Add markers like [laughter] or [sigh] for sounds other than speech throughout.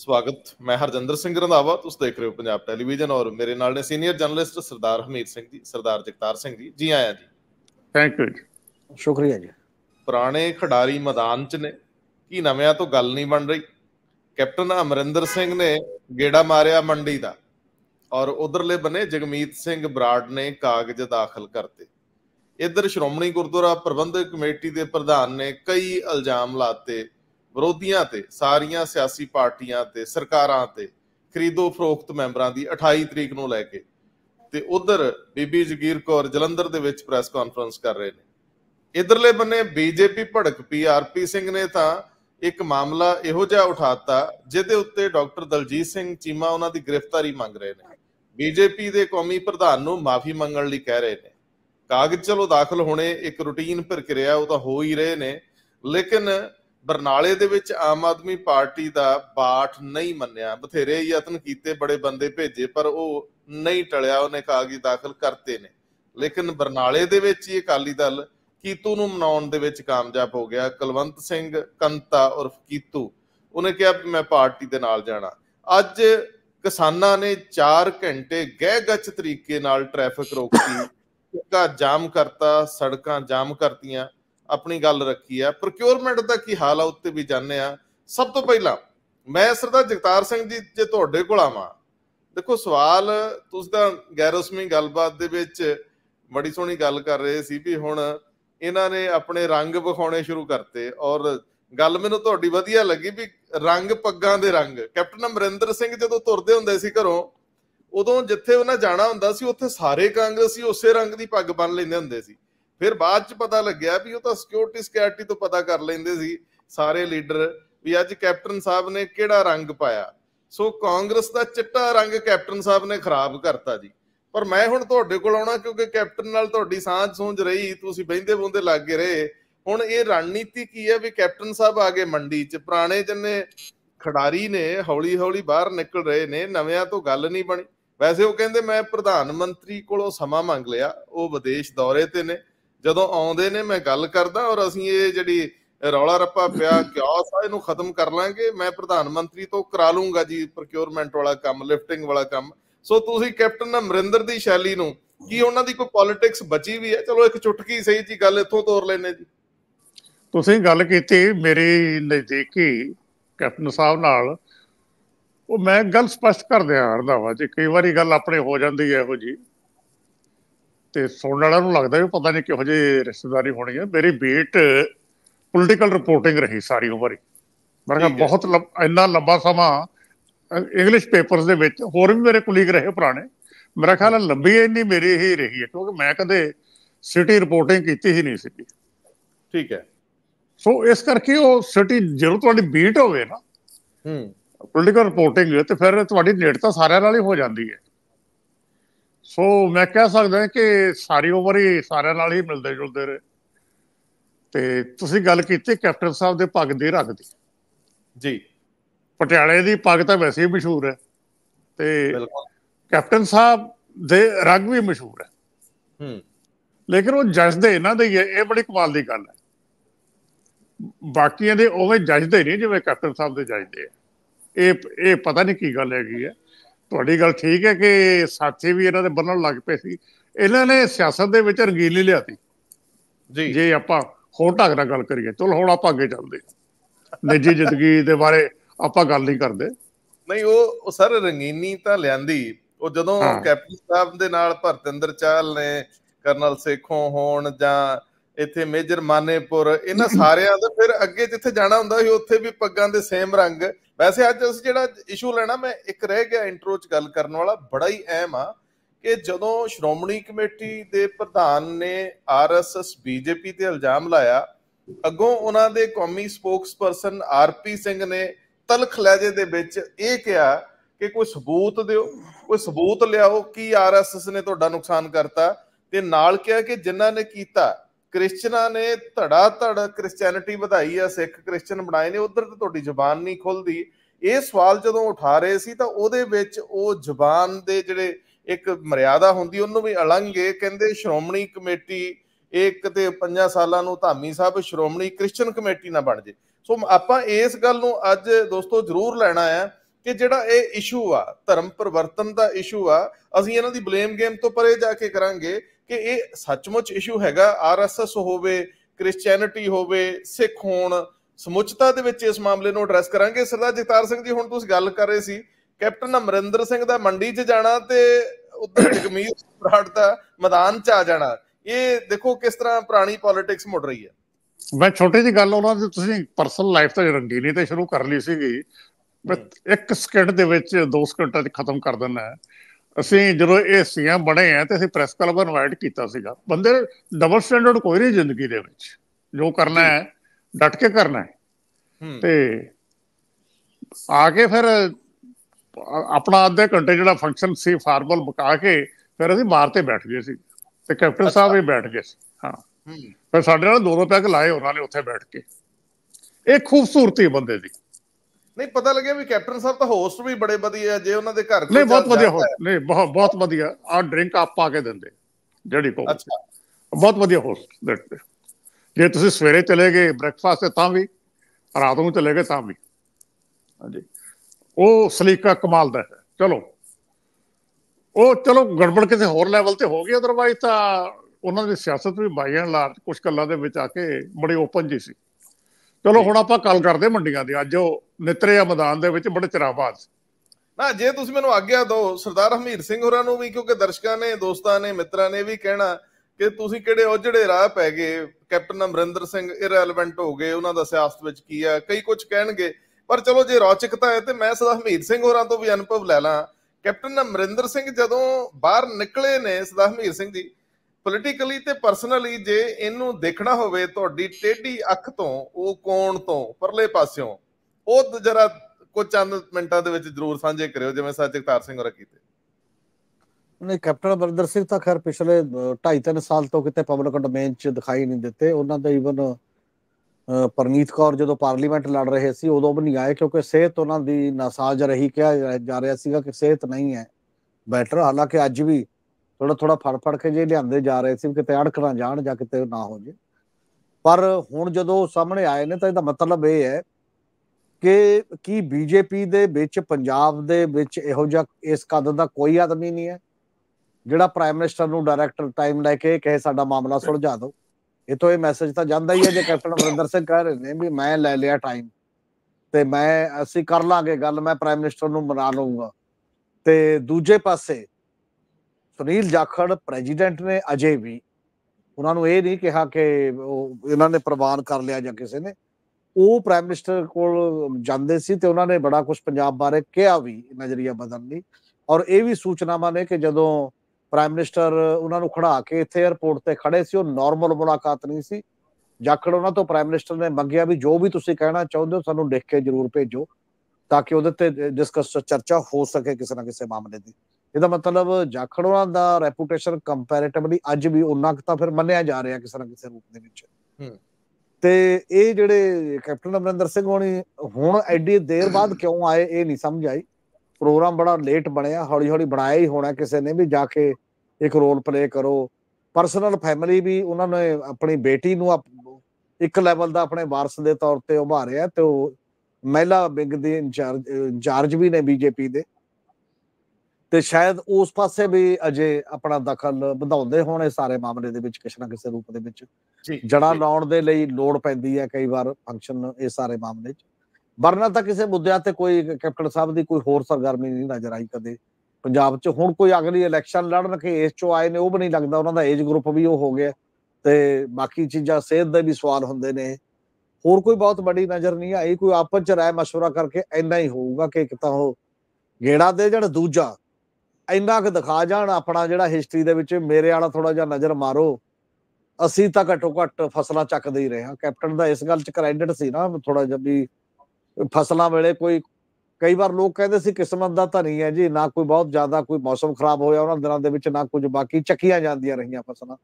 ਸਵਾਗਤ ਮੈਂ ਹਰਜਿੰਦਰ ਸਿੰਘ ਰੰਧਾਵਾ ਤੁਸੀਂ ਦੇਖ ਰਹੇ ਹੋ ਪੰਜਾਬ ਟੈਲੀਵਿਜ਼ਨ ਔਰ ਮੇਰੇ ਨਾਲ ਨੇ ਸੀਨੀਅਰ ਜਰਨਲਿਸਟ ਸਰਦਾਰ ਹਮੀਰ ਸਿੰਘ ਜੀ ਸਰਦਾਰ ਜਗਤਾਰ ਸਿੰਘ ਜੀ ਜੀ ਆਇਆਂ ਜੀ ਥੈਂਕ ਯੂ ਜੀ ਸ਼ੁਕਰੀਆ ਜੀ ਪੁਰਾਣੇ ਖਿਡਾਰੀ ਮੈਦਾਨ 'ਚ ਨੇ ਕੀ ਨਵਿਆਂ ਤੋਂ ਗੱਲ ਨਹੀਂ ਬਣ ਰਹੀ ਕੈਪਟਨ ਅਮਰਿੰਦਰ ਸਿੰਘ ਨੇ ਗੇੜਾ ਮਾਰਿਆ ਮੰਡੀ ਦਾ ਔਰ ਉਧਰਲੇ ਬਨੇ ਜਗਮੀਤ ਸਿੰਘ ਬਰਾੜ ਨੇ ਕਾਗਜ਼ ਦਾਖਲ ਕਰਤੇ ਇਧਰ ਸ਼੍ਰੋਮਣੀ ਗੁਰਦੁਆਰਾ ਪ੍ਰਬੰਧਕ ਕਮੇਟੀ ਦੇ ਪ੍ਰਧਾਨ ਨੇ ਕਈ ਇਲਜ਼ਾਮ ਲਾਤੇ ਵਿਰੋਧੀਆਂ ਤੇ ਸਾਰੀਆਂ ਸਿਆਸੀ ਪਾਰਟੀਆਂ ਤੇ ਸਰਕਾਰਾਂ ਤੇ ਖਰੀਦੋ ਫਰੋਖਤ ਮੈਂਬਰਾਂ ਦੀ 28 ਤਰੀਕ ਨੂੰ ਲੈ ਕੇ ਤੇ ਉਧਰ ਬੀਬੀ ਜਗੀਰ ਕੌਰ ਜਲੰਧਰ ਦੇ ਵਿੱਚ ਪ੍ਰੈਸ ਕਾਨਫਰੰਸ ਕਰ ਰਹੇ ਨੇ ਇਧਰਲੇ ਬੰਨੇ ਬੀਜੇਪੀ ਭੜਕ ਪੀਆਰਪੀ ਸਿੰਘ ਨੇ ਤਾਂ ਇੱਕ ਮਾਮਲਾ ਇਹੋ ਜਿਹਾ ਉਠਾਤਾ ਜਿਹਦੇ ਉੱਤੇ ਡਾਕਟਰ ਦਲਜੀਤ ਸਿੰਘ ਚੀਮਾ ਉਹਨਾਂ ਦੀ ਗ੍ਰਿਫਤਾਰੀ ਮੰਗ ਰਹੇ ਨੇ ਬੀਜੇਪੀ ਦੇ ਕੌਮੀ ਪ੍ਰਧਾਨ ਨੂੰ ਮਾਫੀ ਮੰਗਣ ਲਈ ਕਹਿ ਰਹੇ ਨੇ ਕਾਗਜ਼ ਚਲੋ ਦਾਖਲ ਹੋਣੇ ਇੱਕ ਰੁਟੀਨ ਪ੍ਰਕਿਰਿਆ ਉਹ ਤਾਂ ਹੋ ਹੀ ਰਹੇ ਨੇ ਲੇਕਿਨ ਬਰਨਾਲੇ ਦੇ ਵਿੱਚ ਆਮ ਆਦਮੀ ਪਾਰਟੀ ਦਾ ਬਾਠ ਨਹੀਂ ਮੰਨਿਆ ਬਥੇਰੇ ਯਤਨ ਕੀਤੇ ਬੜੇ ਬੰਦੇ ਭੇਜੇ ਪਰ ਉਹ ਨਹੀਂ ਟਲਿਆ ਉਹਨੇ ਕਾਗਜ਼ ਦਾਖਲ ਕਰਤੇ ਨੇ ਲੇਕਿਨ ਬਰਨਾਲੇ ਦੇ ਵਿੱਚ ਹੀ ਅਕਾਲੀ ਦਲ ਕੀਤੂ ਨੂੰ ਮਨਾਉਣ ਦੇ ਵਿੱਚ ਕਾਮਯਾਬ ਹੋ ਗਿਆ ਕਲਵੰਤ ਸਿੰਘ ਕੰਤਾ ਉਰਫ ਕੀਤੂ ਉਹਨੇ ਕਿਹਾ ਮੈਂ ਪਾਰਟੀ ਦੇ ਨਾਲ ਜਾਣਾ ਅੱਜ ਕਿਸਾਨਾਂ ਨੇ 4 ਘੰਟੇ ਗਹਿ ਗੱਚ ਤਰੀਕੇ ਨਾਲ ਟ੍ਰੈਫਿਕ ਰੋਕੀ ਕਾ ਜਾਮ ਕਰਤਾ ਸੜਕਾਂ ਜਾਮ ਕਰਤੀਆਂ ਆਪਣੀ ਗੱਲ ਰੱਖੀ ਆ ਪ੍ਰੋਕਿਉਰਮੈਂਟ ਦਾ ਕੀ ਹਾਲ ਆ ਉੱਤੇ ਵੀ ਜਾਣਦੇ ਆ ਸਭ ਤੋਂ ਪਹਿਲਾਂ ਮੈਂ ਸਰਦਾਰ ਜਗਤਾਰ ਸਿੰਘ ਜੀ ਜੇ ਤੁਹਾਡੇ ਕੋਲ ਆਵਾਂ ਦੇਖੋ ਸਵਾਲ ਤੁਸੀਂ ਦਾ ਗੈਰੋਸਮੀ ਗੱਲਬਾਤ ਦੇ ਵਿੱਚ ਬੜੀ ਸੋਹਣੀ ਗੱਲ ਕਰ ਰਹੇ ਸੀ ਵੀ ਹੁਣ ਇਹਨਾਂ ਨੇ ਆਪਣੇ ਰੰਗ ਵਿਖਾਉਣੇ ਸ਼ੁਰੂ ਕਰਤੇ ਔਰ ਗੱਲ ਮੈਨੂੰ ਤੁਹਾਡੀ ਵਧੀਆ ਲੱਗੀ ਵੀ ਰੰਗ ਪੱਗਾਂ ਦੇ ਰੰਗ ਕੈਪਟਨ ਅਮਰਿੰਦਰ ਸਿੰਘ ਜਦੋਂ ਤੁਰਦੇ ਹੁੰਦੇ ਸੀ ਘਰੋਂ ਉਦੋਂ ਜਿੱਥੇ ਉਹਨਾਂ ਜਾਣਾ ਹੁੰਦਾ ਸੀ ਉੱਥੇ ਸਾਰੇ ਕਾਂਗਰਸੀ ਉਸੇ ਰੰਗ ਦੀ ਪੱਗ ਬੰਨ ਲੈਂਦੇ ਹੁੰਦੇ ਸੀ ਫਿਰ ਬਾਅਦ ਚ ਪਤਾ ਲੱਗਿਆ ਵੀ ਉਹ ਤਾਂ ਸਿਕਿਉਰਿਟੀ ਸਿਕਿਉਰਿਟੀ ਤੋਂ ਪਤਾ ਕਰ ਲੈਂਦੇ ਸੀ ਸਾਰੇ ਲੀਡਰ ਵੀ ਅੱਜ ਕੈਪਟਨ ਸਾਹਿਬ ਨੇ ਕਿਹੜਾ ਰੰਗ ਪਾਇਆ ਸੋ ਕਾਂਗਰਸ ਦਾ ਚਿੱਟਾ ਰੰਗ ਕੈਪਟਨ ਸਾਹਿਬ ਨੇ ਖਰਾਬ ਕਰਤਾ ਜੀ ਪਰ ਮੈਂ ਹੁਣ ਤੁਹਾਡੇ ਕੋਲ ਆਉਣਾ ਕਿਉਂਕਿ ਕੈਪਟਨ ਨਾਲ ਤੁਹਾਡੀ ਸਾਂਝ ਸੂਝ ਰਹੀ ਤੁਸੀਂ ਬੈਂਦੇ ਬੁੰਦੇ ਲੱਗੇ ਰਹੇ ਹੁਣ ਇਹ ਰਣਨੀਤੀ ਕੀ ਹੈ ਵੀ ਕੈਪਟਨ ਸਾਹਿਬ ਆਗੇ ਮੰਡੀ 'ਚ ਪੁਰਾਣੇ ਜਿੰਨੇ ਖਿਡਾਰੀ ਨੇ ਹੌਲੀ ਹੌਲੀ ਬਾਹਰ ਨਿਕਲ ਰਹੇ ਨੇ ਨਵਿਆਂ ਤੋਂ ਗੱਲ ਨਹੀਂ ਬਣੀ ਵੈਸੇ ਉਹ ਕਹਿੰਦੇ ਮੈਂ ਪ੍ਰਧਾਨ ਮੰਤਰੀ ਕੋਲੋਂ ਸਮਾਂ ਮੰਗ ਲਿਆ ਉਹ ਵਿਦੇਸ਼ ਦੌਰੇ ਤੇ ਨੇ ਜਦੋਂ ਆਉਂਦੇ ਨੇ ਮੈਂ ਗੱਲ ਕਰਦਾ ਔਰ ਅਸੀਂ ਇਹ ਜਿਹੜੀ ਰੌਲਾ ਰੱਪਾ ਪਿਆ ਕਿਉਂ ਆ ਇਹਨੂੰ ਖਤਮ ਕਰ ਲਾਂਗੇ ਮੈਂ ਪ੍ਰਧਾਨ ਮੰਤਰੀ ਤੋਂ ਕਰਾ ਲੂੰਗਾ ਜੀ ਪ੍ਰੋਕਿਉਰਮੈਂਟ ਵਾਲਾ ਕੰਮ ਲਿਫਟਿੰਗ ਵਾਲਾ ਕੰਮ ਸੋ ਤੁਸੀਂ ਕੈਪਟਨ ਅਮਰਿੰਦਰ ਦੀ ਸ਼ੈਲੀ ਨੂੰ ਕੀ ਉਹਨਾਂ ਦੀ ਕੋਈ ਪੋਲਿਟਿਕਸ ਬਚੀ ਵੀ ਹੈ ਚਲੋ ਇੱਕ ਚੁਟਕੀ ਸਹੀ ਜੀ ਗੱਲ ਇੱਥੋਂ ਤੋਰ ਲੈਨੇ ਜੀ ਤੁਸੀਂ ਗੱਲ ਕੀਤੀ ਮੇਰੇ ਨਜ਼ਦੀਕੀ ਕੈਪਟਨ ਸਾਹਿਬ ਨਾਲ ਉਹ ਮੈਂ ਗੱਲ ਸਪਸ਼ਟ ਕਰ ਦਿਆਂ ਅਰਦਾਵਾ ਜੀ ਕਈ ਵਾਰੀ ਗੱਲ ਆਪਣੇ ਹੋ ਜਾਂਦੀ ਹੈ ਇਹੋ ਜੀ ਤੇ ਸੁਣਨ ਵਾਲਿਆਂ ਨੂੰ ਲੱਗਦਾ ਵੀ ਪਤਾ ਨਹੀਂ ਕਿਹੋ ਜਿਹੀ ਰਿਸ਼ਤੇਦਾਰੀ ਹੋਣੀ ਹੈ ਮੇਰੀ ਬੇਟ ਪੋਲੀਟੀਕਲ ਰਿਪੋਰਟਿੰਗ ਰਹੀ ਸਾਰੀ ਉਮਰ ਹੀ ਮੈਂ ਬਹੁਤ ਇੰਨਾ ਲੰਬਾ ਸਮਾਂ ਇੰਗਲਿਸ਼ ਪੇਪਰਸ ਦੇ ਵਿੱਚ ਹੋਰ ਵੀ ਮੇਰੇ ਕੁਲੀਗ ਰਹੇ ਪੁਰਾਣੇ ਮੇਰਾ ਖਿਆਲ ਹੈ ਲੰਬੀ ਇੰਨੀ ਮੇਰੀ ਹੀ ਰਹੀ ਹੈ ਕਿਉਂਕਿ ਮੈਂ ਕਦੇ ਸਿਟੀ ਰਿਪੋਰਟਿੰਗ ਕੀਤੀ ਹੀ ਨਹੀਂ ਸੀ ਠੀਕ ਹੈ ਸੋ ਇਸ ਕਰਕੇ ਉਹ ਸਿਟੀ ਜਦੋਂ ਤੁਹਾਡੀ ਬੀਟ ਹੋਵੇ ਨਾ ਹੂੰ ਪੋਲੀਟੀਕਲ ਰਿਪੋਰਟਿੰਗ ਤੇ ਫਿਰ ਤੁਹਾਡੀ ਨੇੜਤਾ ਸਾਰਿਆਂ ਨਾਲ ਹੀ ਹੋ ਜਾਂਦੀ ਹੈ ਸੋ ਮੈਂ ਕਹਿ ਸਕਦਾ ਕਿ ਸਾਰੀ ਉਮਰ ਹੀ ਸਾਰਿਆਂ ਨਾਲ ਹੀ ਮਿਲਦੇ ਜੁਲਦੇ ਰਹੇ ਤੇ ਤੁਸੀਂ ਗੱਲ ਕੀਤੀ ਕੈਪਟਨ ਸਾਹਿਬ ਦੇ ਪੱਗ ਦੇ ਰੱਖ ਦੀ ਜੀ ਪਟਿਆਲੇ ਦੀ ਪੱਗ ਤਾਂ ਵੈਸੇ ਹੀ ਮਸ਼ਹੂਰ ਹੈ ਤੇ ਕੈਪਟਨ ਸਾਹਿਬ ਦੇ ਰੰਗ ਵੀ ਮਸ਼ਹੂਰ ਹੈ ਹੂੰ ਲੇਕਿਨ ਉਹ ਜੱਜਦੇ ਇਹਨਾਂ ਦੇ ਇਹ ਬੜੀ ਕਮਾਲ ਦੀ ਗੱਲ ਹੈ ਬਾਕੀਆਂ ਦੇ ਉਵੇਂ ਜੱਜਦੇ ਨਹੀਂ ਜਿਵੇਂ ਕੈਪਟਨ ਸਾਹਿਬ ਦੇ ਜੱਜਦੇ ਇਹ ਇਹ ਪਤਾ ਨਹੀਂ ਕੀ ਗੱਲ ਹੈਗੀ ਹੈ ਤੁਹਾਡੀ ਗੱਲ ਠੀਕ ਹੈ ਕਿ ਸਾਥੀ ਵੀ ਇਹਨਾਂ ਦੇ ਬੰਨਣ ਲੱਗ ਪਏ ਸੀ ਇਹਨਾਂ ਨੇ ਸਿਆਸਤ ਦੇ ਵਿੱਚ ਰੰਗੀਲੀ ਲਿਆਤੀ ਜੀ ਜੇ ਆਪਾਂ ਹੋਰ ਢੰਗ ਨਾਲ ਗੱਲ ਕਰੀਏ ਚਲ ਹੁਣ ਆਪਾਂ ਅੱਗੇ ਚੱਲਦੇ ਨਿੱਜੀ ਜ਼ਿੰਦਗੀ ਦੇ ਬਾਰੇ ਆਪਾਂ ਗੱਲ ਨਹੀਂ ਕਰਦੇ ਨਹੀਂ ਉਹ ਉਹ ਸਰ ਰੰਗੀਨੀ ਤਾਂ ਲਿਆਂਦੀ ਉਹ ਜਦੋਂ ਕੈਪਟਨ ਸਾਹਿਬ ਦੇ ਨਾਲ ਭਰਤਿੰਦਰ ਚਾਹਲ ਨੇ ਕਰਨਲ ਸੇਖੋਂ ਹੋਣ ਜਾਂ ਇੱਥੇ ਮੇਜਰ ਮਾਨੇਪੁਰ ਇਹਨਾਂ [coughs] ਸਾਰਿਆਂ ਦਾ ਫਿਰ ਅੱਗੇ ਜਿੱਥੇ ਜਾਣਾ ਹੁੰਦਾ ਸੀ ਉੱਥੇ ਵੀ ਪੱਗਾਂ ਦੇ ਸੇਮ ਰੰਗ ਵੈਸੇ ਅੱਜ ਅਸੀਂ ਜਿਹੜਾ ਇਸ਼ੂ ਲੈਣਾ ਮੈਂ ਇੱਕ ਰਹਿ ਗਿਆ ਇੰਟਰੋ 'ਚ ਗੱਲ ਕਰਨ ਵਾਲਾ ਬੜਾ ਹੀ ਅਹਿਮ ਆ ਕਿ ਜਦੋਂ ਸ਼੍ਰੋਮਣੀ ਕਮੇਟੀ ਦੇ ਪ੍ਰਧਾਨ ਨੇ ਆਰਐਸਐਸ ਬੀਜੇਪੀ ਤੇ ਇਲਜ਼ਾਮ ਲਾਇਆ ਅੱਗੋਂ ਉਹਨਾਂ ਦੇ ਕੌਮੀ ਸਪੋਕਸਪਰਸਨ ਆਰਪੀ ਸਿੰਘ ਨੇ ਤਲਖ ਲਹਿਜੇ ਦੇ ਵਿੱਚ ਇਹ ਕਿਹਾ ਕਿ ਕੋਈ ਸਬੂਤ ਦਿਓ ਕੋਈ ਸਬੂਤ ਲਿਆਓ ਕਿ ਆਰਐਸਐਸ ਨੇ ਤੁਹਾਡਾ ਨੁਕਸਾਨ ਕਰਤਾ ਤੇ ਨਾਲ ਕਿਹਾ ਕਿ ਜਿਨ੍ਹਾਂ ਨੇ ਕੀਤਾ ਕ੍ਰਿਸਚਨਾਂ ਨੇ ਧੜਾ ਧੜ ਕ੍ਰਿਸਚੀਅਨਿਟੀ ਵਧਾਈ ਆ ਸਿੱਖ ਕ੍ਰਿਸਚਨ ਬਣਾਏ ਨੇ ਉਧਰ ਤਾਂ ਤੁਹਾਡੀ ਜ਼ੁਬਾਨ ਨਹੀਂ ਖੁੱਲਦੀ ਇਹ ਸਵਾਲ ਜਦੋਂ ਉਠਾ ਰਹੇ ਸੀ ਤਾਂ ਉਹਦੇ ਵਿੱਚ ਉਹ ਜ਼ੁਬਾਨ ਦੇ ਜਿਹੜੇ ਇੱਕ ਮਰਿਆਦਾ ਹੁੰਦੀ ਉਹਨੂੰ ਵੀ ਅਲੰਘੇ ਕਹਿੰਦੇ ਸ਼੍ਰੋਮਣੀ ਕਮੇਟੀ ਇੱਕ ਤੇ 5 ਸਾਲਾਂ ਨੂੰ ਧਾਮੀ ਸਾਹਿਬ ਸ਼੍ਰੋਮਣੀ ਕ੍ਰਿਸਚਨ ਕਮੇਟੀ ਨਾ ਬਣ ਜੇ ਸੋ ਆਪਾਂ ਇਸ ਗੱਲ ਨੂੰ ਅੱਜ ਦੋਸਤੋ ਜ਼ਰੂਰ ਲੈਣਾ ਹੈ ਕਿ ਜਿਹੜਾ ਇਹ ਇਸ਼ੂ ਆ ਧਰਮ ਪਰਿਵਰਤਨ ਦਾ ਇਸ਼ੂ ਆ ਅਸੀਂ ਇਹਨਾਂ ਦੀ ਬਲੇਮ ਗੇਮ ਤੋਂ ਪਰੇ ਜਾ ਕੇ ਕਰਾਂਗੇ ਕਿ ਇਹ ਸੱਚਮੁੱਚ ਇਸ਼ੂ ਹੈਗਾ ਆਰਐਸਐਸ ਹੋਵੇ ਕ੍ਰਿਸਚੀਅਨਿਟੀ ਹੋਵੇ ਸਿੱਖ ਹੋਣ ਸਮੁੱਚਤਾ ਦੇ ਵਿੱਚ ਇਸ ਮਾਮਲੇ ਨੂੰ ਐਡਰੈਸ ਕਰਾਂਗੇ ਸਰਦਾਰ ਜਗਤਾਰ ਸਿੰਘ ਜੀ ਹੁਣ ਤੁਸੀਂ ਗੱਲ ਕਰ ਰਹੇ ਸੀ ਕੈਪਟਨ ਅਮਰਿੰਦਰ ਸਿੰਘ ਦਾ ਮੰਡੀ 'ਚ ਜਾਣਾ ਤੇ ਉੱਧਰ ਜਗਮੀਤ ਬਰਾੜ ਦਾ ਮੈਦਾਨ 'ਚ ਆ ਜਾਣਾ ਇਹ ਦੇਖੋ ਕਿਸ ਤਰ੍ਹਾਂ ਪੁਰਾਣੀ ਪੋਲਿਟਿਕਸ ਮੁੜ ਰਹੀ ਹੈ ਮੈਂ ਛੋਟੀ ਜੀ ਗੱਲ ਉਹਨਾਂ ਦੀ ਤੁਸੀਂ ਪਰਸਨਲ ਲਾਈਫ ਤਾਂ ਰੰਗੀਨੀ ਤੇ ਸ਼ੁਰੂ ਕਰ ਲਈ ਸੀਗੀ ਇੱਕ ਸਕਿੰਟ ਦੇ ਵਿੱਚ 2 ਸਕਿੰਟਾਂ 'ਚ ਖਤਮ ਕਰ ਦਿੰਦਾ ਹੈ ਅਸੀਂ ਜਦੋਂ ਇਹ ਸੀਐਮ ਬਣੇ ਆ ਤੇ ਅਸੀਂ ਪ੍ਰੈਸ ਨੂੰ ਇਨਵਾਈਟ ਕੀਤਾ ਸੀਗਾ ਬੰਦੇ ਡਬਲ ਸਟੈਂਡਰਡ ਕੋਈ ਨਹੀਂ ਜ਼ਿੰਦਗੀ ਦੇ ਵਿੱਚ ਜੋ ਕਰਨਾ ਹੈ ਡਟ ਕੇ ਕਰਨਾ ਹੈ ਤੇ ਆ ਕੇ ਫਿਰ ਆਪਣਾ ਅੱਧੇ ਘੰਟੇ ਜਿਹੜਾ ਫੰਕਸ਼ਨ ਸੀ ਫਾਰਮਲ ਬਕਾ ਕੇ ਫਿਰ ਅਸੀਂ ਬਾਹਰ ਤੇ ਬੈਠ ਗਏ ਸੀ ਤੇ ਕੈਪਟਨ ਸਾਹਿਬ ਵੀ ਬੈਠ ਗਏ ਸੀ ਹਾਂ ਫਿਰ ਸਾਡੇ ਨਾਲ ਦੋ ਦੋ ਪੈਗ ਲਾਏ ਉਹਨਾਂ ਨੇ ਉੱਥੇ ਬੈਠ ਕੇ ਇਹ ਖੂਬਸੂਰਤੀ ਬੰਦੇ ਦੀ ਨਹੀਂ ਪਤਾ ਲੱਗਿਆ ਵੀ ਕੈਪਟਨ ਸਾਹਿਬ ਤਾਂ ਹੋਸਟ ਵੀ ਬੜੇ ਵਧੀਆ ਜੇ ਉਹਨਾਂ ਦੇ ਘਰ ਨਹੀਂ ਬਹੁਤ ਵਧੀਆ ਹੋ ਨਹੀਂ ਬਹੁਤ ਬਹੁਤ ਵਧੀਆ ਆ ਡਰਿੰਕ ਆਪ ਪਾ ਕੇ ਦਿੰਦੇ ਜਿਹੜੀ ਕੋ ਅੱਛਾ ਬਹੁਤ ਵਧੀਆ ਹੋਸਟ ਜੇ ਤੁਸੀਂ ਸਵੇਰੇ ਚਲੇ ਗਏ ਬ੍ਰੈਕਫਾਸਟ ਤੇ ਤਾਂ ਵੀ ਰਾਤ ਨੂੰ ਚਲੇ ਗਏ ਤਾਂ ਵੀ ਹਾਂਜੀ ਉਹ ਸਲੀਕਾ ਕਮਾਲ ਦਾ ਹੈ ਚਲੋ ਉਹ ਚਲੋ ਗੜਬੜ ਕਿਸੇ ਹੋਰ ਲੈਵਲ ਤੇ ਹੋ ਗਈ ਅਦਰਵਾਈਜ਼ ਤਾਂ ਉਹਨਾਂ ਦੀ ਸਿਆਸਤ ਵੀ ਬਾਈਆਂ ਲਾਰਜ ਕੁਝ ਕੱਲਾ ਦੇ ਵਿੱਚ ਆ ਕੇ ਬੜੇ ਓਪਨ ਜੀ ਸੀ ਚਲੋ ਹੁਣ ਆਪਾਂ ਕੱਲ ਕਰਦੇ ਮੰਡੀਆਂ ਦੀ ਅੱਜ ਉਹ ਨਿਤਰਿਆ ਮੈਦਾਨ ਦੇ ਵਿੱਚ ਬੜੇ ਚਰਾਬਾਦ ਨਾ ਜੇ ਤੁਸੀਂ ਮੈਨੂੰ ਆਗਿਆ ਦਿਓ ਸਰਦਾਰ ਹਮੀਰ ਸਿੰਘ ਹੋਰਾਂ ਨੂੰ ਵੀ ਕਿਉਂਕਿ ਦਰਸ਼ਕਾਂ ਨੇ ਦੋਸਤਾਂ ਨੇ ਮਿੱਤਰਾਂ ਨੇ ਵੀ ਕਹਿਣਾ ਕਿ ਤੁਸੀਂ ਕਿਹੜੇ ਉਜੜੇ ਰਾਹ ਪੈ ਗਏ ਕੈਪਟਨ ਅਮਰਿੰਦਰ ਸਿੰਘ ਇਰੈਲੇਵੈਂਟ ਹੋ ਗਏ ਉਹਨਾਂ ਦਾ ਸਿਆਸਤ ਵਿੱਚ ਕੀ ਆ ਕਈ ਕੁਝ ਕਹਿਣਗੇ ਪਰ ਚਲੋ ਜੇ ਰੌਚਕਤਾ ਹੈ ਤੇ ਮੈਂ ਸਦਾ ਹਮੀਰ ਸਿੰਘ ਹੋਰਾਂ ਤੋਂ ਵੀ ਅਨੁਭਵ ਲੈ ਲਾਂ ਕੈਪਟਨ ਅਮਰਿੰਦਰ ਸਿੰਘ ਜਦੋਂ ਬਾਹਰ ਨਿਕਲੇ ਨੇ ਸਦਾ ਹਮੀਰ ਸਿੰਘ ਜੀ ਪੋਲੀਟੀਕਲੀ ਤੇ ਪਰਸਨਲੀ ਜੇ ਇਹਨੂੰ ਦੇਖਣਾ ਹੋਵੇ ਤੁਹਾਡੀ ਟੇਢੀ ਅੱਖ ਤੋਂ ਉਹ ਕੋਣ ਤੋਂ ਪਰਲੇ ਪਾਸਿਓਂ ਉਹ ਜਰਾ ਕੁਝ ਚੰਦ ਮਿੰਟਾਂ ਦੇ ਵਿੱਚ ਜ਼ਰੂਰ ਸਾਂਝੇ ਕਰਿਓ ਜਿਵੇਂ ਸੱਚ ਜਗਤਾਰ ਸਿੰਘ ਹੋਰਾਂ ਕੀਤੇ ਨੇ ਕੈਪਟਨ ਬਰਦਰ ਸਿੰਘ ਤਾਂ ਖੈਰ ਪਿਛਲੇ 2.5-3 ਸਾਲ ਤੋਂ ਕਿਤੇ ਪਬਲਿਕ ਡੋਮੇਨ 'ਚ ਦਿਖਾਈ ਨਹੀਂ ਦਿੱਤੇ ਉਹਨਾਂ ਦਾ ਈਵਨ ਪਰਨੀਤ ਕੌਰ ਜਦੋਂ ਪਾਰਲੀਮੈਂਟ ਲੜ ਰਹੇ ਸੀ ਉਦੋਂ ਵੀ ਨਹੀਂ ਆਏ ਕਿਉਂਕਿ ਸਿਹਤ ਉਹਨਾਂ ਦੀ ਨਾਸਾਜ ਰਹੀ ਕਿਹਾ ਜਾ ਰਿਹਾ ਸੀਗਾ ਕਿ ਸਿਹਤ ਨਹੀਂ ਹੈ ਬੈਟਰ ਹਾਲਾਂਕਿ ਅੱਜ ਵੀ ਥੋੜਾ ਥੋੜਾ ਫੜ ਫੜ ਕੇ ਜੇ ਲਿਆਂਦੇ ਜਾ ਰਹੇ ਸੀ ਕਿਤੇ ਅੜਕਣਾ ਜਾਣ ਜਾਂ ਕਿਤੇ ਨਾ ਹੋ ਜੇ ਪਰ ਹੁਣ ਜਦੋਂ ਸਾਹਮਣੇ ਆਏ ਨੇ ਤਾਂ ਇਹਦਾ ਮਤਲਬ ਇਹ ਹੈ ਕਿ ਕੀ ਬੀਜੇਪੀ ਦੇ ਵਿੱਚ ਪੰਜਾਬ ਦੇ ਵਿੱਚ ਇਹੋ ਜਿਹਾ ਇਸ ਕਦ ਦਾ ਕੋਈ ਆਦਮੀ ਨਹੀਂ ਹੈ ਜਿਹੜਾ ਪ੍ਰਾਈਮ ਮਿਨਿਸਟਰ ਨੂੰ ਡਾਇਰੈਕਟਰ ਟਾਈਮ ਲੈ ਕੇ ਕਹੇ ਸਾਡਾ ਮਾਮਲਾ ਸੁਲਝਾ ਦਿਓ ਇਥੋਂ ਇਹ ਮੈਸੇਜ ਤਾਂ ਜਾਂਦਾ ਹੀ ਹੈ ਜੇ ਕੈਪਟਨ ਅਮਰਿੰਦਰ ਸਿੰਘ ਕਹਿ ਰਹੇ ਨੇ ਵੀ ਮੈਂ ਲੈ ਲਿਆ ਟਾਈਮ ਤੇ ਮੈਂ ਅਸੀਂ ਕਰ ਲਾਂਗੇ ਗੱਲ ਮੈਂ ਪ੍ਰਾਈਮ ਮਿਨਿਸਟਰ ਨੂੰ ਮਨਾ ਲਵਾਂਗਾ ਤੇ ਦੂਜੇ ਪਾਸੇ ਸੁਨੀਲ ਜਾਖੜ ਪ੍ਰੈਜ਼ੀਡੈਂਟ ਨੇ ਅਜੇ ਵੀ ਉਹਨਾਂ ਨੂੰ ਇਹ ਨਹੀਂ ਕਿਹਾ ਕਿ ਉਹ ਇਹਨਾਂ ਨੇ ਪ੍ਰਵਾਨ ਕਰ ਲਿਆ ਜਾਂ ਕਿਸੇ ਨੇ ਉਹ ਪ੍ਰਾਈਮ ਮਿਨਿਸਟਰ ਕੋਲ ਜਾਂਦੇ ਸੀ ਤੇ ਉਹਨਾਂ ਨੇ ਬੜਾ ਕੁਝ ਪੰਜਾਬ ਬਾਰੇ ਕਿਹਾ ਵੀ ਨਜ਼ਰੀਆ ਬਦਲਣ ਲਈ ਔਰ ਇਹ ਵੀ ਸੂਚਨਾਵਾਂ ਨੇ ਕਿ ਜਦੋਂ ਪ੍ਰਾਈਮ ਮਿਨਿਸਟਰ ਉਹਨਾਂ ਨੂੰ ਖੜਾ ਕੇ ਇੱਥੇ 에어ਪੋਰਟ ਤੇ ਖੜੇ ਸੀ ਉਹ ਨਾਰਮਲ ਮੁਲਾਕਾਤ ਨਹੀਂ ਸੀ ਜਾਖੜ ਉਹਨਾਂ ਤੋਂ ਪ੍ਰਾਈਮ ਮਿਨਿਸਟਰ ਨੇ ਮੰਗਿਆ ਵੀ ਜੋ ਵੀ ਤੁਸੀਂ ਕਹਿਣਾ ਚਾਹੁੰਦੇ ਹੋ ਸਾਨੂੰ ਲਿਖ ਕੇ ਜ਼ਰੂਰ ਭੇਜੋ ਤਾਂ ਕਿ ਉਹਦੇ ਤੇ ਡਿਸਕਸ ਚਰਚਾ ਹੋ ਸਕੇ ਕਿਸੇ ਨਾ ਕਿਸੇ ਮਾਮਲੇ ਦੀ ਇਹਦਾ ਮਤਲਬ ਜਾਖੜ ਉਹਨਾਂ ਦਾ ਰੈਪਿਊਟੇਸ਼ਨ ਕੰਪੈਰੀਟਿਵਲੀ ਅੱਜ ਵੀ ਉਹਨਾਂ ਕਿਤਾ ਫਿਰ ਮੰਨਿਆ ਜਾ ਰਿਹਾ ਕਿਸੇ ਨਾ ਕਿਸੇ ਰੂਪ ਦੇ ਵਿੱਚ ਹੂੰ ਤੇ ਇਹ ਜਿਹੜੇ ਕੈਪਟਨ ਅਮਰਿੰਦਰ ਸਿੰਘ ਹੋਣੀ ਹੁਣ ਐਡੀ ਦੇਰ ਬਾਅਦ ਕਿਉਂ ਆਏ ਇਹ ਨਹੀਂ ਸਮਝ ਆਈ ਪ੍ਰੋਗਰਾਮ ਬੜਾ ਲੇਟ ਬਣਿਆ ਹੌਲੀ ਹੌਲੀ ਬਣਾਇਆ ਹੀ ਹੋਣਾ ਕਿਸੇ ਨੇ ਵੀ ਜਾ ਕੇ ਇੱਕ ਰੋਲ ਪਲੇ ਕਰੋ ਪਰਸਨਲ ਫੈਮਿਲੀ ਵੀ ਉਹਨਾਂ ਨੇ ਆਪਣੀ ਬੇਟੀ ਨੂੰ ਇੱਕ ਲੈਵਲ ਦਾ ਆਪਣੇ ਵਾਰਸ ਦੇ ਤੌਰ ਤੇ ਉਭਾਰਿਆ ਤੇ ਉਹ ਮਹਿਲਾ ਵਿੰਗ ਦੇ ਇੰਚਾਰਜ ਵੀ ਨੇ ਬੀਜੇਪੀ ਦੇ ਤੇ ਸ਼ਾਇਦ ਉਸ ਪਾਸੇ ਵੀ ਅਜੇ ਆਪਣਾ ਦਖਲ ਵਧਾਉਂਦੇ ਹੋਣੇ ਸਾਰੇ ਮਾਮਲੇ ਦੇ ਵਿੱਚ ਕਿਸੇ ਨਾ ਕਿਸੇ ਰੂਪ ਦੇ ਵਿੱਚ ਜੜਾ ਲਾਉਣ ਦੇ ਲਈ ਲੋੜ ਪੈਂਦੀ ਹੈ ਕਈ ਵਾਰ ਫੰਕਸ਼ਨ ਇਹ ਸਾਰੇ ਮਾਮਲੇ 'ਚ ਵਰਨਾ ਤਾਂ ਕਿਸੇ ਮੁੱਦਿਆਂ ਤੇ ਕੋਈ ਕੈਪਟਨ ਸਾਹਿਬ ਦੀ ਕੋਈ ਹੋਰ ਸਰਗਰਮੀ ਨਹੀਂ ਨਜ਼ਰ ਆਈ ਕਦੇ ਪੰਜਾਬ 'ਚ ਹੁਣ ਕੋਈ ਅਗਲੀ ਇਲੈਕਸ਼ਨ ਲੜਨ ਕੇ ਇਸ 'ਚੋਂ ਆਏ ਨੇ ਉਹ ਵੀ ਨਹੀਂ ਲੱਗਦਾ ਉਹਨਾਂ ਦਾ ਏਜ ਗਰੁੱਪ ਵੀ ਉਹ ਹੋ ਗਿਆ ਤੇ ਬਾਕੀ ਚੀਜ਼ਾਂ ਸਿਹਤ ਦੇ ਵੀ ਸਵਾਲ ਹੁੰਦੇ ਨੇ ਹੋਰ ਕੋਈ ਬਹੁਤ ਵੱਡੀ ਨਜ਼ਰ ਨਹੀਂ ਆਈ ਕੋਈ ਆਪਸ 'ਚ ਰਾਏ مشورہ ਕਰਕੇ ਐਨਾ ਹੀ ਹੋਊਗਾ ਕਿ ਇੱਕ ਤਾਂ ਉਹ ਗੇੜਾ ਦੇ ਜਿਹੜਾ ਦੂਜਾ ਇੰਨਾ ਕੁ ਦਿਖਾ ਜਾਣ ਆਪਣਾ ਜਿਹੜਾ ਹਿਸਟਰੀ ਦੇ ਵਿੱਚ ਮੇਰੇ ਵਾਲਾ ਥੋੜਾ ਜਿਹਾ ਨਜ਼ਰ ਮਾਰੋ ਅਸੀਂ ਤਾਂ ਘੱਟੋ ਘੱਟ ਫਸਲਾਂ ਚੱਕਦੇ ਹੀ ਰਹੇ ਹਾਂ ਕੈਪਟਨ ਦਾ ਇਸ ਗੱਲ 'ਚ ਕ੍ਰੈਡਿਟ ਸੀ ਨਾ ਥੋੜਾ ਜਿਹਾ ਵੀ ਫਸਲਾਂ ਵੇਲੇ ਕੋਈ ਕਈ ਵਾਰ ਲੋਕ ਕਹਿੰਦੇ ਸੀ ਕਿਸਮਤ ਦਾ ਤਾਂ ਨਹੀਂ ਹੈ ਜੀ ਨਾ ਕੋਈ ਬਹੁਤ ਜ਼ਿਆਦਾ ਕੋਈ ਮੌਸਮ ਖਰਾਬ ਹੋਇਆ ਉਹਨਾਂ ਦਿਨਾਂ ਦੇ ਵਿੱਚ ਨਾ ਕੁਝ ਬਾਕੀ ਚੱਕੀਆਂ ਜਾਂਦੀਆਂ ਰਹੀਆਂ ਫਸਲਾਂ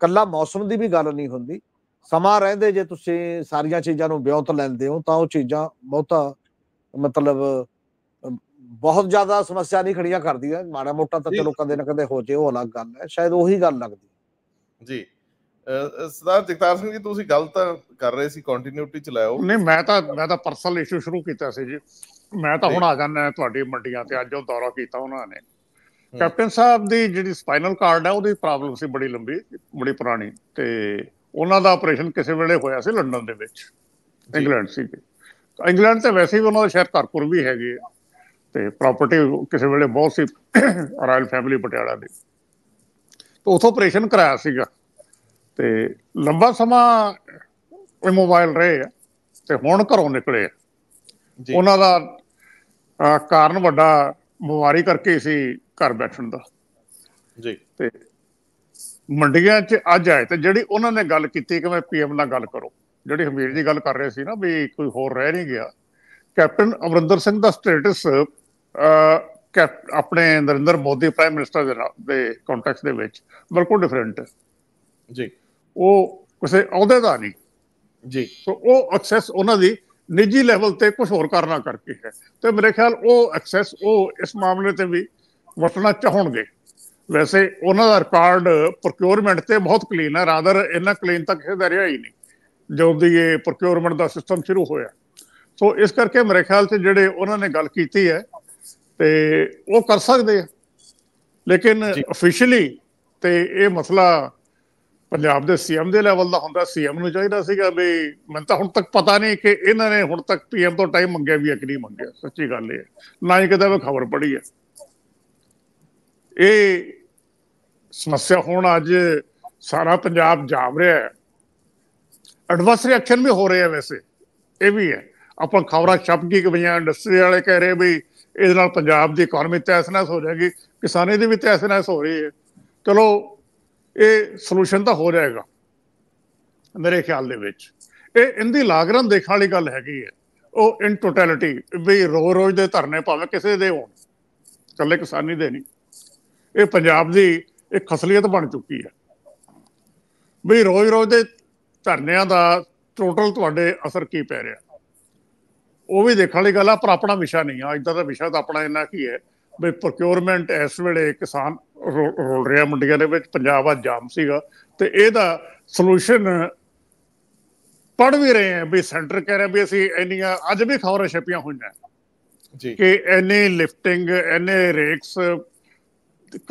ਕੱਲਾ ਮੌਸਮ ਦੀ ਵੀ ਗੱਲ ਨਹੀਂ ਹੁੰਦੀ ਸਮਾਂ ਰਹਿੰਦੇ ਜੇ ਤੁਸੀਂ ਸਾਰੀਆਂ ਚੀਜ਼ਾਂ ਨੂੰ ਬਿਉਂਤ ਲੈਂਦੇ ਹੋ ਤਾਂ ਉਹ ਚੀਜ਼ਾਂ ਬਹੁਤਾ ਮਤਲਬ ਬਹੁਤ ਜ਼ਿਆਦਾ ਸਮੱਸਿਆ ਨਹੀਂ ਖੜੀਆਂ ਕਰਦੀ ਮਾੜਾ ਮੋਟਾ ਤਾਂ ਚਲੋ ਕਦੇ ਨਾ ਕਦੇ ਹੋ ਜੇ ਉਹ ਅਲੱਗ ਗੱਲ ਹੈ ਸ਼ਾਇਦ ਉਹੀ ਗੱਲ ਲੱਗਦੀ ਜੀ ਸਰਦਾਰ ਜਗਤਾਰ ਸਿੰਘ ਜੀ ਤੁਸੀਂ ਗੱਲ ਤਾਂ ਕਰ ਰਹੇ ਸੀ ਕੰਟੀਨਿਊਟੀ ਚ ਲਾਇਓ ਨਹੀਂ ਮੈਂ ਤਾਂ ਮੈਂ ਤਾਂ ਪਰਸਨਲ ਇਸ਼ੂ ਸ਼ੁਰੂ ਕੀਤਾ ਸੀ ਜੀ ਮੈਂ ਤਾਂ ਹੁਣ ਆ ਜਾਣਾ ਤੁਹਾਡੀ ਮੰਡੀਆਂ ਤੇ ਅੱਜ ਉਹ ਦੌਰਾ ਕੀਤਾ ਉਹਨਾਂ ਨੇ ਕੈਪਟਨ ਸਾਹਿਬ ਦੀ ਜਿਹੜੀ ਸਪਾਈਨਲ ਕਾਰਡ ਹੈ ਉਹਦੀ ਪ੍ਰੋਬਲਮ ਸੀ ਬੜੀ ਲੰਬੀ ਬੜੀ ਪੁਰਾਣੀ ਤੇ ਉਹਨਾਂ ਦਾ ਆਪਰੇਸ਼ਨ ਕਿਸੇ ਵੇਲੇ ਹੋਇਆ ਸੀ ਲੰਡਨ ਦੇ ਵਿੱਚ ਇੰਗਲੈਂਡ ਸੀ ਇੰਗਲੈਂਡ ਤੇ ਵੈਸੇ ਵੀ ਉਹਨਾਂ ਦਾ ਸ਼ਹਿਰ ਕਰਪੁਰ ਵੀ ਹੈਗੇ ਆ ਤੇ ਪ੍ਰਾਪਰਟੀ ਕਿਸੇ ਵੇਲੇ ਬਹੁਤ ਸੀ ਰਾਇਲ ਫੈਮਿਲੀ ਪਟਿਆਲਾ ਦੀ ਤੋਂ ਉਥੋਂ ਆਪਰੇਸ਼ਨ ਕਰਾਇਆ ਸੀਗਾ ਤੇ ਲੰਬਾ ਸਮਾਂ ਮੋਬਾਈਲ ਰਹੇ ਤੇ ਹੁਣ ਘਰੋਂ ਨਿਕਲੇ ਜੀ ਉਹਨਾਂ ਦਾ ਕਾਰਨ ਵੱਡਾ ਬਿਮਾਰੀ ਕਰਕੇ ਸੀ ਘਰ ਬੈਠਣ ਦਾ ਜੀ ਤੇ ਮੰਡੀਆਂ 'ਚ ਅੱਜ ਆਏ ਤੇ ਜਿਹੜੀ ਉਹਨਾਂ ਨੇ ਗੱਲ ਕੀਤੀ ਕਿ ਮੈਂ ਪੀਐਮ ਨਾਲ ਗੱਲ ਕਰੋ ਜਿਹੜੀ ਹਮੀਰ ਜੀ ਗੱਲ ਕਰ ਰਹੇ ਸੀ ਨਾ ਵੀ ਕੋਈ ਹੋਰ ਰਹਿ ਨਹੀਂ ਗਿਆ ਕੈਪਟਨ ਅਮਰਿੰਦਰ ਸਿੰਘ ਦਾ ਸਟੇਟਸ ਆਪਣੇ ਨਰਿੰਦਰ ਮੋਦੀ ਪ੍ਰਾਈਮ ਮਿਨਿਸਟਰ ਦੇ ਨਾਲ ਦੇ ਕੰਟੈਕਸਟ ਦੇ ਵਿੱਚ ਬਿਲਕੁਲ ਡਿਫਰੈਂਟ ਹੈ ਜੀ ਉਹ ਕਿਸੇ ਅਹੁਦੇ ਦਾ ਨਹੀਂ ਜੀ ਸੋ ਉਹ ਐਕਸੈਸ ਉਹਨਾਂ ਦੀ ਨਿੱਜੀ ਲੈਵਲ ਤੇ ਕੁਝ ਹੋਰ ਕਰਨਾ ਕਰਕੇ ਹੈ ਤੇ ਮੇਰੇ ਖਿਆਲ ਉਹ ਐਕਸੈਸ ਉਹ ਇਸ ਮਾਮਲੇ ਤੇ ਵੀ ਵਰਤਣਾ ਚਾਹਣਗੇ ਵੈਸੇ ਉਹਨਾਂ ਦਾ ਰਿਕਾਰਡ ਪ੍ਰੋਕਿਉਰਮੈਂਟ ਤੇ ਬਹੁਤ ਕਲੀਨ ਹੈ ਰਾਦਰ ਇੰਨਾ ਕਲੀਨ ਤੱਕ ਕਿਸੇ ਦਾ ਰਿਹਾ ਹੀ ਨਹੀਂ ਜਦੋਂ ਦੀ ਇਹ ਪ੍ਰੋਕਿਉਰਮੈਂਟ ਦਾ ਸਿਸਟਮ ਸ਼ੁਰੂ ਹੋਇਆ ਸੋ ਇਸ ਕਰਕੇ ਮੇਰੇ ਖਿਆਲ ਤੇ ਜਿਹੜੇ ਉਹਨਾਂ ਨੇ ਗੱਲ ਕੀਤੀ ਹੈ ਤੇ ਉਹ ਕਰ ਸਕਦੇ ਆ ਲੇਕਿਨ ਅਫੀਸ਼ੀਅਲੀ ਤੇ ਇਹ ਮਸਲਾ ਪੰਜਾਬ ਦੇ ਸੀਐਮ ਦੇ ਲੈਵਲ ਦਾ ਹੁੰਦਾ ਸੀਐਮ ਨੂੰ ਚਾਹੀਦਾ ਸੀਗਾ ਵੀ ਮੈਨੂੰ ਤਾਂ ਹੁਣ ਤੱਕ ਪਤਾ ਨਹੀਂ ਕਿ ਇਹਨਾਂ ਨੇ ਹੁਣ ਤੱਕ ਪੀਐਮ ਤੋਂ ਟਾਈਮ ਮੰਗਿਆ ਵੀ ਹੈ ਕਿ ਨਹੀਂ ਮੰਗਿਆ ਸੱਚੀ ਗੱਲ ਇਹ ਨਾ ਹੀ ਕਿਤੇ ਮੈਂ ਖਬਰ ਪੜੀ ਹੈ ਇਹ ਸਮੱਸਿਆ ਹੁਣ ਅੱਜ ਸਾਰਾ ਪੰਜਾਬ ਜਾਮ ਰਿਹਾ ਹੈ ਐਡਵਰਸਰੀ ਐਕਸ਼ਨ ਵੀ ਹੋ ਰਹੇ ਆ ਵੈਸੇ ਇਹ ਵੀ ਹੈ ਆਪਾਂ ਖਬਰਾਂ ਛਪ ਗਈ ਕਿ ਪੰਜਾਬ ਇੰਡਸਟਰੀ ਵਾਲੇ ਕਹਿ ਰਹੇ ਵੀ ਇਹਦੇ ਨਾਲ ਪੰਜਾਬ ਦੀ ਇਕਨੋਮੀ ਤੈਸ ਹੋ ਜਾਏਗੀ ਕਿਸਾਨੇ ਦੀ ਵੀ ਤੈਸ ਹੋ ਰਹੀ ਹੈ ਚਲੋ ਇਹ ਸੋਲੂਸ਼ਨ ਤਾਂ ਹੋ ਜਾਏਗਾ ਮੇਰੇ ਖਿਆਲ ਦੇ ਵਿੱਚ ਇਹ ਇੰਦੀ ਲਾਗਰਨ ਦੇਖਣ ਵਾਲੀ ਗੱਲ ਹੈਗੀ ਹੈ ਉਹ ਇਨ ਟੋਟੈਲਿਟੀ ਵੀ ਰੋਜ਼-ਰੋਜ਼ ਦੇ ਧਰਨੇ ਭਾਵੇਂ ਕਿਸੇ ਦੇ ਹੋਣ ਚੱਲੇ ਕਿਸਾਨੀ ਦੇ ਨਹੀਂ ਇਹ ਪੰਜਾਬ ਦੀ ਇੱਕ ਖਸਲੀਅਤ ਬਣ ਚੁੱਕੀ ਹੈ ਵੀ ਰੋਜ਼-ਰੋਜ਼ ਦੇ ਧਰਨਿਆਂ ਦਾ ਟੋਟਲ ਤੁਹਾਡੇ ਅਸਰ ਕੀ ਪੈ ਰਿਹਾ ਉਹ ਵੀ ਦੇਖਣ ਵਾਲੀ ਗੱਲ ਆ ਪਰ ਆਪਣਾ ਵਿਸ਼ਾ ਨਹੀਂ ਆ ਇਦਾਂ ਦਾ ਵਿਸ਼ਾ ਤਾਂ ਆਪਣਾ ਇੰਨਾ ਕੀ ਹੈ ਵੀ ਪ੍ਰੋਕਿਊਰਮੈਂਟ ਇਸ ਵੇਲੇ ਕਿਸਾਨ ਰੋਲ ਰਿਹਾ ਮੰਡੀਆਂ ਦੇ ਵਿੱਚ ਪੰਜਾਬ ਆ ਜਾਮ ਸੀਗਾ ਤੇ ਇਹਦਾ ਸੋਲੂਸ਼ਨ ਪੜ ਵੀ ਰਹੇ ਆ ਵੀ ਸੈਂਟਰ ਕਹਿ ਰਿਹਾ ਵੀ ਅਸੀਂ ਇੰਨੀਆਂ ਅੱਜ ਵੀ ਖੌਰੇ ਛਪੀਆਂ ਹੋਈਆਂ ਜੀ ਕਿ ਐਨੇ ਲਿਫਟਿੰਗ ਐਨੇ ਰੇਕਸ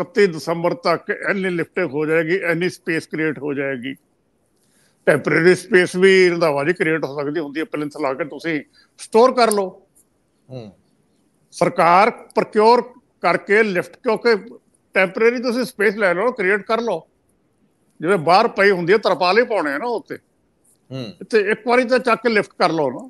31 ਦਸੰਬਰ ਤੱਕ ਐਨੇ ਲਿਫਟਿੰਗ ਹੋ ਜਾਏਗੀ ਐਨੀ ਸਪੇਸ ਕ੍ਰੀਏਟ ਹੋ ਜਾਏਗੀ ਟੈਂਪਰੇਰੀ ਸਪੇਸ ਵੀ ਰੰਧਾਵਾ ਜੀ ਕ੍ਰੀਏਟ ਹੋ ਸਕਦੀ ਹੁੰਦੀ ਹੈ ਪਲਿੰਥ ਲਾ ਕੇ ਤੁਸੀਂ ਸਟੋਰ ਕਰ ਲਓ ਹੂੰ ਸਰਕਾਰ ਪ੍ਰਕਿਉਰ ਕਰਕੇ ਲਿਫਟ ਕਿਉਂਕਿ ਟੈਂਪਰੇਰੀ ਤੁਸੀਂ ਸਪੇਸ ਲੈ ਲਓ ਕ੍ਰੀਏਟ ਕਰ ਲਓ ਜਿਵੇਂ ਬਾਹਰ ਪਈ ਹੁੰਦੀ ਹੈ ਤਰਪਾਲੇ ਪਾਉਣੇ ਹਨ ਨਾ ਉੱਤੇ ਹੂੰ ਤੇ ਇੱਕ ਵਾਰੀ ਤਾਂ ਚੱਕ ਕੇ ਲਿਫਟ ਕਰ ਲਓ ਨਾ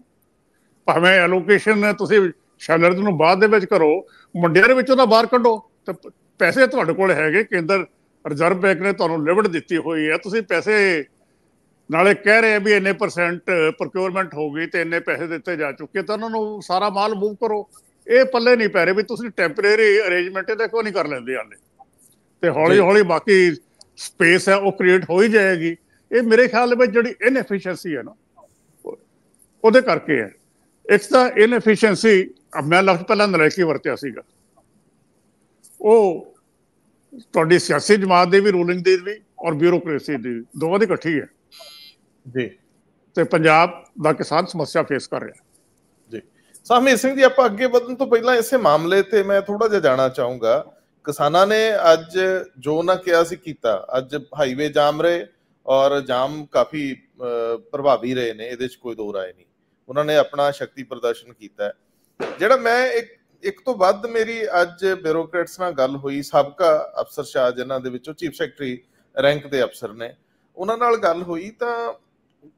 ਭਾਵੇਂ ਅਲੋਕੇਸ਼ਨ ਤੁਸੀਂ ਸੈਲਰੀ ਨੂੰ ਬਾਅਦ ਦੇ ਵਿੱਚ ਕਰੋ ਮੁੰਡਿਆਂ ਦੇ ਵਿੱਚੋਂ ਤਾਂ ਬਾਹਰ ਕੱਢੋ ਤੇ ਪੈਸੇ ਤੁਹਾਡੇ ਕੋਲ ਹੈਗੇ ਕੇਂਦਰ ਰਿਜ਼ਰਵ ਬੈਂਕ ਨੇ ਤੁਹਾਨੂੰ ਲਿਮਟ ਦਿੱਤੀ ਹੋਈ ਹੈ ਤੁਸੀਂ ਪੈਸੇ ਨਾਲੇ ਕਹਿ ਰਹੇ ਵੀ ਇੰਨੇ ਪਰਸੈਂਟ ਪ੍ਰੋਕਿਊਰਮੈਂਟ ਹੋ ਗਈ ਤੇ ਇੰਨੇ ਪੈਸੇ ਦਿੱਤੇ ਜਾ ਚੁੱਕੇ ਤਾਂ ਉਹਨਾਂ ਨੂੰ ਸਾਰਾ ਮਾਲ ਮੂਵ ਕਰੋ ਇਹ ਪੱਲੇ ਨਹੀਂ ਪੈ ਰਹੇ ਵੀ ਤੁਸੀਂ ਟੈਂਪਰੇਰੀ ਅਰੇਂਜਮੈਂਟ ਇਹ ਦੇਖੋ ਨਹੀਂ ਕਰ ਲੈਂਦੇ ਆਲੇ ਤੇ ਹੌਲੀ ਹੌਲੀ ਬਾਕੀ ਸਪੇਸ ਹੈ ਉਹ ਕ੍ਰੀਏਟ ਹੋ ਹੀ ਜਾਏਗੀ ਇਹ ਮੇਰੇ ਖਿਆਲ ਵਿੱਚ ਜਿਹੜੀ ਇਨਐਫੀਸ਼ੀਐਂਸੀ ਹੈ ਨਾ ਉਹਦੇ ਕਰਕੇ ਹੈ ਇੱਕ ਤਾਂ ਇਨਐਫੀਸ਼ੀਐਂਸੀ ਮੈਂ ਲਖ ਪਹਿਲਾਂ ਨਰੇਕੀ ਵਰਤਿਆ ਸੀਗਾ ਉਹ ਤੁਹਾਡੀ ਸਿਆਸੀ ਜਮਾਤ ਦੇ ਵੀ ਰੂਲਿੰਗ ਦੀ ਵੀ ਔਰ ਬਿਊਰੋਕ੍ਰੇਸੀ ਦੀ ਦੋਵਾਂ ਦੀ ਇਕੱਠੀ ਹੈ ਜੀ ਤੇ ਪੰਜਾਬ ਦਾ ਕਿਸਾਨ ਸਮੱਸਿਆ ਫੇਸ ਕਰ ਰਿਹਾ ਜੀ ਸਾਹਿਬ ਸਿੰਘ ਜੀ ਆਪਾਂ ਅੱਗੇ ਵਧਣ ਤੋਂ ਪਹਿਲਾਂ ਇਸੇ ਮਾਮਲੇ ਤੇ ਮੈਂ ਥੋੜਾ ਜਿਹਾ ਜਾਣਾ ਚਾਹੂੰਗਾ ਕਿਸਾਨਾਂ ਨੇ ਅੱਜ ਜੋ ਨਾ ਕਿਹਾ ਸੀ ਕੀਤਾ ਅੱਜ ਹਾਈਵੇ ਜਾਮ ਰਹੇ ਔਰ ਜਾਮ ਕਾਫੀ ਪ੍ਰਭਾਵੀ ਰਹੇ ਨੇ ਇਹਦੇ 'ਚ ਕੋਈ ਦੋ ਰਾਏ ਨਹੀਂ ਉਹਨਾਂ ਨੇ ਆਪਣਾ ਸ਼ਕਤੀ ਪ੍ਰਦਰਸ਼ਨ ਕੀਤਾ ਜਿਹੜਾ ਮੈਂ ਇੱਕ ਇੱਕ ਤੋਂ ਵੱਧ ਮੇਰੀ ਅੱਜ ਬਿਊਰੋਕਰੇਟਸ ਨਾਲ ਗੱਲ ਹੋਈ ਸਾਬਕਾ ਅਫਸਰ ਸ਼ਾਹ ਜਿਨ੍ਹਾਂ ਦੇ ਵਿੱਚੋਂ ਚੀਫ ਸੈਕਟਰੀ ਰੈਂਕ ਦੇ ਅਫਸਰ ਨੇ ਉਹਨਾਂ ਨਾਲ ਗੱਲ ਹੋਈ ਤਾਂ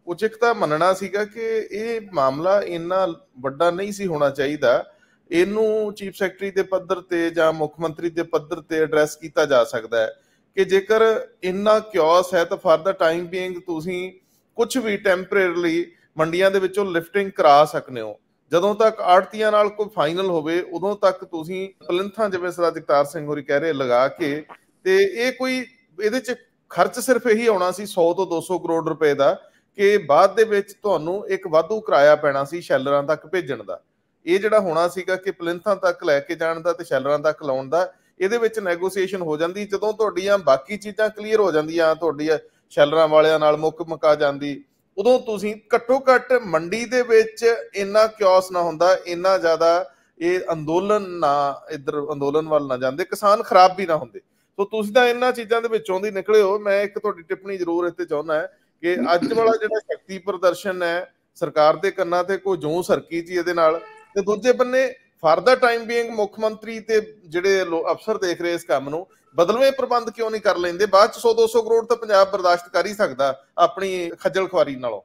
ਉਚਿਕਤਾ ਮੰਨਣਾ ਸੀਗਾ ਕਿ ਇਹ ਮਾਮਲਾ ਇੰਨਾ ਵੱਡਾ ਨਹੀਂ ਸੀ ਹੋਣਾ ਚਾਹੀਦਾ ਇਹਨੂੰ ਚੀਫ ਸੈਕਟਰੀ ਦੇ ਪੱਧਰ ਤੇ ਜਾਂ ਮੁੱਖ ਮੰਤਰੀ ਦੇ ਪੱਧਰ ਤੇ ਐਡਰੈਸ ਕੀਤਾ ਜਾ ਸਕਦਾ ਹੈ ਕਿ ਜੇਕਰ ਇੰਨਾ ਕਿਓਸ ਹੈ ਤਾਂ ਫਾਰ ਦਾ ਟਾਈਮ ਬੀਇੰਗ ਤੁਸੀਂ ਕੁਝ ਵੀ ਟੈਂਪਰੇਰੀਲੀ ਮੰਡੀਆਂ ਦੇ ਵਿੱਚੋਂ ਲਿਫਟਿੰਗ ਕਰਾ ਸਕਨੇ ਹੋ ਜਦੋਂ ਤੱਕ ਆੜਤੀਆਂ ਨਾਲ ਕੋਈ ਫਾਈਨਲ ਹੋਵੇ ਉਦੋਂ ਤੱਕ ਤੁਸੀਂ ਪਲਿੰਥਾਂ ਜਿਵੇਂ ਸਰਦਾਰ ਜਗਤਾਰ ਸਿੰਘ ਹੋਰੀ ਕਹਿ ਰਹੇ ਲਗਾ ਕੇ ਤੇ ਇਹ ਕੋਈ ਇਹਦੇ ਚ ਖਰਚ ਸਿਰਫ ਇਹੀ ਆਉਣਾ ਸੀ 100 ਤੋਂ 200 ਕਰੋੜ ਰੁਪਏ ਦਾ ਕਿ ਬਾਅਦ ਦੇ ਵਿੱਚ ਤੁਹਾਨੂੰ ਇੱਕ ਵਾਧੂ ਕਿਰਾਇਆ ਪੈਣਾ ਸੀ ਸ਼ੈਲਰਾਂ ਤੱਕ ਭੇਜਣ ਦਾ ਇਹ ਜਿਹੜਾ ਹੋਣਾ ਸੀਗਾ ਕਿ ਪਲਿੰਥਾਂ ਤੱਕ ਲੈ ਕੇ ਜਾਣ ਦਾ ਤੇ ਸ਼ੈਲਰਾਂ ਤੱਕ ਲਾਉਣ ਦਾ ਇਹਦੇ ਵਿੱਚ ਨੈਗੋਸੀਏਸ਼ਨ ਹੋ ਜਾਂਦੀ ਜਦੋਂ ਤੁਹਾਡੀਆਂ ਬਾਕੀ ਚੀਜ਼ਾਂ ਕਲੀਅਰ ਹੋ ਜਾਂਦੀਆਂ ਤੁਹਾਡੀ ਸ਼ੈਲਰਾਂ ਵਾਲਿਆਂ ਨਾਲ ਮੁੱਕ ਮਕਾ ਜਾਂਦੀ ਉਦੋਂ ਤੁਸੀਂ ਘੱਟੋ ਘੱਟ ਮੰਡੀ ਦੇ ਵਿੱਚ ਇੰਨਾ ਕਿਓਸ ਨਾ ਹੁੰਦਾ ਇੰਨਾ ਜ਼ਿਆਦਾ ਇਹ ਅੰਦੋਲਨ ਨਾ ਇਧਰ ਅੰਦੋਲਨ ਵੱਲ ਨਾ ਜਾਂਦੇ ਕਿਸਾਨ ਖਰਾਬ ਵੀ ਨਾ ਹੁੰਦੇ ਸੋ ਤੁਸੀਂ ਤਾਂ ਇੰਨਾ ਚੀਜ਼ਾਂ ਦੇ ਵਿੱਚੋਂ ਦੀ ਨਿਕਲੇ ਹੋ ਮੈਂ ਇੱਕ ਤੁਹਾਡੀ ਟਿੱਪਣੀ ਜ਼ਰੂਰ ਇੱਥੇ ਚਾਹੁੰਦਾ ਹੈ ਕਿ ਅੱਜ ਵਾਲਾ ਜਿਹੜਾ ਸ਼ਕਤੀ ਪ੍ਰਦਰਸ਼ਨ ਹੈ ਸਰਕਾਰ ਦੇ ਕੰਨਾਂ ਤੇ ਕੋਈ ਜੋਂ ਸਰਕੀ ਜੀ ਇਹਦੇ ਨਾਲ ਤੇ ਦੂਜੇ ਬੰਨੇ ਫਾਰ ਦਾ ਟਾਈਮ ਬੀਇੰਗ ਮੁੱਖ ਮੰਤਰੀ ਤੇ ਜਿਹੜੇ ਅਫਸਰ ਦੇਖ ਰਹੇ ਇਸ ਕੰਮ ਨੂੰ ਬਦਲਵੇਂ ਪ੍ਰਬੰਧ ਕਿਉਂ ਨਹੀਂ ਕਰ ਲੈਂਦੇ ਬਾਅਦ ਚ 100 200 ਕਰੋੜ ਤਾਂ ਪੰਜਾਬ ਬਰਦਾਸ਼ਤ ਕਰ ਹੀ ਸਕਦਾ ਆਪਣੀ ਖੱਜਲ ਖੁਆਰੀ ਨਾਲੋਂ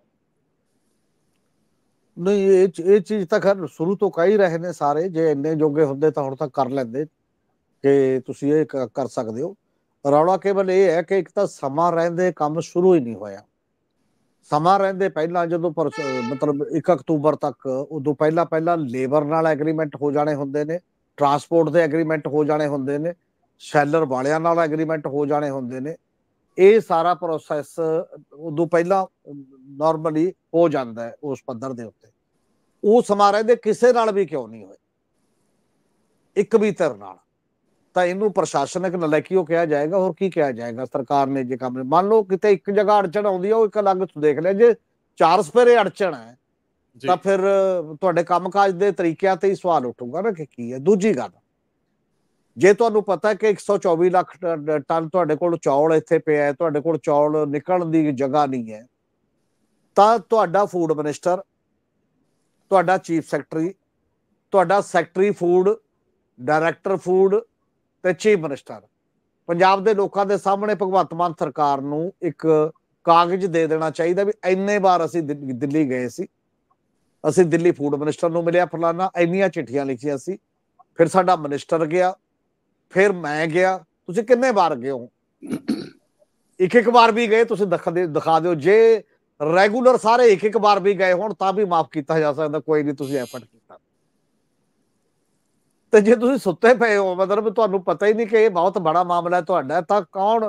ਨਹੀਂ ਇਹ ਇਹ ਚੀਜ਼ ਤਾਂ ਖਰ ਸ਼ੁਰੂ ਤੋਂ ਕਹੀ ਰਹੇ ਨੇ ਸਾਰੇ ਜੇ ਇੰਨੇ ਜੋਗੇ ਹੁੰਦੇ ਤਾਂ ਹੁਣ ਤਾਂ ਕਰ ਲੈਂਦੇ ਕਿ ਤੁਸੀਂ ਇਹ ਕਰ ਸਕਦੇ ਹੋ ਰੌਲਾ ਕੇਵਲ ਇਹ ਹੈ ਕਿ ਇੱਕ ਤਾਂ ਸਮਾਂ ਰਹਿੰਦੇ ਕੰਮ ਸ਼ੁਰੂ ਹੀ ਨਹੀਂ ਹੋਇਆ ਸਮਾਂ ਰਹਿੰਦੇ ਪਹਿਲਾਂ ਜਦੋਂ ਮਤਲਬ 1 ਅਕਤੂਬਰ ਤੱਕ ਉਦੋਂ ਪਹਿਲਾਂ ਪਹਿਲਾਂ ਲੇਬਰ ਨਾਲ ਐਗਰੀਮੈਂਟ ਹੋ ਜਾਣੇ ਹੁੰਦੇ ਨੇ ਟਰਾਂਸਪੋਰਟ ਦੇ ਐਗਰੀਮੈਂਟ ਹੋ ਜਾਣੇ ਹੁੰਦੇ ਨੇ ਸ਼ੈਲਰ ਵਾਲਿਆਂ ਨਾਲ ਐਗਰੀਮੈਂਟ ਹੋ ਜਾਣੇ ਹੁੰਦੇ ਨੇ ਇਹ ਸਾਰਾ ਪ੍ਰੋਸੈਸ ਉਦੋਂ ਪਹਿਲਾਂ ਨਾਰਮਲੀ ਹੋ ਜਾਂਦਾ ਹੈ ਉਸ ਪੱਧਰ ਦੇ ਉੱਤੇ ਉਹ ਸਮਾਂ ਰਹਿੰਦੇ ਕਿਸੇ ਨਾਲ ਵੀ ਕਿਉਂ ਨਹੀਂ ਹੋਏ ਇੱਕ ਵੀ ਧਰ ਨਾਲ ਤਾਂ ਇਹਨੂੰ ਪ੍ਰਸ਼ਾਸਨਿਕ ਨਲੈਕੀਓ ਕਿਹਾ ਜਾਏਗਾ ਹੋਰ ਕੀ ਕਿਹਾ ਜਾਏਗਾ ਸਰਕਾਰ ਨੇ ਜੇ ਕੰਮ ਮੰਨ ਲਓ ਕਿਤੇ ਇੱਕ ਜਗ੍ਹਾ ਅੜਚਣ ਆਉਂਦੀ ਆ ਉਹ ਇੱਕ ਅਲੱਗ ਤੋਂ ਦੇਖ ਲਿਆ ਜੇ ਚਾਰ ਸਪੇਰੇ ਅੜਚਣ ਹੈ ਤਾਂ ਫਿਰ ਤੁਹਾਡੇ ਕੰਮਕਾਜ ਦੇ ਤਰੀਕਿਆਂ ਤੇ ਹੀ ਸਵਾਲ ਉੱਠੂਗਾ ਨਾ ਕਿ ਕੀ ਹੈ ਦੂਜੀ ਗੱਲ ਜੇ ਤੁਹਾਨੂੰ ਪਤਾ ਕਿ 124 ਲੱਖ ਟਨ ਤੁਹਾਡੇ ਕੋਲ ਚੌਲ ਇੱਥੇ ਪਿਆ ਹੈ ਤੁਹਾਡੇ ਕੋਲ ਚੌਲ ਨਿਕਲਣ ਦੀ ਜਗ੍ਹਾ ਨਹੀਂ ਹੈ ਤਾਂ ਤੁਹਾਡਾ ਫੂਡ ਮਿਨਿਸਟਰ ਤੁਹਾਡਾ ਚੀਫ ਸੈਕਟਰੀ ਤੁਹਾਡਾ ਸੈਕਟਰੀ ਫੂਡ ਡਾਇਰੈਕਟਰ ਫੂਡ ਤੇ 6 ਮਿਨਿਸਟਰ ਪੰਜਾਬ ਦੇ ਲੋਕਾਂ ਦੇ ਸਾਹਮਣੇ ਭਗਵੰਤ ਮਾਨ ਸਰਕਾਰ ਨੂੰ ਇੱਕ ਕਾਗਜ਼ ਦੇ ਦੇਣਾ ਚਾਹੀਦਾ ਵੀ ਐਨੇ ਵਾਰ ਅਸੀਂ ਦਿੱਲੀ ਗਏ ਸੀ ਅਸੀਂ ਦਿੱਲੀ ਫੂਡ ਮਿਨਿਸਟਰ ਨੂੰ ਮਿਲਿਆ ਫਲਾਣਾ ਐਨੀਆਂ ਚਿੱਠੀਆਂ ਲਿਖੀਆਂ ਸੀ ਫਿਰ ਸਾਡਾ ਮਿਨਿਸਟਰ ਗਿਆ ਫਿਰ ਮੈਂ ਗਿਆ ਤੁਸੀਂ ਕਿੰਨੇ ਵਾਰ ਗਏ ਹੋ ਇੱਕ ਇੱਕ ਵਾਰ ਵੀ ਗਏ ਤੁਸੀਂ ਦਿਖਾ ਦਿਓ ਜੇ ਰੈਗੂਲਰ ਸਾਰੇ ਇੱਕ ਇੱਕ ਵਾਰ ਵੀ ਗਏ ਹੋਣ ਤਾਂ ਵੀ ਮਾਫ ਕੀਤਾ ਜਾ ਸਕਦਾ ਕੋਈ ਨਹੀਂ ਤੁਸੀਂ ਐਫਰਟ ਤੇ ਜੇ ਤੁਸੀਂ ਸੁੱਤੇ ਪਏ ਹੋ ਮਤਲਬ ਤੁਹਾਨੂੰ ਪਤਾ ਹੀ ਨਹੀਂ ਕਿ ਇਹ ਬਹੁਤ ਬੜਾ ਮਾਮਲਾ ਹੈ ਤੁਹਾਡਾ ਤਾਂ ਕੌਣ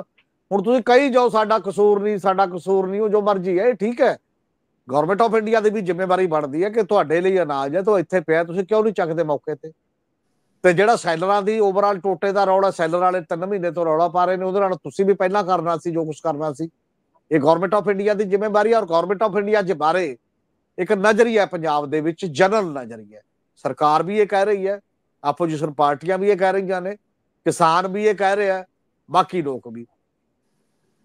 ਹੁਣ ਤੁਸੀਂ ਕਹੀ ਜਾਓ ਸਾਡਾ ਕਸੂਰ ਨਹੀਂ ਸਾਡਾ ਕਸੂਰ ਨਹੀਂ ਉਹ ਜੋ ਮਰਜ਼ੀ ਹੈ ਇਹ ਠੀਕ ਹੈ ਗਵਰਨਮੈਂਟ ਆਫ ਇੰਡੀਆ ਦੀ ਵੀ ਜ਼ਿੰਮੇਵਾਰੀ ਬਣਦੀ ਹੈ ਕਿ ਤੁਹਾਡੇ ਲਈ ਅਨਾਜ ਹੈ ਤਾਂ ਇੱਥੇ ਪਿਆ ਤੁਸੀਂ ਕਿਉਂ ਨਹੀਂ ਚੱਕਦੇ ਮੌਕੇ ਤੇ ਤੇ ਜਿਹੜਾ ਸੈਲਰਾਂ ਦੀ ਓਵਰਆਲ ਟੋਟੇ ਦਾ ਰੌਲਾ ਸੈਲਰ ਵਾਲੇ 3 ਮਹੀਨੇ ਤੋਂ ਰੌਲਾ ਪਾ ਰਹੇ ਨੇ ਉਹਦੇ ਨਾਲ ਤੁਸੀਂ ਵੀ ਪਹਿਲਾਂ ਕਰਨਾ ਸੀ ਜੋ ਕੁਝ ਕਰਨਾ ਸੀ ਇਹ ਗਵਰਨਮੈਂਟ ਆਫ ਇੰਡੀਆ ਦੀ ਜ਼ਿੰਮੇਵਾਰੀ ਔਰ ਗਵਰਨਮੈਂਟ ਆਫ ਇੰਡੀਆ ਦੇ ਬਾਰੇ ਇੱਕ ਨਜ਼ਰੀਆ ਪੰਜਾਬ ਦੇ ਵਿੱਚ ਜਨਰਲ ਨਜ਼ਰੀਆ ਸਰਕਾਰ ਵੀ ਇਹ ਕਹਿ ਰਹੀ ਹੈ ਆਪੋਜੀਸ਼ਨ ਪਾਰਟੀਆਂ ਵੀ ਇਹ ਕਹਿ ਰਹੀਆਂ ਨੇ ਕਿਸਾਨ ਵੀ ਇਹ ਕਹਿ ਰਿਹਾ ਬਾਕੀ ਲੋਕ ਵੀ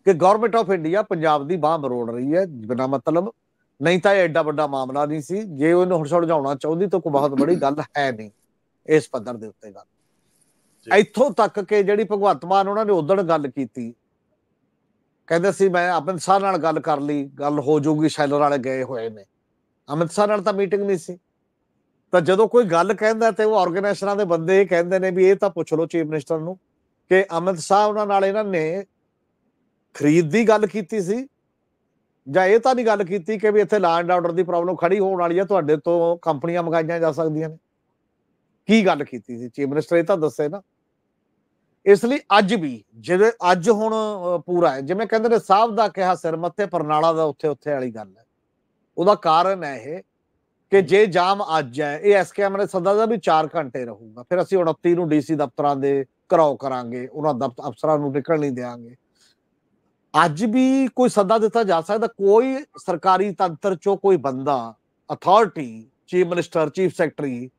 ਕਿ ਗਵਰਨਮੈਂਟ ਆਫ ਇੰਡੀਆ ਪੰਜਾਬ ਦੀ ਬਾਹ ਮਰੋੜ ਰਹੀ ਹੈ ਬਿਨਾ ਮਤਲਬ ਨਹੀਂ ਤਾਂ ਇਹ ਐਡਾ ਵੱਡਾ ਮਾਮਲਾ ਨਹੀਂ ਸੀ ਜੇ ਉਹਨੂੰ ਹੁਣ ਜਾਉਣਾ ਚਾਹੁੰਦੀ ਤਾਂ ਕੋਈ ਬਹੁਤ ਬੜੀ ਗੱਲ ਹੈ ਨਹੀਂ ਇਸ ਪੱਧਰ ਦੇ ਉੱਤੇ ਗੱਲ ਇੱਥੋਂ ਤੱਕ ਕਿ ਜਿਹੜੀ ਭਗਵੰਤ ਮਾਨ ਉਹਨਾਂ ਨੇ ਉਦੋਂ ਗੱਲ ਕੀਤੀ ਕਹਿੰਦੇ ਸੀ ਮੈਂ ਅਮਿਤ ਸ਼ਾਹ ਨਾਲ ਗੱਲ ਕਰ ਲਈ ਗੱਲ ਹੋ ਜਾਊਗੀ ਸ਼ੈਲਰ ਵਾਲੇ ਗਏ ਹੋਏ ਨੇ ਅਮਿਤ ਸ਼ਾਹ ਨਾਲ ਤਾਂ ਮੀਟਿੰਗ ਨਹੀਂ ਸੀ ਤਾਂ ਜਦੋਂ ਕੋਈ ਗੱਲ ਕਹਿੰਦਾ ਤੇ ਉਹ ਆਰਗੇਨਾਈਜ਼ਰਾਂ ਦੇ ਬੰਦੇ ਕਹਿੰਦੇ ਨੇ ਵੀ ਇਹ ਤਾਂ ਪੁੱਛ ਲਓ ਚੀਫ ਮਿਨਿਸਟਰ ਨੂੰ ਕਿ ਅਮਿਤ ਸਾਹਿਬ ਉਹਨਾਂ ਨਾਲ ਇਹਨਾਂ ਨੇ ਖਰੀਦ ਦੀ ਗੱਲ ਕੀਤੀ ਸੀ ਜਾਂ ਇਹ ਤਾਂ ਨਹੀਂ ਗੱਲ ਕੀਤੀ ਕਿ ਵੀ ਇੱਥੇ ਲੈਂਡ ਆਰਡਰ ਦੀ ਪ੍ਰੋਬਲਮ ਖੜੀ ਹੋਣ ਵਾਲੀ ਹੈ ਤੁਹਾਡੇ ਤੋਂ ਕੰਪਨੀਆਂ ਮੰਗਾਈਆਂ ਜਾ ਸਕਦੀਆਂ ਨੇ ਕੀ ਗੱਲ ਕੀਤੀ ਸੀ ਚੀਫ ਮਿਨਿਸਟਰ ਇਹ ਤਾਂ ਦੱਸੇ ਨਾ ਇਸ ਲਈ ਅੱਜ ਵੀ ਜਿਵੇਂ ਅੱਜ ਹੁਣ ਪੂਰਾ ਹੈ ਜਿਵੇਂ ਕਹਿੰਦੇ ਨੇ ਸਾਹਿਬ ਦਾ ਕਿਹਾ ਸਿਰ ਮੱਥੇ ਪਰਨਾਲਾ ਦਾ ਉੱਥੇ ਉੱਥੇ ਵਾਲੀ ਗੱਲ ਹੈ ਉਹਦਾ ਕਾਰਨ ਹੈ ਇਹ ਕਿ ਜੇ ਜਾਮ ਅੱਜ ਹੈ ਇਹ ਐਸਕੇਐਮ ਨੇ ਸਦਾ ਦਾ ਵੀ 4 ਘੰਟੇ ਰਹੂਗਾ ਫਿਰ ਅਸੀਂ 29 ਨੂੰ ਡੀਸੀ ਦਫ਼ਤਰਾਂ ਦੇ ਘਰਾਓ ਕਰਾਂਗੇ ਉਹਨਾਂ ਦਫ਼ਤਰ ਅਫਸਰਾਂ ਨੂੰ ਨਿਕਲ ਨਹੀਂ ਦੇਵਾਂਗੇ ਅੱਜ ਵੀ ਕੋਈ ਸੱਦਾ ਦਿੱਤਾ ਜਾ ਸਕਦਾ ਕੋਈ ਸਰਕਾਰੀ ਤੰਤਰ ਚੋਂ ਕੋਈ ਬੰਦਾ authority chief minister chief secretary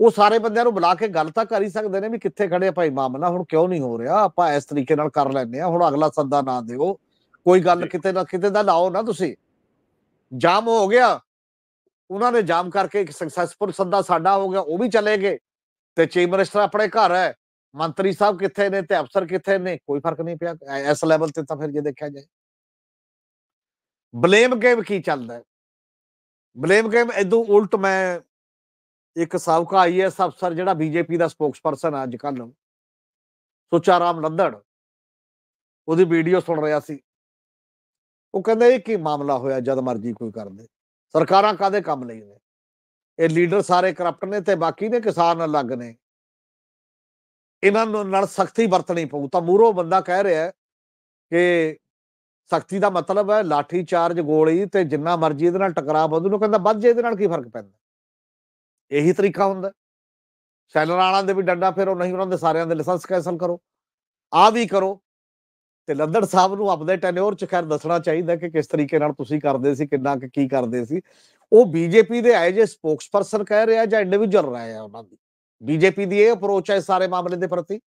ਉਹ ਸਾਰੇ ਬੰਦਿਆਂ ਨੂੰ ਬੁਲਾ ਕੇ ਗੱਲ ਤਾਂ ਕਰ ਹੀ ਸਕਦੇ ਨੇ ਵੀ ਕਿੱਥੇ ਖੜੇ ਆ ਭਾਈ ਮਾਮਲਾ ਹੁਣ ਕਿਉਂ ਨਹੀਂ ਹੋ ਰਿਹਾ ਆਪਾਂ ਇਸ ਤਰੀਕੇ ਨਾਲ ਕਰ ਲੈਨੇ ਆ ਹੁਣ ਅਗਲਾ ਸੱਦਾ ਨਾ ਦਿਓ ਕੋਈ ਗੱਲ ਕਿਤੇ ਨਾ ਕਿਤੇ ਦਾ ਲਾਓ ਨਾ ਤੁਸੀਂ ਜਾਮ ਹੋ ਗਿਆ ਉਹਨਾਂ ਨੇ ਜਾਮ ਕਰਕੇ ਇੱਕ ਸਕਸੈਸਫੁਲ ਸੱਦਾ ਸਾਡਾ ਹੋ ਗਿਆ ਉਹ ਵੀ ਚਲੇ ਗਏ ਤੇ ਚੀਫ ਮਿਨਿਸਟਰ ਆਪਣੇ ਘਰ ਹੈ ਮੰਤਰੀ ਸਾਹਿਬ ਕਿੱਥੇ ਨੇ ਤੇ ਅਫਸਰ ਕਿੱਥੇ ਨੇ ਕੋਈ ਫਰਕ ਨਹੀਂ ਪਿਆ ਇਸ ਲੈਵਲ ਤੇ ਤਾਂ ਫਿਰ ਜੇ ਦੇਖਿਆ ਜਾਏ ਬਲੇਮ ਗੇਮ ਕੀ ਚੱਲਦਾ ਬਲੇਮ ਗੇਮ ਇਦੋਂ ਉਲਟ ਮੈਂ ਇੱਕ ਸਾਬਕਾ ਆਈਐਸ ਅਫਸਰ ਜਿਹੜਾ ਬੀਜੇਪੀ ਦਾ ਸਪੋਕਸਪਰਸਨ ਆ ਅੱਜ ਕੱਲ ਸੁਚਾਰਾਮ ਲੱਦੜ ਉਹਦੀ ਵੀਡੀਓ ਸੁਣ ਰਿਹਾ ਸੀ ਉਹ ਕਹਿੰਦਾ ਇਹ ਕੀ ਮਾਮਲਾ ਹੋਇਆ ਜਦ ਮਰਜੀ ਕੋਈ ਕਰ ਦੇ ਸਰਕਾਰਾਂ ਕਾਦੇ ਕੰਮ ਲਈ ਨੇ ਇਹ ਲੀਡਰ ਸਾਰੇ ਕਰਪਟ ਨੇ ਤੇ ਬਾਕੀ ਨੇ ਕਿਸਾਨ ਅਲੱਗ ਨੇ ਇਹਨਾਂ ਨੂੰ ਨਾਲ ਸਖਤੀ ਵਰਤਣੀ ਪਊ ਤਾਂ ਮੂਰੋ ਬੰਦਾ ਕਹਿ ਰਿਹਾ ਕਿ ਸਖਤੀ ਦਾ ਮਤਲਬ ਹੈ ਲਾਠੀ ਚਾਰਜ ਗੋਲੀ ਤੇ ਜਿੰਨਾ ਮਰਜ਼ੀ ਇਹਦੇ ਨਾਲ ਟਕਰਾਅ ਬੰਦੂ ਨੂੰ ਕਹਿੰਦਾ ਵੱਧ ਜੇ ਇਹਦੇ ਨਾਲ ਕੀ ਫਰਕ ਪੈਂਦਾ ਇਹੀ ਤਰੀਕਾ ਹੁੰਦਾ ਸੈਲਰਾਂ ਵਾਲਾਂ ਦੇ ਵੀ ਡੰਡਾ ਫੇਰੋ ਨਹੀਂ ਉਹਨਾਂ ਦੇ ਸਾਰਿਆਂ ਦੇ ਲਾਇਸੈਂਸ ਕੈਨਸਲ ਕਰੋ ਆ ਵੀ ਕਰੋ ਤੇ ਲੰਦੜ ਸਾਹਿਬ ਨੂੰ ਆਪਦੇ ਟੈਨਿਓਰ ਚ ਖੈਰ ਦੱਸਣਾ ਚਾਹੀਦਾ ਕਿ ਕਿਸ ਤਰੀਕੇ ਨਾਲ ਤੁਸੀਂ ਕਰਦੇ ਸੀ ਕਿੰਨਾ ਕਿ ਕੀ ਕਰਦੇ ਸੀ ਉਹ ਬੀਜੇਪੀ ਦੇ ਐਜ ਸਪੋਕਸਪਰਸਨ ਕਹਿ ਰਿਹਾ ਜਾਂ ਇੰਡੀਵਿਜੂਅਲ ਆ ਉਹਨਾਂ ਦੀ ਬੀਜੇਪੀ ਦੀ ਇਹ ਅਪਰੋਚ ਹੈ ਸਾਰੇ ਮਾਮਲੇ ਦੇ ਪ੍ਰਤੀ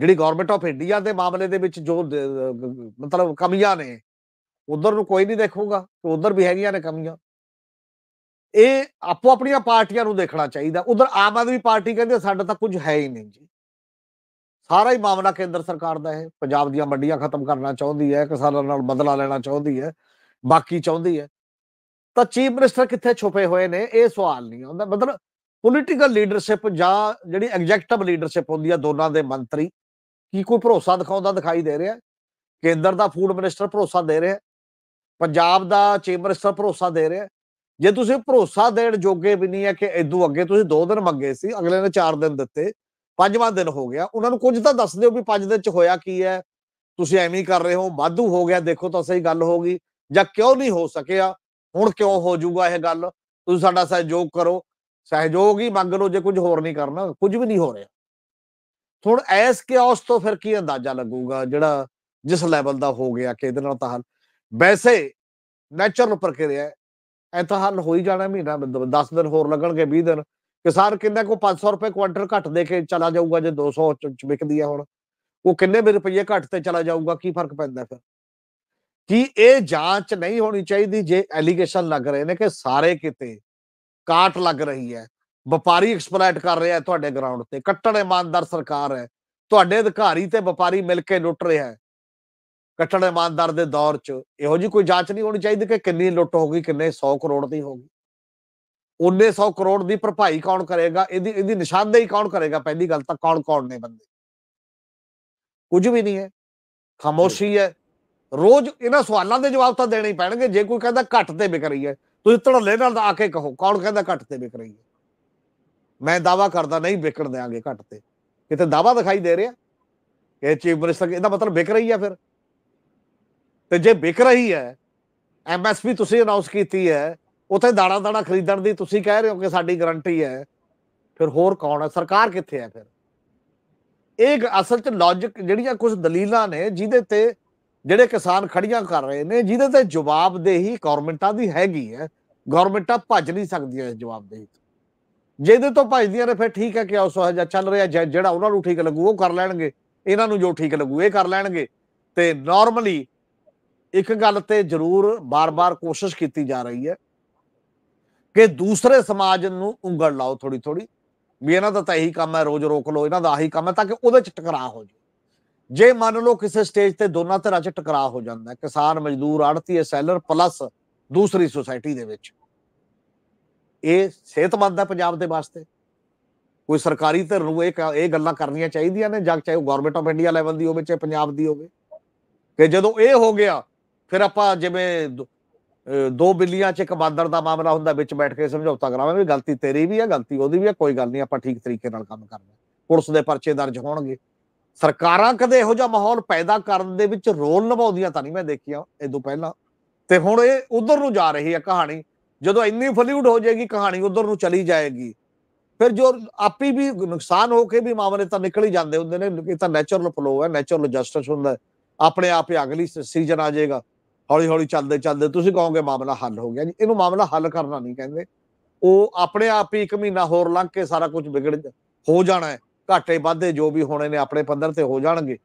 ਜਿਹੜੀ ਗਵਰਨਮੈਂਟ ਆਫ ਇੰਡੀਆ ਦੇ ਮਾਮਲੇ ਦੇ ਵਿੱਚ ਜੋ ਮਤਲਬ ਕਮੀਆਂ ਨੇ ਉਧਰ ਨੂੰ ਕੋਈ ਨਹੀਂ ਦੇਖੂਗਾ ਕਿ ਉਧਰ ਵੀ ਹੈਗੀਆਂ ਨੇ ਕਮੀਆਂ ਇਹ ਆਪੋ ਆਪਣੀਆਂ ਪਾਰਟੀਆਂ ਨੂੰ ਦੇਖਣਾ ਚਾਹੀਦਾ ਉਧਰ ਆਮ ਆਦਮੀ ਪਾਰਟੀ ਕਹਿੰਦੇ ਸਾਡਾ ਤਾਂ ਕੁਝ ਹੈ ਹੀ ਨਹੀਂ ਜੀ ਸਾਰਾ ਹੀ ਮਾਮਲਾ ਕੇਂਦਰ ਸਰਕਾਰ ਦਾ ਹੈ ਪੰਜਾਬ ਦੀਆਂ ਮੰਡੀਆਂ ਖਤਮ ਕਰਨਾ ਚਾਹੁੰਦੀ ਹੈ ਕਿਸਾਨਾਂ ਨਾਲ ਬਦਲਾ ਲੈਣਾ ਚਾਹੁੰਦੀ ਹੈ ਬਾਕੀ ਚਾਹੁੰਦੀ ਹੈ ਤਾਂ ਚੀਫ ਮਿਨਿਸਟਰ ਕਿੱਥੇ ਛੁਪੇ ਹੋਏ ਨੇ ਇਹ ਸਵਾਲ ਨਹੀਂ ਆਉਂਦਾ ਮਤਲਬ ਪੋਲੀਟੀਕਲ ਲੀਡਰਸ਼ਿਪ ਜਾਂ ਜਿਹੜੀ ਐਗਜ਼ੈਕਟਿਵ ਲੀਡਰਸ਼ਿਪ ਹੁੰਦੀ ਹੈ ਦੋਨਾਂ ਦੇ ਮੰਤਰੀ ਕੀ ਕੋਈ ਭਰੋਸਾ ਦਿਖਾਉਂਦਾ ਦਿਖਾਈ ਦੇ ਰਿਹਾ ਕੇਂਦਰ ਦਾ ਫੂਡ ਮਿਨਿਸਟਰ ਭਰੋਸਾ ਦੇ ਰਿਹਾ ਪੰਜਾਬ ਦਾ ਚੀਫ ਮਿਨਿਸਟਰ ਭਰੋਸਾ ਦੇ ਰਿਹਾ ਜੇ ਤੁਸੀਂ ਭਰੋਸਾ ਦੇਣ ਜੋਗੇ ਵੀ ਨਹੀਂ ਹੈ ਕਿ ਇਦੋਂ ਅੱਗੇ ਤੁਸੀਂ 2 ਦਿਨ ਮੰਗੇ ਸੀ ਅਗਲੇ ਨੇ 4 ਦਿਨ ਦਿੱਤੇ ਪੰਜਵਾਂ ਦਿਨ ਹੋ ਗਿਆ ਉਹਨਾਂ ਨੂੰ ਕੁਝ ਤਾਂ ਦੱਸ ਦਿਓ ਵੀ ਪੰਜ ਦਿਨ ਚ ਹੋਇਆ ਕੀ ਹੈ ਤੁਸੀਂ ਐਵੇਂ ਕਰ ਰਹੇ ਹੋ ਵਾਧੂ ਹੋ ਗਿਆ ਦੇਖੋ ਤਾਂ ਸਹੀ ਗੱਲ ਹੋ ਗਈ ਜਾਂ ਕਿਉਂ ਨਹੀਂ ਹੋ ਸਕਿਆ ਹੁਣ ਕਿਉਂ ਹੋ ਜਾਊਗਾ ਇਹ ਗੱਲ ਤੁਸੀਂ ਸਾਡਾ ਸਹਿਯੋਗ ਕਰੋ ਸਹਿਯੋਗ ਹੀ ਮੰਗ ਲਓ ਜੇ ਕੁਝ ਹੋਰ ਨਹੀਂ ਕਰਨਾ ਕੁਝ ਵੀ ਨਹੀਂ ਹੋ ਰਿਹਾ ਹੁਣ ਐਸ ਕਿਆਸ ਤੋਂ ਫਿਰ ਕੀ ਅੰਦਾਜ਼ਾ ਲੱਗੂਗਾ ਜਿਹੜਾ ਜਿਸ ਲੈਵਲ ਦਾ ਹੋ ਗਿਆ ਕਿ ਇਹਦੇ ਨਾਲ ਤਾਂ ਹੱਲ ਵੈਸੇ ਨੈਚਰਲ ਪ੍ਰਕਿਰਿਆ ਐ ਤਾਂ ਹੱਲ ਹੋ ਹੀ ਜਾਣਾ ਮਹੀਨਾ 10 ਦਿਨ ਹੋਰ ਲੱਗਣਗੇ 20 ਦਿਨ ਕਿਸਾਨ ਕਿੰਨੇ ਕੋ 500 ਰੁਪਏ ਕੁਆਂਟਲ ਘੱਟ ਦੇ ਕੇ ਚਲਾ ਜਾਊਗਾ ਜੇ 200 ਚ ਵਿਕਦੀ ਹੈ ਹੁਣ ਉਹ ਕਿੰਨੇ ਵੀ ਰੁਪਏ ਘੱਟ ਤੇ ਚਲਾ ਜਾਊਗਾ ਕੀ ਫਰਕ ਪੈਂਦਾ ਫਿਰ ਕੀ ਇਹ ਜਾਂਚ ਨਹੀਂ ਹੋਣੀ ਚਾਹੀਦੀ ਜੇ ਐਲੀਗੇਸ਼ਨ ਲੱਗ ਰਹੇ ਨੇ ਕਿ ਸਾਰੇ ਕਿਤੇ ਕਾਟ ਲੱਗ ਰਹੀ ਹੈ ਵਪਾਰੀ ਐਕਸਪਲੋਇਟ ਕਰ ਰਿਹਾ ਤੁਹਾਡੇ ਗਰਾਊਂਡ ਤੇ ਕੱਟੜ ਇਮਾਨਦਾਰ ਸਰਕਾਰ ਹੈ ਤੁਹਾਡੇ ਅਧਿਕਾਰੀ ਤੇ ਵਪਾਰੀ ਮਿਲ ਕੇ ਲੁੱਟ ਰਿਹਾ ਹੈ ਕੱਟੜ ਇਮਾਨਦਾਰ ਦੇ ਦੌਰ 'ਚ ਇਹੋ ਜੀ ਕੋਈ ਜਾਂਚ ਨਹੀਂ ਹੋਣੀ ਚਾਹੀਦੀ ਕਿ ਕਿੰਨੀ ਲੁੱਟ ਹੋ ਗਈ ਕਿੰਨੇ 100 ਕਰੋੜ ਦੀ ਹੋ ਗਈ 1900 ਕਰੋੜ ਦੀ ਭਰਪਾਈ ਕੌਣ ਕਰੇਗਾ ਇਹਦੀ ਇਹਦੀ ਨਿਸ਼ਾਨਦੇਹੀ ਕੌਣ ਕਰੇਗਾ ਪਹਿਲੀ ਗੱਲ ਤਾਂ ਕੌਣ ਕੌਣ ਨੇ ਬੰਦੇ ਕੁਝ ਵੀ ਨਹੀਂ ਹੈ ਖਾਮੋਸ਼ੀ ਹੈ ਰੋਜ਼ ਇਹਨਾਂ ਸਵਾਲਾਂ ਦੇ ਜਵਾਬ ਤਾਂ ਦੇਣੇ ਹੀ ਪੈਣਗੇ ਜੇ ਕੋਈ ਕਹਿੰਦਾ ਘੱਟ ਤੇ ਵਿਕ ਰਹੀ ਹੈ ਤੁਸੀਂ ਧੜਲੇ ਨਾਲ ਆ ਕੇ ਕਹੋ ਕੌਣ ਕਹਿੰਦਾ ਘੱਟ ਤੇ ਵਿਕ ਰਹੀ ਹੈ ਮੈਂ ਦਾਵਾ ਕਰਦਾ ਨਹੀਂ ਵਿਕਣ ਦੇਾਂਗੇ ਘੱਟ ਤੇ ਕਿਤੇ ਦਾਵਾ ਦਿਖਾਈ ਦੇ ਰਿਹਾ ਕਿ ਚੀਫ ਮਿਨਿਸਟਰ ਇਹਦਾ ਮਤਲਬ ਵਿਕ ਰਹੀ ਹੈ ਫਿਰ ਤੇ ਜੇ ਵਿਕ ਰਹੀ ਹੈ ਐਮਐਸਪੀ ਤੁਸੀਂ ਅਨਾਉਂਸ ਕੀਤੀ ਹੈ ਉਥੇ ਦਾੜਾ ਦਾੜਾ ਖਰੀਦਣ ਦੀ ਤੁਸੀਂ ਕਹਿ ਰਹੇ ਹੋ ਕਿ ਸਾਡੀ ਗਾਰੰਟੀ ਹੈ ਫਿਰ ਹੋਰ ਕੌਣ ਹੈ ਸਰਕਾਰ ਕਿੱਥੇ ਹੈ ਫਿਰ ਇਹ ਅਸਲ 'ਚ ਲੌਜੀਕ ਜਿਹੜੀਆਂ ਕੁਝ ਦਲੀਲਾਂ ਨੇ ਜਿਹਦੇ ਤੇ ਜਿਹੜੇ ਕਿਸਾਨ ਖੜੀਆਂ ਕਰ ਰਹੇ ਨੇ ਜਿਹਦੇ ਤੇ ਜਵਾਬਦੇਹੀ ਗਵਰਨਮੈਂਟਾਂ ਦੀ ਹੈਗੀ ਹੈ ਗਵਰਨਮੈਂਟਾਂ ਭੱਜ ਨਹੀਂ ਸਕਦੀਆਂ ਇਸ ਜਵਾਬਦੇਹੀ ਜਿਹਦੇ ਤੋਂ ਭੱਜਦੀਆਂ ਨੇ ਫਿਰ ਠੀਕ ਹੈ ਕਿ ਉਸ ਹਜਾ ਚੱਲ ਰਿਹਾ ਜਿਹੜਾ ਉਹਨਾਂ ਨੂੰ ਠੀਕ ਲੱਗੂ ਉਹ ਕਰ ਲੈਣਗੇ ਇਹਨਾਂ ਨੂੰ ਜੋ ਠੀਕ ਲੱਗੂ ਇਹ ਕਰ ਲੈਣਗੇ ਤੇ ਨਾਰਮਲੀ ਇੱਕ ਗੱਲ ਤੇ ਜ਼ਰੂਰ ਬਾਰ-ਬਾਰ ਕੋਸ਼ਿਸ਼ ਕੀਤੀ ਜਾ ਰਹੀ ਹੈ ਕਿ ਦੂਸਰੇ ਸਮਾਜ ਨੂੰ ਉਂਗਲ ਲਾਓ ਥੋੜੀ ਥੋੜੀ ਵੀ ਇਹਨਾਂ ਦਾ ਤਾਂ ਇਹੀ ਕੰਮ ਹੈ ਰੋਜ਼ ਰੋਕ ਲਓ ਇਹਨਾਂ ਦਾ ਆਹੀ ਕੰਮ ਹੈ ਤਾਂ ਕਿ ਉਹਦੇ ਚ ਟਕਰਾਅ ਹੋ ਜੇ ਜੇ ਮੰਨ ਲਓ ਕਿਸੇ ਸਟੇਜ ਤੇ ਦੋਨਾਂ ਧਿਰਾਂ 'ਚ ਟਕਰਾਅ ਹੋ ਜਾਂਦਾ ਕਿਸਾਨ ਮਜ਼ਦੂਰ ਆੜਤੀ ਸੈਲਰ ਪਲੱਸ ਦੂਸਰੀ ਸੁਸਾਇਟੀ ਦੇ ਵਿੱਚ ਇਹ ਸਿਹਤਮੰਦ ਹੈ ਪੰਜਾਬ ਦੇ ਵਾਸਤੇ ਕੋਈ ਸਰਕਾਰੀ ਧਿਰ ਨੂੰ ਇਹ ਇਹ ਗੱਲਾਂ ਕਰਨੀਆਂ ਚਾਹੀਦੀਆਂ ਨੇ ਜਾਂ ਚਾਹੇ ਉਹ ਗਵਰਨਮੈਂਟ ਆਫ ਇੰਡੀਆ ਲੈਵਲ ਦੀ ਹੋਵੇ ਚਾਹੇ ਪੰਜਾਬ ਦੀ ਹੋਵੇ ਕਿ ਜਦੋਂ ਇਹ ਹੋ ਗਿਆ ਫਿਰ ਆਪਾਂ ਜਿਵੇਂ ਦੋ ਬਿੱਲੀਆਂ 'ਚ ਇੱਕ ਬਾਂਦਰ ਦਾ ਮਾਮਲਾ ਹੁੰਦਾ ਵਿੱਚ ਬੈਠ ਕੇ ਸਮਝੌਤਾ ਕਰਾਵਾਂ ਵੀ ਗਲਤੀ ਤੇਰੀ ਵੀ ਹੈ ਗਲਤੀ ਉਹਦੀ ਵੀ ਹੈ ਕੋਈ ਗੱਲ ਨਹੀਂ ਆਪਾਂ ਠੀਕ ਤਰੀਕੇ ਨਾਲ ਕੰਮ ਕਰਦੇ ਪੁਲਿਸ ਦੇ ਪਰਚੇ ਦਰਜ ਹੋਣਗੇ ਸਰਕਾਰਾਂ ਕਦੇ ਇਹੋ ਜਿਹਾ ਮਾਹੌਲ ਪੈਦਾ ਕਰਨ ਦੇ ਵਿੱਚ ਰੋਲ ਨਿਭਾਉਂਦੀਆਂ ਤਾਂ ਨਹੀਂ ਮੈਂ ਦੇਖਿਆ ਇਦੋਂ ਪਹਿਲਾਂ ਤੇ ਹੁਣ ਇਹ ਉਧਰ ਨੂੰ ਜਾ ਰਹੀ ਹੈ ਕਹਾਣੀ ਜਦੋਂ ਇੰਨੀ ਫਲੀਊਡ ਹੋ ਜਾਏਗੀ ਕਹਾਣੀ ਉਧਰ ਨੂੰ ਚਲੀ ਜਾਏਗੀ ਫਿਰ ਜੋ ਆਪੀ ਵੀ ਨੁਕਸਾਨ ਹੋ ਕੇ ਵੀ ਮਾਮਲੇ ਤਾਂ ਨਿਕਲ ਹੀ ਜਾਂਦੇ ਹੁੰਦੇ ਨੇ ਇਹ ਤਾਂ ਨੇਚਰਲ ਫਲੋ ਹੈ ਨੇਚਰਲ ਜਸਟਿਸ ਹੁੰਦਾ ਆਪਣੇ ਆਪ ਹੀ ਅਗਲੀ ਸੀਜ਼ਨ ਆ ਜਾਏਗਾ ਹੌਲੀ ਹੌਲੀ ਚੱਲਦੇ ਚੱਲਦੇ ਤੁਸੀਂ ਕਹੋਗੇ ਮਾਮਲਾ ਹੱਲ ਹੋ ਗਿਆ ਜੀ ਇਹਨੂੰ ਮਾਮਲਾ ਹੱਲ ਕਰਨਾ ਨਹੀਂ ਕਹਿੰਦੇ ਉਹ ਆਪਣੇ ਆਪ ਹੀ ਇੱਕ ਮਹੀਨਾ ਹੋਰ ਲੰਘ ਕੇ ਸਾਰਾ ਕੁਝ ਵਿਗੜ ਹੋ ਜਾਣਾ ਹੈ ਘਾਟੇ ਵਾਧੇ ਜੋ ਵੀ ਹੋਣੇ ਨੇ ਆਪਣੇ ਪੰਦਰ ਤੇ ਹੋ ਜਾਣਗੇ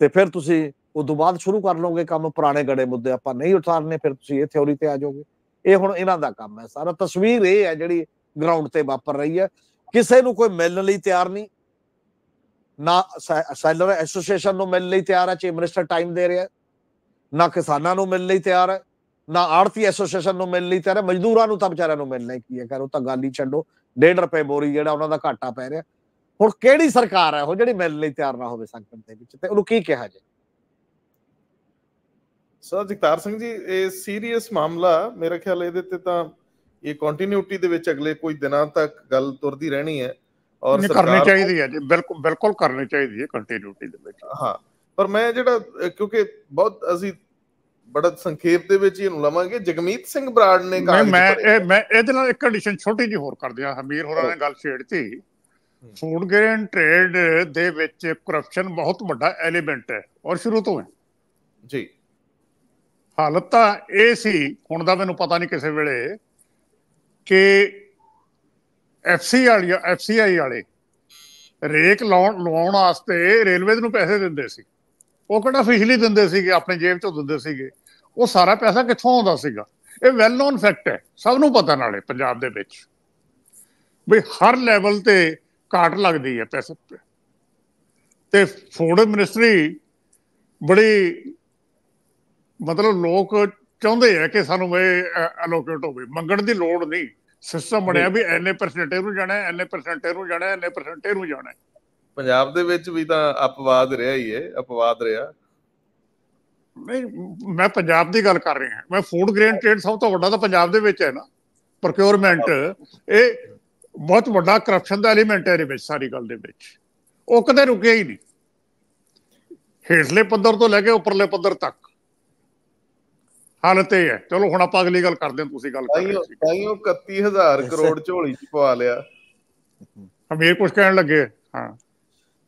ਤੇ ਫਿਰ ਤੁਸੀਂ ਉਸ ਤੋਂ ਬਾਅਦ ਸ਼ੁਰੂ ਕਰ ਲਓਗੇ ਕੰਮ ਪੁਰਾਣੇ ਗੜੇ ਮੁੱਦੇ ਆਪਾਂ ਨਹੀਂ ਉਤਾਰਨੇ ਫਿਰ ਤੁਸੀਂ ਇਹ ਥਿਉਰੀ ਤੇ ਆ ਜਾਓਗੇ ਇਹ ਹੁਣ ਇਹਨਾਂ ਦਾ ਕੰਮ ਹੈ ਸਾਰਾ ਤਸਵੀਰ ਇਹ ਹੈ ਜਿਹੜੀ ਗਰਾਊਂਡ ਤੇ ਵਾਪਰ ਰਹੀ ਹੈ ਕਿਸੇ ਨੂੰ ਕੋਈ ਮਿਲਣ ਲਈ ਤਿਆਰ ਨਹੀਂ ਨਾ ਸੈਲਰ ਐਸੋਸੀਏਸ਼ਨ ਨੂੰ ਮਿਲਣ ਲਈ ਤਿਆਰ ਹੈ ਚੀਫ ਮਿਨਿਸਟਰ ਟਾਈਮ ਦੇ ਰਿਹਾ ਨਾ ਕਿਸਾਨਾਂ ਨੂੰ ਮਿਲਣ ਲਈ ਤਿਆਰ ਹੈ ਨਾ ਆੜਤੀ ਐਸੋਸੀਏਸ਼ਨ ਨੂੰ ਮਿਲਣ ਲਈ ਤਿਆਰ ਹੈ ਮਜ਼ਦੂਰਾਂ ਨੂੰ ਤਾਂ ਵਿਚਾਰਿਆਂ ਨੂੰ ਮਿਲਣਾ ਹੀ ਕੀ ਹੈ ਕਰ ਉਹ ਤਾਂ ਗੱਲ ਹੀ ਛੱਡੋ 1.5 ਰੁਪਏ ਬੋਰੀ ਜਿਹੜਾ ਉਹਨਾਂ ਦਾ ਘਾਟਾ ਪੈ ਰਿਹਾ ਹੁਣ ਕਿਹੜੀ ਸਰਕਾਰ ਹੈ ਉਹ ਜਿਹੜੀ ਮਿਲਣ ਲਈ ਤਿਆਰ ਨਾ ਹੋਵੇ ਸੰਕਟ ਦੇ ਵਿੱਚ ਤੇ ਉਹਨੂੰ ਕੀ ਕਿਹਾ ਜਾਏ ਸਰ ਜਗਤਾਰ ਸਿੰਘ ਜੀ ਇਹ ਸੀਰੀਅਸ ਮਾਮਲਾ ਮੇਰੇ ਖਿਆਲ ਇਹਦੇ ਤੇ ਤਾਂ ਇਹ ਕੰਟੀਨਿਊਟੀ ਦੇ ਵਿੱਚ ਅਗਲੇ ਕੁਝ ਦਿਨਾਂ ਤੱਕ ਗੱਲ ਤੁਰਦੀ ਰਹਿਣੀ ਹੈ ਔਰ ਸਰਕਾਰ ਕਰਨੀ ਚਾਹੀਦੀ ਹੈ ਜੀ ਬਿਲਕੁਲ ਬਿਲਕੁਲ ਕਰਨੀ ਚਾਹੀਦੀ ਹੈ ਕੰਟੀਨਿਊਟੀ ਦੇ ਵਿੱਚ ਹਾਂ ਪਰ ਮੈਂ ਜਿਹੜਾ ਕਿਉਂਕਿ ਬਹੁਤ ਅਸੀਂ ਬੜਾ ਸੰਖੇਪ ਦੇ ਵਿੱਚ ਇਹਨੂੰ ਲਵਾਂਗੇ ਜਗਮੀਤ ਸਿੰਘ ਬਰਾੜ ਨੇ ਕਹਾ ਮੈਂ ਇਹ ਮੈਂ ਇਹਦੇ ਨਾਲ ਇੱਕ ਕੰਡੀਸ਼ਨ ਛੋਟੀ ਜਿਹੀ ਹੋਰ ਕਰ ਦਿਆਂ ਹਮੀਰ ਹੋਰਾਂ ਨੇ ਗੱਲ ਛੇੜਤੀ ਫੂਡ ਗ੍ਰੇਨ ਟ੍ਰੇਡ ਦੇ ਵਿੱਚ ਕਰਪਸ਼ਨ ਬਹੁਤ ਵੱਡਾ ਐਲੀਮੈਂਟ ਹੈ ਔਰ ਸ਼ੁਰੂ ਤੋਂ ਹੈ ਜੀ ਹਾਲਤ ਤਾਂ ਇਹ ਸੀ ਹੁਣ ਦਾ ਮੈਨੂੰ ਪਤਾ ਨਹੀਂ ਕਿਸੇ ਵੇਲੇ ਕਿ ਐਫਸੀ ਵਾਲੀ ਐਫਸੀਆਈ ਵਾਲੇ ਰੇਕ ਲਾਉਣ ਲਵਾਉਣ ਵਾਸਤੇ ਰੇਲਵੇ ਨੂੰ ਪੈਸੇ ਦਿੰਦੇ ਸੀ ਉਹ ਕਿਹੜਾ ਫਿਸ਼ਲੀ ਦਿੰਦੇ ਸੀਗੇ ਆਪਣੇ ਜੇਬ ਚੋਂ ਦਿੰਦੇ ਸੀਗੇ ਉਹ ਸਾਰਾ ਪੈਸਾ ਕਿੱਥੋਂ ਆਉਂਦਾ ਸੀਗਾ ਇਹ ਵੈਲ ਨੋਨ ਫੈਕਟ ਹੈ ਸਭ ਨੂੰ ਪਤਾ ਨਾਲੇ ਪੰਜਾਬ ਦੇ ਵਿੱਚ ਵੀ ਹਰ ਲੈਵਲ ਤੇ ਕਾਟ ਲੱਗਦੀ ਹੈ ਪੈਸੇ ਤੇ ਫੋਰਡ ਮਿਨਿਸਟਰੀ ਬੜੀ ਮਤਲਬ ਲੋਕ ਚਾਹੁੰਦੇ ਆ ਕਿ ਸਾਨੂੰ ਇਹ ਅਲੋਕੇਟ ਹੋਵੇ ਮੰਗਣ ਦੀ ਲੋੜ ਨਹੀਂ ਸਿਸਟਮ ਬਣਿਆ ਵੀ ਐਨੇ ਪਰਸੈਂਟੇਜ ਨੂੰ ਜਾਣਾ ਐਨੇ ਪਰਸੈਂਟੇਜ ਨੂੰ ਜਾਣਾ ਐਨੇ ਪਰਸੈਂਟੇਜ ਨੂੰ ਜਾਣਾ ਪੰਜਾਬ ਦੇ ਵਿੱਚ ਵੀ ਤਾਂ ਅਪਵਾਦ ਰਿਹਾ ਹੀ ਹੈ ਅਪਵਾਦ ਰਿਹਾ ਨਹੀਂ ਮੈਂ ਪੰਜਾਬ ਦੀ ਗੱਲ ਕਰ ਰਿਹਾ ਮੈਂ ਫੂਡ ਗ੍ਰੇਨ ਟ੍ਰੇਡ ਸਭ ਤੋਂ ਵੱਡਾ ਤਾਂ ਪੰਜਾਬ ਦੇ ਵਿੱਚ ਹੈ ਨਾ ਪ੍ਰੋਕਿਉਰਮੈਂਟ ਇਹ ਬਹੁਤ ਵੱਡਾ ਕਰਪਸ਼ਨ ਦਾ ਐਲੀਮੈਂਟ ਹੈ ਇਹਦੇ ਵਿੱਚ ਸਾਰੀ ਗੱਲ ਦੇ ਵਿੱਚ ਉਹ ਕਦੇ ਰੁਕਿਆ ਹੀ ਨਹੀਂ ਹੇਠਲੇ ਪੱਧਰ ਤੋਂ ਲੈ ਕੇ ਉੱਪਰਲੇ ਪੱਧਰ ਤੱਕ ਹਾਲਤ ਇਹ ਹੈ ਚਲੋ ਹੁਣ ਆਪਾਂ ਅਗਲੀ ਗੱਲ ਕਰਦੇ ਹਾਂ ਤੁਸੀਂ ਗੱਲ ਕਰ ਰਹੇ ਸੀ ਤਾਈਓ 31000 ਕਰੋੜ ਝੋਲੀ ਚ ਪਵਾ ਲਿਆ ਅਮੀਰ ਕੁਝ ਕਹਿਣ ਲੱਗੇ ਹਾਂ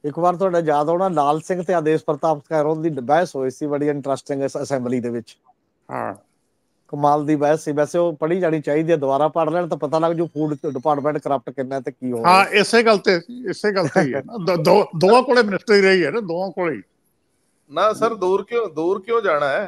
ਇੱਕ ਵਾਰ ਤੁਹਾਡਾ ਯਾਦ ਆਉਣਾ ਲਾਲ ਸਿੰਘ ਤੇ ਆਦੇਸ਼ ਪ੍ਰਤਾਪ ਖੈਰੋਂ ਦੀ ਬਹਿਸ ਹੋਈ ਸੀ ਬੜੀ ਇੰਟਰਸਟਿੰਗ ਅਸੈਂਬਲੀ ਦੇ ਵਿੱਚ ਹਾਂ ਕਮਾਲ ਦੀ ਬਹਿਸ ਸੀ ਵੈਸੇ ਉਹ ਪੜ੍ਹੀ ਜਾਣੀ ਚਾਹੀਦੀ ਹੈ ਦੁਬਾਰਾ ਪੜ੍ਹ ਲੈਣ ਤਾਂ ਪਤਾ ਲੱਗ ਜੂ ਫੂਡ ਡਿਪਾਰਟਮੈਂਟ ਕਰਪਟ ਕਿੰਨਾ ਤੇ ਕੀ ਰਿਹਾ ਹਾਂ ਇਸੇ ਗੱਲ ਤੇ ਇਸੇ ਗੱਲ ਤੇ ਹੀ ਹੈ ਨਾ ਦੋ ਦੋਵਾਂ ਕੋਲੇ ਮਿਨਿਸਟਰੀ ਰਹੀ ਹੈ ਨਾ ਦੋਵਾਂ ਕੋਲੇ ਨਾ ਸਰ ਦੂਰ ਕਿਉਂ ਦੂਰ ਕਿਉਂ ਜਾਣਾ ਹੈ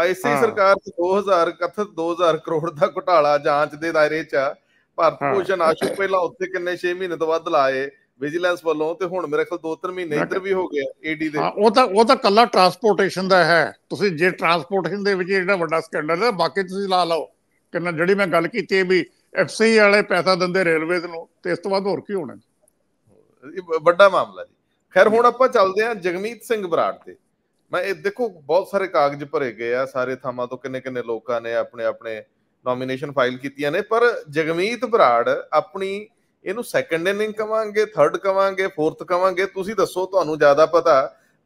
ਆਈਸੀ ਸਰਕਾਰ 2000 ਕਥਤ 2000 ਕਰੋੜ ਦਾ ਘੁਟਾਲਾ ਜਾਂਚ ਦੇ ਦਾਇਰੇ 'ਚ ਭਾਰਤ ਭੂਸ਼ਣ ਆਸ਼ੂ ਪਹਿਲਾਂ ਉੱਥੇ ਕਿੰਨੇ 6 ਮਹੀਨੇ ਤੋਂ ਵੱਧ ਲਾਏ ਵਿਜੀਲੈਂਸ ਵੱਲੋਂ ਤੇ ਹੁਣ ਮੇਰੇ ਖਿਆਲ 2-3 ਮਹੀਨੇ ਇੱਧਰ ਵੀ ਹੋ ਗਿਆ ਏਡੀ ਦੇ ਉਹ ਤਾਂ ਉਹ ਤਾਂ ਕੱਲਾ ਟਰਾਂਸਪੋਰਟੇਸ਼ਨ ਦਾ ਹੈ ਤੁਸੀਂ ਜੇ ਟਰਾਂਸਪੋਰਟੇਸ਼ਨ ਦੇ ਵਿੱਚ ਜਿਹੜਾ ਵੱਡਾ ਸਕੈਂਡਲ ਹੈ ਬਾਕੀ ਤੁਸੀਂ ਲਾ ਲਓ ਕਿੰਨਾ ਜਿਹੜੀ ਮੈਂ ਗੱਲ ਕੀਤੀ ਵੀ ਐਫਸੀ ਵਾਲੇ ਪੈਸਾ ਦਿੰਦੇ ਰੇਲਵੇਜ਼ ਨੂੰ ਤੇ ਇਸ ਤੋਂ ਬਾਅਦ ਹੋਰ ਕੀ ਹੋਣਾ ਇਹ ਵੱਡਾ ਮਾਮਲਾ ਜੀ ਖੈਰ ਹੁਣ ਆਪਾਂ ਚੱਲਦੇ ਹਾਂ ਜਗਮੀਤ ਸਿੰਘ ਬਰਾੜ ਤੇ ਮੈਂ ਇਹ ਦੇਖੋ ਬਹੁਤ ਸਾਰੇ ਕਾਗਜ਼ ਭਰੇ ਗਏ ਆ ਸਾਰੇ ਥਾਵਾਂ ਤੋਂ ਕਿੰਨੇ ਕਿੰਨੇ ਲੋਕਾਂ ਨੇ ਆਪਣੇ ਆਪਣੇ ਨੋਮੀਨੇਸ਼ਨ ਫਾਈਲ ਕੀਤੀਆਂ ਨੇ ਪਰ ਜਗਮੀਤ ਬਰਾੜ ਆਪਣੀ ਇਹਨੂੰ ਸੈਕੰਡ ਇਨਿੰਗ ਕਵਾਂਗੇ ਥਰਡ ਕਵਾਂਗੇ ਫੋਰਥ ਕਵਾਂਗੇ ਤੁਸੀਂ ਦੱਸੋ ਤੁਹਾਨੂੰ ਜ਼ਿਆਦਾ ਪਤਾ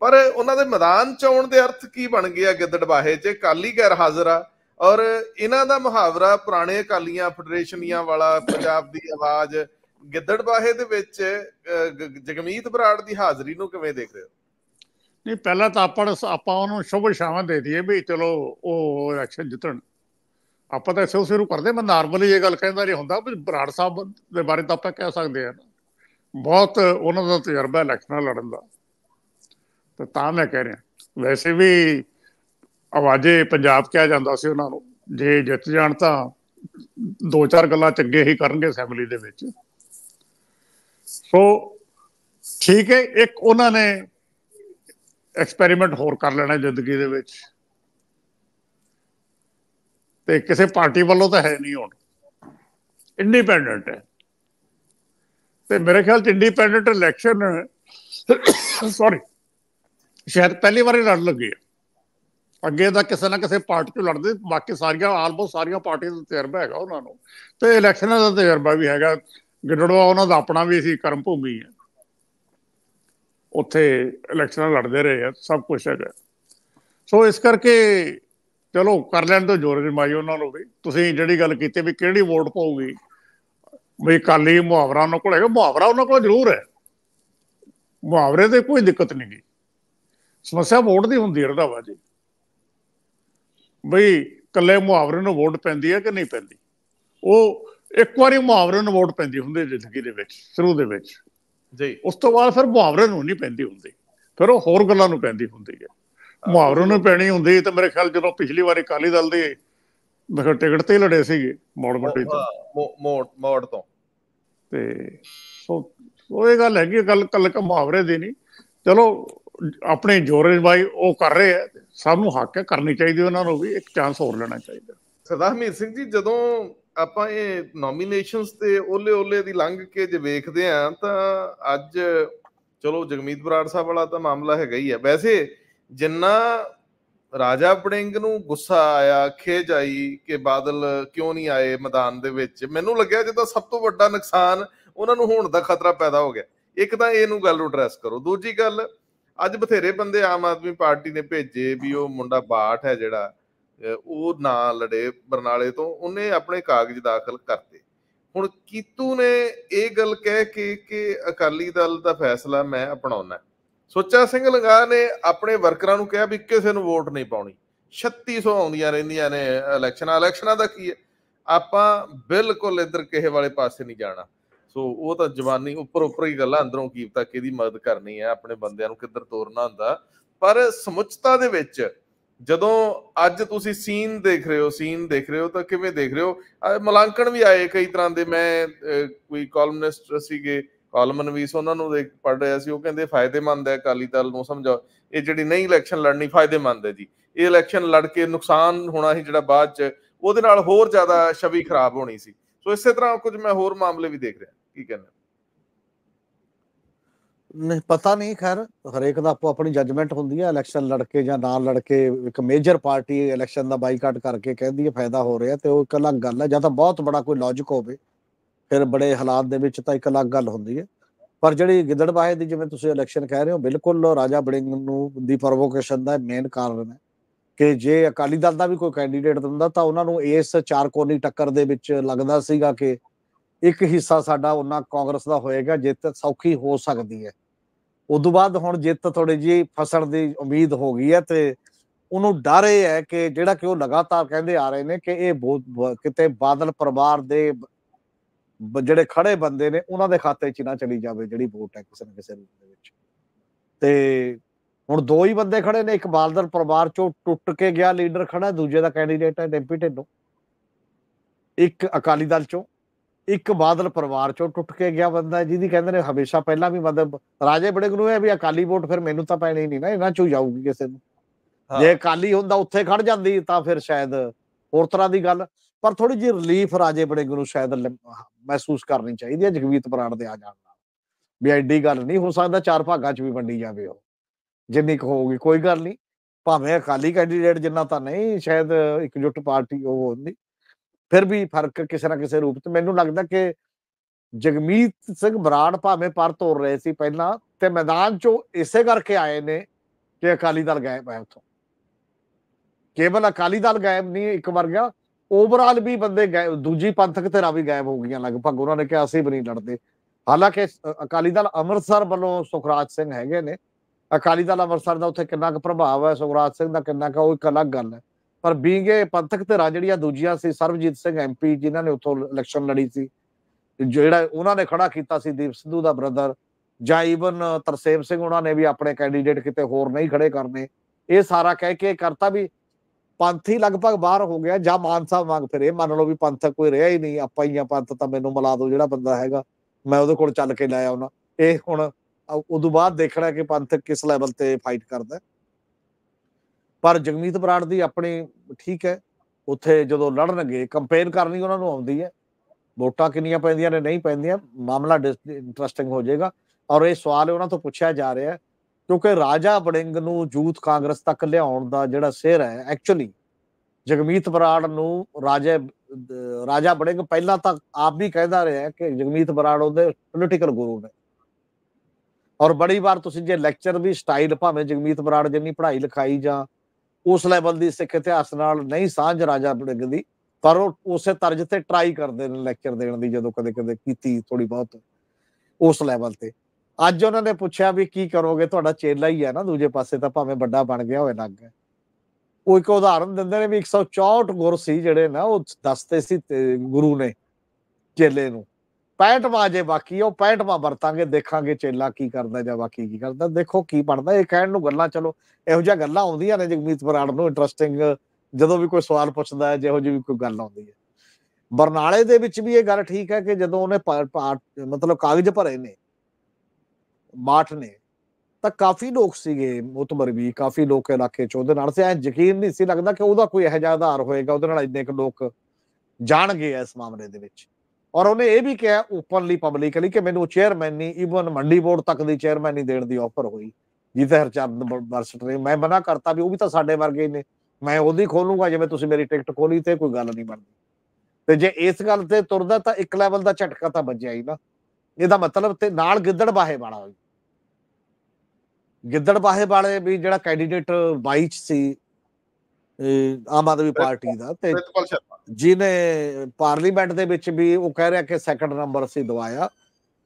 ਪਰ ਉਹਨਾਂ ਦੇ ਮੈਦਾਨ ਚ ਆਉਣ ਦੇ ਅਰਥ ਕੀ ਬਣ ਗਿਆ ਗਿੱਦੜ ਬਾਹੇ 'ਚ ਕਾਲੀ ਗੈਰ ਹਾਜ਼ਰ ਆ ਔਰ ਇਹਨਾਂ ਦਾ ਮੁਹਾਵਰਾ ਪੁਰਾਣੇ ਅਕਾਲੀਆਂ ਫੈਡਰੇਸ਼ਨੀਆਂ ਵਾਲਾ ਪੰਜਾਬ ਦੀ ਆਵਾਜ਼ ਗਿੱਦੜ ਬਾਹੇ ਦੇ ਵਿੱਚ ਜਗਮੀਤ ਬਰਾੜ ਦੀ ਹਾਜ਼ਰੀ ਨੂੰ ਕਿਵੇਂ ਦੇਖ ਰਹੇ ਹੋ ਨਹੀਂ ਪਹਿਲਾਂ ਤਾਂ ਆਪਾਂ ਆਪਾਂ ਉਹਨੂੰ ਸ਼ੁਭ ਸ਼ਾਮਾਂ ਦੇ ਦਈਏ ਵੀ ਚਲੋ ਉਹ ਇਲੈਕਸ਼ਨ ਜਿੱਤਣ ਆਪਾਂ ਤਾਂ ਉਸੇ ਨੂੰ ਕਰਦੇ ਮੈਂ ਨਾਰਮਲੀ ਇਹ ਗੱਲ ਕਹਿੰਦਾ ਨਹੀਂ ਹੁੰਦਾ ਵੀ ਬਰਾੜ ਸਾਹਿਬ ਦੇ ਬਾਰੇ ਤਾਂ ਆਪਾਂ ਕਹਿ ਸਕਦੇ ਆ ਬਹੁਤ ਉਹਨਾਂ ਦਾ ਤਜਰਬਾ ਇਲੈਕਸ਼ਨਾਂ ਲੜਨ ਦਾ ਤਾਂ ਤਾਂ ਮੈਂ ਕਹਿ ਰਿਹਾ ਵੈਸੇ ਵੀ ਆਵਾਜ਼ੇ ਪੰਜਾਬ ਕਿਹਾ ਜਾਂਦਾ ਸੀ ਉਹਨਾਂ ਨੂੰ ਜੇ ਜਿੱਤ ਜਾਣ ਤਾਂ ਦੋ ਚਾਰ ਗੱਲਾਂ ਚੰਗੇ ਹੀ ਕਰਨਗੇ ਅਸੈਂਬਲੀ ਦੇ ਵਿੱਚ ਸੋ ਠੀਕ ਹੈ ਇੱਕ ਉਹਨਾਂ ਨੇ ਐਕਸਪੈਰੀਮੈਂਟ ਹੋਰ ਕਰ ਲੈਣਾ ਜ਼ਿੰਦਗੀ ਦੇ ਵਿੱਚ ਤੇ ਕਿਸੇ ਪਾਰਟੀ ਵੱਲੋਂ ਤਾਂ ਹੈ ਨਹੀਂ ਹੁਣ ਇੰਡੀਪੈਂਡੈਂਟ ਹੈ ਤੇ ਮੇਰੇ ਖਿਆਲ ਚ ਇੰਡੀਪੈਂਡੈਂਟ ਇਲੈਕਸ਼ਨ ਸੌਰੀ ਸ਼ਾਇਦ ਪਹਿਲੀ ਵਾਰੀ ਲੜ ਲੱਗੇ ਅੱਗੇ ਦਾ ਕਿਸੇ ਨਾ ਕਿਸੇ ਪਾਰਟੀ ਤੋਂ ਲੜਦੇ ਬਾਕੀ ਸਾਰੀਆਂ ਆਲਮੋਸਟ ਸਾਰੀਆਂ ਪਾਰਟੀਆਂ ਦਾ ਤਜਰਬਾ ਹੈਗਾ ਉਹਨਾਂ ਨੂੰ ਤੇ ਇਲੈਕਸ਼ਨਾਂ ਦਾ ਤਜਰਬਾ ਵੀ ਹੈਗਾ ਗਿੱਡੜਵਾ ਉਹਨਾਂ ਦਾ ਆਪਣਾ ਵੀ ਸੀ ਕਰਮ ਭੂਮੀ ਹੈ ਉੱਥੇ ਇਲੈਕਸ਼ਨਾਂ ਲੜਦੇ ਰਹੇ ਆ ਸਭ ਕੁਝ ਹੈਗਾ ਸੋ ਇਸ ਕਰਕੇ ਚਲੋ ਕਰ ਲੈਣ ਤੋਂ ਜ਼ੋਰ ਜਮਾਈ ਉਹਨਾਂ ਨੂੰ ਵੀ ਤੁਸੀਂ ਜਿਹੜੀ ਗੱਲ ਕੀਤੀ ਵੀ ਕਿਹੜੀ ਵੋਟ ਪਾਉਗੀ ਵੀ ਕਾਲੀ ਮੁਹਾਵਰਾ ਉਹਨਾਂ ਕੋਲ ਹੈਗਾ ਮੁਹਾਵਰਾ ਉਹਨਾਂ ਕੋਲ ਜ਼ਰੂਰ ਹੈ ਮੁਹਾਵਰੇ ਤੇ ਕੋਈ ਦਿੱਕਤ ਨਹੀਂ ਗਈ ਸਮੱਸਿਆ ਵੋਟ ਦੀ ਹੁੰਦੀ ਰਦਾਵਾ ਜੀ ਬਈ ਕੱਲੇ ਮੁਹਾਵਰੇ ਨੂੰ ਵੋਟ ਪੈਂਦੀ ਹੈ ਕਿ ਨਹੀਂ ਪੈਂਦੀ ਉਹ ਇੱਕ ਵਾਰੀ ਮੁਹਾਵਰੇ ਨੂੰ ਵੋਟ ਪੈਂਦੀ ਹੁੰਦੀ ਜ਼ਿੰਦਗੀ ਦੇ ਵਿੱਚ ਸ਼ੁਰੂ ਦੇ ਵਿੱਚ ਜੀ ਉਸ ਤੋਂ ਬਾਅਦ ਫਿਰ ਮੁਹਾਵਰੇ ਨੂੰ ਨਹੀਂ ਪੈਂਦੀ ਹੁੰਦੀ ਫਿਰ ਉਹ ਹੋਰ ਗੱਲਾਂ ਨੂੰ ਪੈਂਦੀ ਹੁੰਦੀ ਹੈ ਮੁਹਾਵਰੇ ਨੂੰ ਪੈਣੀ ਹੁੰਦੀ ਤੇ ਮੇਰੇ ਖਿਆਲ ਜਦੋਂ ਪਿਛਲੀ ਵਾਰੀ ਕਾਲੀ ਦਲ ਦੇ ਮੇਰੇ ਟਿਕਟ ਤੇ ਲੜੇ ਸੀਗੇ ਮੋੜ ਮੰਡੀ ਤੋਂ ਮੋੜ ਮੋੜ ਤੋਂ ਤੇ ਸੋ ਉਹ ਇਹ ਗੱਲ ਹੈਗੀ ਗੱਲ ਕੱਲ ਕ ਮੁਹਾਵਰੇ ਦੀ ਨਹੀਂ ਚਲੋ ਆਪਣੇ ਜੋਰੇਜ ਬਾਈ ਉਹ ਕਰ ਰਹੇ ਆ ਸਭ ਨੂੰ ਹੱਕ ਹੈ ਕਰਨੀ ਚਾਹੀਦੀ ਉਹਨਾਂ ਨੂੰ ਵੀ ਇੱਕ ਚਾਂਸ ਹੋਰ ਲੈਣਾ ਚਾਹੀਦਾ ਸਰਦਾਰ ਹਮੀਰ ਸਿੰਘ ਜੀ ਜਦੋਂ ਆਪਾਂ ਇਹ ਨੋਮੀਨੇਸ਼ਨਸ ਤੇ ਓਲੇ ਓਲੇ ਦੀ ਲੰਘ ਕੇ ਜੇ ਵੇਖਦੇ ਆ ਤਾਂ ਅੱਜ ਚਲੋ ਜਗਮੀਤ ਬਰਾੜ ਸਾਹਿਬ ਵਾਲਾ ਤਾਂ ਮਾਮਲਾ ਹੈਗਾ ਹੀ ਆ ਵੈਸੇ ਜਿੰਨਾ ਰਾਜਾ ਪੜਿੰਗ ਨੂੰ ਗੁੱਸਾ ਆਇਆ ਖੇਜ ਆਈ ਕਿ ਬਾਦਲ ਕਿਉਂ ਨਹੀਂ ਆਏ ਮੈਦਾਨ ਦੇ ਵਿੱਚ ਮੈਨੂੰ ਲੱਗਿਆ ਜਿੱਦਾਂ ਸਭ ਤੋਂ ਵੱਡਾ ਨੁਕਸਾਨ ਉਹਨਾਂ ਨੂੰ ਹੋਣ ਦਾ ਖਤਰਾ ਪੈਦਾ ਹੋ ਗਿਆ ਇੱਕ ਤਾਂ ਇਹਨੂੰ ਗੱਲ ਐਡਰੈਸ ਕਰੋ ਦੂਜੀ ਗੱਲ ਅੱਜ ਬਥੇਰੇ ਬੰਦੇ ਆਮ ਆਦਮੀ ਪਾਰਟੀ ਨੇ ਭੇਜੇ ਵੀ ਉਹ ਮੁੰਡਾ ਬਾਠ ਹੈ ਜਿਹੜਾ ਉਹ ਨਾ ਲੜੇ ਬਰਨਾਲੇ ਤੋਂ ਉਹਨੇ ਆਪਣੇ ਕਾਗਜ਼ ਦਾਖਲ ਕਰਤੇ ਹੁਣ ਕੀਤੂ ਨੇ ਇਹ ਗੱਲ ਕਹਿ ਕੇ ਕਿ ਅਕਾਲੀ ਦਲ ਦਾ ਫੈਸਲਾ ਮੈਂ ਅਪਣਾਉਣਾ ਸੋਚਾ ਸਿੰਘ ਲੰਗਾ ਨੇ ਆਪਣੇ ਵਰਕਰਾਂ ਨੂੰ ਕਿਹਾ ਵੀ ਕਿਸੇ ਨੂੰ ਵੋਟ ਨਹੀਂ ਪਾਉਣੀ 3600 ਆਉਂਦੀਆਂ ਰਹਿੰਦੀਆਂ ਨੇ ਇਲੈਕਸ਼ਨਾਂ ਇਲੈਕਸ਼ਨਾਂ ਦਾ ਕੀ ਹੈ ਆਪਾਂ ਬਿਲਕੁਲ ਇਧਰ ਕਿਸੇ ਵਾਲੇ ਪਾਸੇ ਨਹੀਂ ਜਾਣਾ ਸੋ ਉਹ ਤਾਂ ਜਵਾਨੀ ਉੱਪਰ ਉੱਪਰ ਹੀ ਗੱਲਾਂ ਅੰਦਰੋਂ ਕੀਤਾ ਕਿਹਦੀ ਮਦਦ ਕਰਨੀ ਹੈ ਆਪਣੇ ਬੰਦਿਆਂ ਨੂੰ ਕਿੱਧਰ ਤੋਰਨਾ ਹੁੰਦਾ ਪਰ ਸਮੁੱਚਤਾ ਦੇ ਵਿੱਚ ਜਦੋਂ ਅੱਜ ਤੁਸੀਂ ਸੀਨ ਦੇਖ ਰਹੇ ਹੋ ਸੀਨ ਦੇਖ ਰਹੇ ਹੋ ਤਾਂ ਕਿਵੇਂ ਦੇਖ ਰਹੇ ਹੋ ਮਲਾਂਕਣ ਵੀ ਆਏ ਕਈ ਤਰ੍ਹਾਂ ਦੇ ਮੈਂ ਕੋਈ ਕਾਲਮਨਿਸਟ ਸੀਗੇ ਕਾਲਮ ਵੀਸ ਉਹਨਾਂ ਨੂੰ ਦੇਖ ਪੜ ਰਿਹਾ ਸੀ ਉਹ ਕਹਿੰਦੇ ਫਾਇਦੇਮੰਦ ਹੈ ਅਕਾਲੀ ਦਲ ਨੂੰ ਸਮਝਾਓ ਇਹ ਜਿਹੜੀ ਨਹੀਂ ਇਲੈਕਸ਼ਨ ਲੜਨੀ ਫਾਇਦੇਮੰਦ ਹੈ ਜੀ ਇਹ ਇਲੈਕਸ਼ਨ ਲੜ ਕੇ ਨੁਕਸਾਨ ਹੋਣਾ ਸੀ ਜਿਹੜਾ ਬਾਅਦ ਚ ਉਹਦੇ ਨਾਲ ਹੋਰ ਜ਼ਿਆਦਾ ਛਵੀ ਖਰਾਬ ਹੋਣੀ ਸੀ ਸੋ ਇਸੇ ਤਰ੍ਹਾਂ ਕੁਝ ਮੈਂ ਹੋਰ ਮਾਮਲੇ ਵੀ ਦੇਖ ਰਿਹਾ ਕੀ ਕਹਿੰਦੇ ਨਹੀਂ ਪਤਾ ਨਹੀਂ ਖੈਰ ਹਰੇਕ ਦਾ ਆਪੋ ਆਪਣੀ ਜਜਮੈਂਟ ਹੁੰਦੀ ਹੈ ਇਲੈਕਸ਼ਨ ਲੜ ਕੇ ਜਾਂ ਨਾ ਲੜ ਕੇ ਇੱਕ ਮੇਜਰ ਪਾਰਟੀ ਇਲੈਕਸ਼ਨ ਦਾ ਬਾਈਕਾਟ ਕਰਕੇ ਕਹਿੰਦੀ ਹੈ ਫਾਇਦਾ ਹੋ ਰਿਹਾ ਤੇ ਉਹ ਇੱਕ ਅਲੱਗ ਗੱਲ ਹੈ ਜਾਂ ਤਾਂ ਬਹੁਤ ਬੜਾ ਕੋਈ ਲੌਜੀਕ ਹੋਵੇ ਫਿਰ ਬੜੇ ਹਾਲਾਤ ਦੇ ਵਿੱਚ ਤਾਂ ਇੱਕ ਅਲੱਗ ਗੱਲ ਹੁੰਦੀ ਹੈ ਪਰ ਜਿਹੜੀ ਗਿੱਦੜਬਾਹੇ ਦੀ ਜਿਵੇਂ ਤੁਸੀਂ ਇਲੈਕਸ਼ਨ ਕਹਿ ਰਹੇ ਹੋ ਬਿਲਕੁਲ ਰਾਜਾ ਬੜਿੰਗ ਨੂੰ ਦੀ ਪ੍ਰੋਵੋਕੇਸ਼ਨ ਦਾ ਮੇਨ ਕਾਰਨ ਹੈ ਕਿ ਜੇ ਅਕਾਲੀ ਦਲ ਦਾ ਵੀ ਕੋਈ ਕੈਂਡੀਡੇਟ ਹੁੰਦਾ ਤਾਂ ਉਹਨਾਂ ਨੂੰ ਇਸ ਚਾਰ ਕੋਨੀ ਟੱਕਰ ਦੇ ਵਿੱਚ ਲੱਗਦਾ ਸੀਗਾ ਕਿ ਇੱਕ ਹਿੱਸਾ ਸਾਡਾ ਉਹਨਾਂ ਕਾਂਗਰਸ ਦਾ ਹੋਏਗਾ ਜਿੱਤ ਸੌਖੀ ਹੋ ਸਕਦੀ ਹੈ ਉਦੋਂ ਬਾਅਦ ਹੁਣ ਜਿੱਤ ਥੋੜੀ ਜੀ ਫਸਣ ਦੀ ਉਮੀਦ ਹੋ ਗਈ ਹੈ ਤੇ ਉਹਨੂੰ ਡਰ ਇਹ ਹੈ ਕਿ ਜਿਹੜਾ ਕਿ ਉਹ ਲਗਾਤਾਰ ਕਹਿੰਦੇ ਆ ਰਹੇ ਨੇ ਕਿ ਇਹ ਬਹੁਤ ਕਿਤੇ ਬਾਦਲ ਪਰਿਵਾਰ ਦੇ ਜਿਹੜੇ ਖੜੇ ਬੰਦੇ ਨੇ ਉਹਨਾਂ ਦੇ ਖਾਤੇ 'ਚ ਨਾ ਚਲੀ ਜਾਵੇ ਜਿਹੜੀ ਵੋਟ ਹੈ ਕਿਸੇ ਨਾ ਕਿਸੇ ਰੂਪ ਦੇ ਵਿੱਚ ਤੇ ਹੁਣ ਦੋ ਹੀ ਬੰਦੇ ਖੜੇ ਨੇ ਇੱਕ ਬਾਲਦਰ ਪਰਿਵਾਰ 'ਚੋਂ ਟੁੱਟ ਕੇ ਗਿਆ ਲੀਡਰ ਖੜਾ ਦੂਜੇ ਦਾ ਕੈਂਡੀਡੇਟ ਹੈ ਡੈਂਪੀ ਢਿੱਲੋਂ ਇੱਕ ਅਕਾਲੀ ਦਲ 'ਚੋਂ ਇੱਕ ਬਾਦਲ ਪਰਿਵਾਰ 'ਚੋਂ ਟੁੱਟ ਕੇ ਗਿਆ ਬੰਦਾ ਜਿਹਦੀ ਕਹਿੰਦੇ ਨੇ ਹਮੇਸ਼ਾ ਪਹਿਲਾਂ ਵੀ ਮਤਲਬ ਰਾਜੇ ਬੜੇ ਗਰੂ ਹੈ ਵੀ ਅਕਾਲੀ ਵੋਟ ਫਿਰ ਮੈਨੂੰ ਤਾਂ ਪੈਣੀ ਨਹੀਂ ਨਾ ਇਹਨਾਂ 'ਚੋਂ ਜਾਊਗੀ ਕਿਸੇ ਨੂੰ ਜੇ ਅਕਾਲੀ ਹੁੰਦਾ ਉੱਥੇ ਖੜ ਜਾਂਦੀ ਤਾਂ ਫਿਰ ਸ਼ਾਇਦ ਹੋਰ ਤਰ੍ਹਾਂ ਦੀ ਗੱਲ ਪਰ ਥੋੜੀ ਜਿਹੀ ਰਿਲੀਫ ਰਾਜੇ ਬੜੇ ਗੁਰੂ ਸ਼ਾਇਦ ਮਹਿਸੂਸ ਕਰਨੀ ਚਾਹੀਦੀ ਹੈ ਜਗਵੀਤ ਬਰਾੜ ਦੇ ਆ ਜਾਣ ਨਾਲ ਵੀ ਐਡੀ ਗੱਲ ਨਹੀਂ ਹੋ ਸਕਦਾ ਚਾਰ ਭਾਗਾਂ 'ਚ ਵੀ ਵੰਡੀ ਜਾਵੇ ਉਹ ਜਿੰਨੀ ਕੁ ਹੋਊਗੀ ਕੋਈ ਗੱਲ ਨਹੀਂ ਭਾਵੇਂ ਅਕਾਲੀ ਕੈਂਡੀਡੇਟ ਜਿੰਨਾ ਤਾਂ ਨਹੀਂ ਸ਼ਾਇਦ ਇੱਕ ਜੁੱਟ ਪਾਰਟੀ ਉਹ ਹੁੰਦੀ ਫਿਰ ਵੀ ਫਰਕ ਕਿਸੇ ਨਾ ਕਿਸੇ ਰੂਪ 'ਚ ਮੈਨੂੰ ਲੱਗਦਾ ਕਿ ਜਗਮੀਤ ਸਿੰਘ ਬਰਾੜ ਭਾਵੇਂ ਪਰ ਤੋਰ ਰਹੇ ਸੀ ਪਹਿਲਾਂ ਤੇ ਮੈਦਾਨ 'ਚੋਂ ਇਸੇ ਕਰਕੇ ਆਏ ਨੇ ਕਿ ਅਕਾਲੀ ਦਲ ਗਾਇਬ ਹੈ ਉਥੋਂ ਕੇਵਲ ਅਕਾਲੀ ਦਲ ਗਾਇਬ ਨਹੀਂ ਇੱਕ ਵਰਗਾ ਓਵਰਆਲ ਵੀ ਬੰਦੇ ਦੂਜੀ ਪੰਥਕ ਧਿਰਾਂ ਵੀ ਗਾਇਬ ਹੋ ਗਈਆਂ ਲਗਭਗ ਉਹਨਾਂ ਨੇ ਕਿਹਾ ਅਸੀਂ ਵੀ ਨਹੀਂ ਲੜਦੇ ਹਾਲਾਂਕਿ ਅਕਾਲੀ ਦਲ ਅੰਮ੍ਰਿਤਸਰ ਵੱਲੋਂ ਸੁਖਰਾਜ ਸਿੰਘ ਹੈਗੇ ਨੇ ਅਕਾਲੀ ਦਲ ਅੰਮ੍ਰਿਤਸਰ ਦਾ ਉੱਥੇ ਕਿੰਨਾ ਕੁ ਪ੍ਰਭਾਵ ਹੈ ਸੁਖਰਾਜ ਸਿੰਘ ਦਾ ਕਿੰਨਾ ਕੁ ਉਹ ਇੱਕ ਅਲੱਗ ਗੱਲ ਹੈ ਪਰ ਬੀਗੇ ਪੰਥਕ ਧਿਰਾਂ ਜਿਹੜੀਆਂ ਦੂਜੀਆਂ ਸੀ ਸਰਬਜੀਤ ਸਿੰਘ ਐਮਪੀ ਜਿਨ੍ਹਾਂ ਨੇ ਉੱਥੋਂ ਇਲੈਕਸ਼ਨ ਲੜੀ ਸੀ ਜਿਹੜਾ ਉਹਨਾਂ ਨੇ ਖੜਾ ਕੀਤਾ ਸੀ ਦੀਪ ਸਿੱਧੂ ਦਾ ਬ੍ਰਦਰ ਜਾਂ ਈਵਨ ਤਰਸੇਮ ਸਿੰਘ ਉਹਨਾਂ ਨੇ ਵੀ ਆਪਣੇ ਕੈਂਡੀਡੇਟ ਕਿਤੇ ਹੋਰ ਨਹੀਂ ਖੜੇ ਕਰਨੇ ਇਹ ਸਾਰਾ ਕਹਿ ਕੇ ਕਰਤਾ ਵੀ ਪੰਥੀ ਲਗਭਗ ਬਾਹਰ ਹੋ ਗਿਆ ਜਾਂ ਮਾਨ ਸਾਹਿਬ ਮੰਗ ਫਿਰੇ ਮੰਨ ਲਓ ਵੀ ਪੰਥਕ ਕੋਈ ਰਿਹਾ ਹੀ ਨਹੀਂ ਆਪਾਂ ਹੀ ਆ ਪੰਥ ਤਾਂ ਮੈਨੂੰ ਮਿਲਾ ਦਿਓ ਜਿਹੜਾ ਬੰਦਾ ਹੈਗਾ ਮੈਂ ਉਹਦੇ ਕੋਲ ਚੱਲ ਕੇ ਲੈ ਆਉਣਾ ਇਹ ਹੁਣ ਉਦੋਂ ਬਾਅਦ ਦੇਖਣਾ ਕਿ ਪੰਥਕ ਕਿਸ ਲੈਵਲ ਤੇ ਫਾਈਟ ਕਰਦਾ ਪਰ ਜਗਮੀਤ ਬਰਾੜ ਦੀ ਆਪਣੀ ਠੀਕ ਹੈ ਉੱਥੇ ਜਦੋਂ ਲੜਨਗੇ ਕੰਪੇਨ ਕਰਨੀ ਉਹਨਾਂ ਨੂੰ ਆਉਂਦੀ ਹੈ ਵੋਟਾਂ ਕਿੰਨੀਆਂ ਪੈਂਦੀਆਂ ਨੇ ਨਹੀਂ ਪੈਂਦੀਆਂ ਮਾਮਲਾ ਇੰਟਰਸਟਿੰਗ ਹੋ ਜਾਏਗਾ ਔਰ ਇਹ ਸਵਾਲ ਉਹਨਾਂ ਤੋਂ ਪੁੱਛਿਆ ਜਾ ਰਿਹਾ ਹੈ ਕਿਉਂਕਿ ਰਾਜਾ ਬੜਿੰਗ ਨੂੰ ਜੂਥ ਕਾਂਗਰਸ ਤੱਕ ਲਿਆਉਣ ਦਾ ਜਿਹੜਾ ਸਿਰ ਹੈ ਐਕਚੁਅਲੀ ਜਗਮੀਤ ਬਰਾੜ ਨੂੰ ਰਾਜਾ ਰਾਜਾ ਬੜਿੰਗ ਪਹਿਲਾਂ ਤਾਂ ਆਪ ਵੀ ਕਹਿੰਦਾ ਰਿਹਾ ਕਿ ਜਗਮੀਤ ਬਰਾੜ ਉਹਦੇ ਪੋਲੀਟੀਕਲ ਗੁਰੂ ਨੇ ਔਰ ਬੜੀ ਵਾਰ ਤੁਸੀਂ ਜੇ ਲੈਕਚਰ ਵੀ ਸਟਾਈਲ ਭਾਵੇਂ ਜਗਮੀਤ ਬਰਾੜ ਜਿੰਨੀ ਪੜ੍ਹਾਈ ਲਿਖਾਈ ਜਾਂ ਉਸ ਲੈਵਲ ਦੀ ਸਿੱਖ ਇਤਿਹਾਸ ਨਾਲ ਨਹੀਂ ਸਾਂਝ ਰਾਜਾ ਬੜਿੰਗ ਦੀ ਪਰ ਉਹ ਉਸੇ ਤਰਜ ਤੇ ਟਰਾਈ ਕਰਦੇ ਨੇ ਲੈਕਚਰ ਦੇਣ ਦੀ ਜਦੋਂ ਕਦੇ ਕਦੇ ਕੀਤੀ ਥੋੜੀ ਬਹੁਤ ਉਸ ਲੈਵਲ ਤੇ ਅੱਜ ਉਹਨਾਂ ਨੇ ਪੁੱਛਿਆ ਵੀ ਕੀ ਕਰੋਗੇ ਤੁਹਾਡਾ ਚੇਲਾ ਹੀ ਹੈ ਨਾ ਦੂਜੇ ਪਾਸੇ ਤਾਂ ਭਾਵੇਂ ਵੱਡਾ ਬਣ ਗਿਆ ਹੋਵੇ ਲੱਗ ਉਹ ਇੱਕ ਉਦਾਹਰਨ ਦਿੰਦੇ ਨੇ ਵੀ 164 ਗੁਰ ਸੀ ਜਿਹੜੇ ਨਾ ਉਹ ਦੱਸਦੇ ਸੀ ਗੁਰੂ ਨੇ ਚੇਲੇ ਨੂੰ 65ਵਾਂ ਜੇ ਬਾਕੀ ਉਹ 65ਵਾਂ ਵਰਤਾਂਗੇ ਦੇਖਾਂਗੇ ਚੇਲਾ ਕੀ ਕਰਦਾ ਜਾਂ ਬਾਕੀ ਕੀ ਕਰਦਾ ਦੇਖੋ ਕੀ ਬਣਦਾ ਇਹ ਕਹਿਣ ਨੂੰ ਗੱਲਾਂ ਚਲੋ ਇਹੋ ਜਿਹੀਆਂ ਗੱਲਾਂ ਆਉਂਦੀਆਂ ਨੇ ਜਗਮੀਤ ਬਰਾੜ ਨੂੰ ਇੰਟਰਸਟਿੰਗ ਜਦੋਂ ਵੀ ਕੋਈ ਸਵਾਲ ਪੁੱਛਦਾ ਹੈ ਜਿਹੋ ਜਿਹੀ ਕੋਈ ਗੱਲ ਆਉਂਦੀ ਹੈ ਬਰਨਾਲੇ ਦੇ ਵਿੱਚ ਵੀ ਇਹ ਗੱਲ ਠੀਕ ਹੈ ਕਿ ਜਦੋਂ ਉਹਨੇ ਮਤਲਬ ਕਾਗਜ਼ ਭਰੇ ਨੇ ਬਾਠ ਨੇ ਤਾਂ ਕਾਫੀ ਲੋਕ ਸੀਗੇ ਮੁਤਮਰ ਵੀ ਕਾਫੀ ਲੋਕ ਇਲਾਕੇ ਚ ਉਹਦੇ ਨਾਲ ਐ ਯਕੀਨ ਨਹੀਂ ਸੀ ਲੱਗਦਾ ਕਿ ਉਹਦਾ ਕੋਈ ਇਹੋ ਜਿਹਾ ਆਧਾਰ ਹੋਏਗਾ ਉਹਦੇ ਨਾਲ ਇੰਨੇ ਕੁ ਲੋਕ ਜਾਣਗੇ ਇਸ ਮਾਮਲੇ ਦੇ ਵਿੱਚ ਔਰ ਉਹਨੇ ਇਹ ਵੀ ਕਿਹਾ ਓਪਨਲੀ ਪਬਲਿਕਲੀ ਕਿ ਮੈਨੂੰ ਚੇਅਰਮੈਨ ਨਹੀਂ ਇਵਨ ਮੰਡੀ ਬੋਰਡ ਤੱਕ ਦੀ ਚੇਅਰਮੈਨ ਨਹੀਂ ਦੇਣ ਦੀ ਆਫਰ ਹੋਈ ਜਿੱਤੇ ਹਰਚੰਦ ਬਰਸਟ ਨੇ ਮੈਂ ਮਨਾ ਕਰਤਾ ਵੀ ਉਹ ਵੀ ਤਾਂ ਸਾਡੇ ਵਰਗੇ ਨੇ ਮੈਂ ਉਹਦੀ ਖੋਲੂਗਾ ਜਿਵੇਂ ਤੁਸੀਂ ਮੇਰੀ ਟਿਕਟ ਖੋਲੀ ਤੇ ਕੋਈ ਗੱਲ ਨਹੀਂ ਬਣਦੀ ਤੇ ਜੇ ਇਸ ਗੱਲ ਤੇ ਤੁਰਦਾ ਤਾਂ ਇੱਕ ਲੈਵਲ ਦਾ ਝਟਕਾ ਤਾਂ ਵੱਜਿਆ ਹੀ ਨਾ ਇਹਦਾ ਮਤਲਬ ਤੇ ਨਾਲ ਗਿੱਦੜ ਬਾਹੇ ਵਾਲਾ ਗਿੱਦੜ ਬਾਹੇ ਵਾਲੇ ਵੀ ਜਿਹੜਾ ਕੈਂਡੀਡੇਟ 22 ਸੀ ਆਮ ਆਦਮੀ ਪਾਰਟੀ ਦਾ ਤੇ ਜਿਹਨੇ ਪਾਰਲੀਮੈਂਟ ਦੇ ਵਿੱਚ ਵੀ ਉਹ ਕਹਿ ਰਿਹਾ ਕਿ ਸੈਕੰਡ ਨੰਬਰ ਸੀ ਦਵਾਇਆ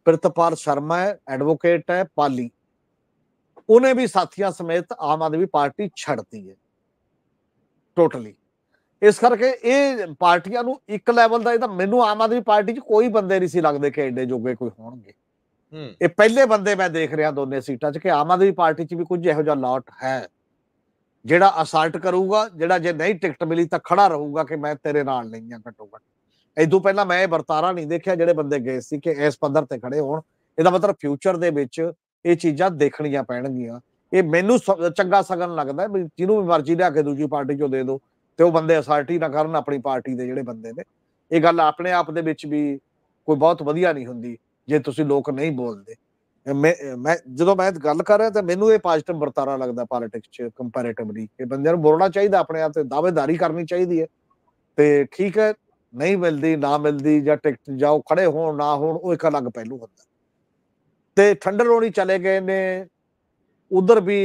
ਪ੍ਰਿਤਪਾਲ ਸ਼ਰਮਾ ਹੈ ਐਡਵੋਕੇਟ ਹੈ ਪਾਲੀ ਉਹਨੇ ਵੀ ਸਾਥੀਆਂ ਸਮੇਤ ਆਮ ਆਦਮੀ ਪਾਰਟੀ ਛੱਡਤੀ ਹੈ ਟੋਟਲੀ ਇਸ ਕਰਕੇ ਇਹ ਪਾਰਟੀਆਂ ਨੂੰ ਇੱਕ ਲੈਵਲ ਦਾ ਇਹਦਾ ਮੈਨੂੰ ਆਮ ਆਦਮੀ ਪਾਰਟੀ 'ਚ ਕੋਈ ਬੰਦੇ ਨਹੀਂ ਸੀ ਲੱਗਦੇ ਕਿ ਐਡੇ ਜੋਗੇ ਕੋਈ ਹੋਣਗੇ ਇਹ ਪਹਿਲੇ ਬੰਦੇ ਮੈਂ ਦੇਖ ਰਿਹਾ ਦੋਨੇ ਸੀਟਾਂ 'ਚ ਕਿ ਆਮ ਆਦਮੀ ਪਾਰਟੀ 'ਚ ਵੀ ਕੁਝ ਇਹੋ ਜਿਹਾ ਲੌਟ ਹੈ ਜਿਹੜਾ ਅਸਲਟ ਕਰੂਗਾ ਜਿਹੜਾ ਜੇ ਨਹੀਂ ਟਿਕਟ ਮਿਲੀ ਤਾਂ ਖੜਾ ਰਹੂਗਾ ਕਿ ਮੈਂ ਤੇਰੇ ਨਾਲ ਨਹੀਂ ਆ ਘਟੋ ਘਟ ਤੋਂ ਪਹਿਲਾਂ ਮੈਂ ਇਹ ਵਰਤਾਰਾ ਨਹੀਂ ਦੇਖਿਆ ਜਿਹੜੇ ਬੰਦੇ ਗਏ ਸੀ ਕਿ ਇਸ ਪੰਦਰ ਤੇ ਖੜੇ ਹੋਣ ਇਹਦਾ ਮਤਲਬ ਫਿਊਚਰ ਦੇ ਵਿੱਚ ਇਹ ਚੀਜ਼ਾਂ ਦੇਖਣੀਆਂ ਪੈਣਗੀਆਂ ਇਹ ਮੈਨੂੰ ਚੰਗਾ ਸਗਨ ਲੱਗਦਾ ਵੀ ਜਿਹਨੂੰ ਵੀ ਮਰਜ਼ੀ ਲਿਆ ਕੇ ਦੂਜੀ ਪਾਰਟੀ ਚੋਂ ਦੇ ਦੋ ਤੇ ਉਹ ਬੰਦੇ ਅਸਰਟੀ ਨਾ ਕਰਨ ਆਪਣੀ ਪਾਰਟੀ ਦੇ ਜਿਹੜੇ ਬੰਦੇ ਨੇ ਇਹ ਗੱਲ ਆਪਣੇ ਆਪ ਦੇ ਵਿੱਚ ਵੀ ਕੋਈ ਬਹੁਤ ਵਧੀਆ ਨਹੀਂ ਹੁੰਦੀ ਜੇ ਤੁਸੀਂ ਲੋਕ ਨਹੀਂ ਬੋਲਦੇ ਮੈਂ ਜਦੋਂ ਮੈਂ ਗੱਲ ਕਰ ਰਿਹਾ ਤਾਂ ਮੈਨੂੰ ਇਹ ਪੋਜ਼ਿਟਿਵ ਵਰਤਾਰਾ ਲੱਗਦਾ ਪੋਲਿਟਿਕਸ 'ਚ ਕੰਪੈਰੀਟਿਵਲੀ ਕਿ ਬੰਦਿਆਂ ਨੂੰ ਬੋਲਣਾ ਚਾਹੀਦਾ ਆਪਣੇ ਆਪ ਤੇ ਦਾਅਵੇਦਾਰੀ ਕਰਨੀ ਚਾਹੀਦੀ ਹੈ ਤੇ ਠੀਕ ਹੈ ਨਹੀਂ ਮਿਲਦੀ ਨਾ ਮਿਲਦੀ ਜਾਂ ਟਿਕਟ ਜਾਓ ਖੜੇ ਹੋਣ ਨਾ ਹੋਣ ਉਹ ਇੱਕ ਅਲੱਗ ਪਹਿਲੂ ਹੁੰਦਾ ਤੇ ਠੰਡਰ ਹੋਣੀ ਚਲੇ ਗਏ ਨੇ ਉਧਰ ਵੀ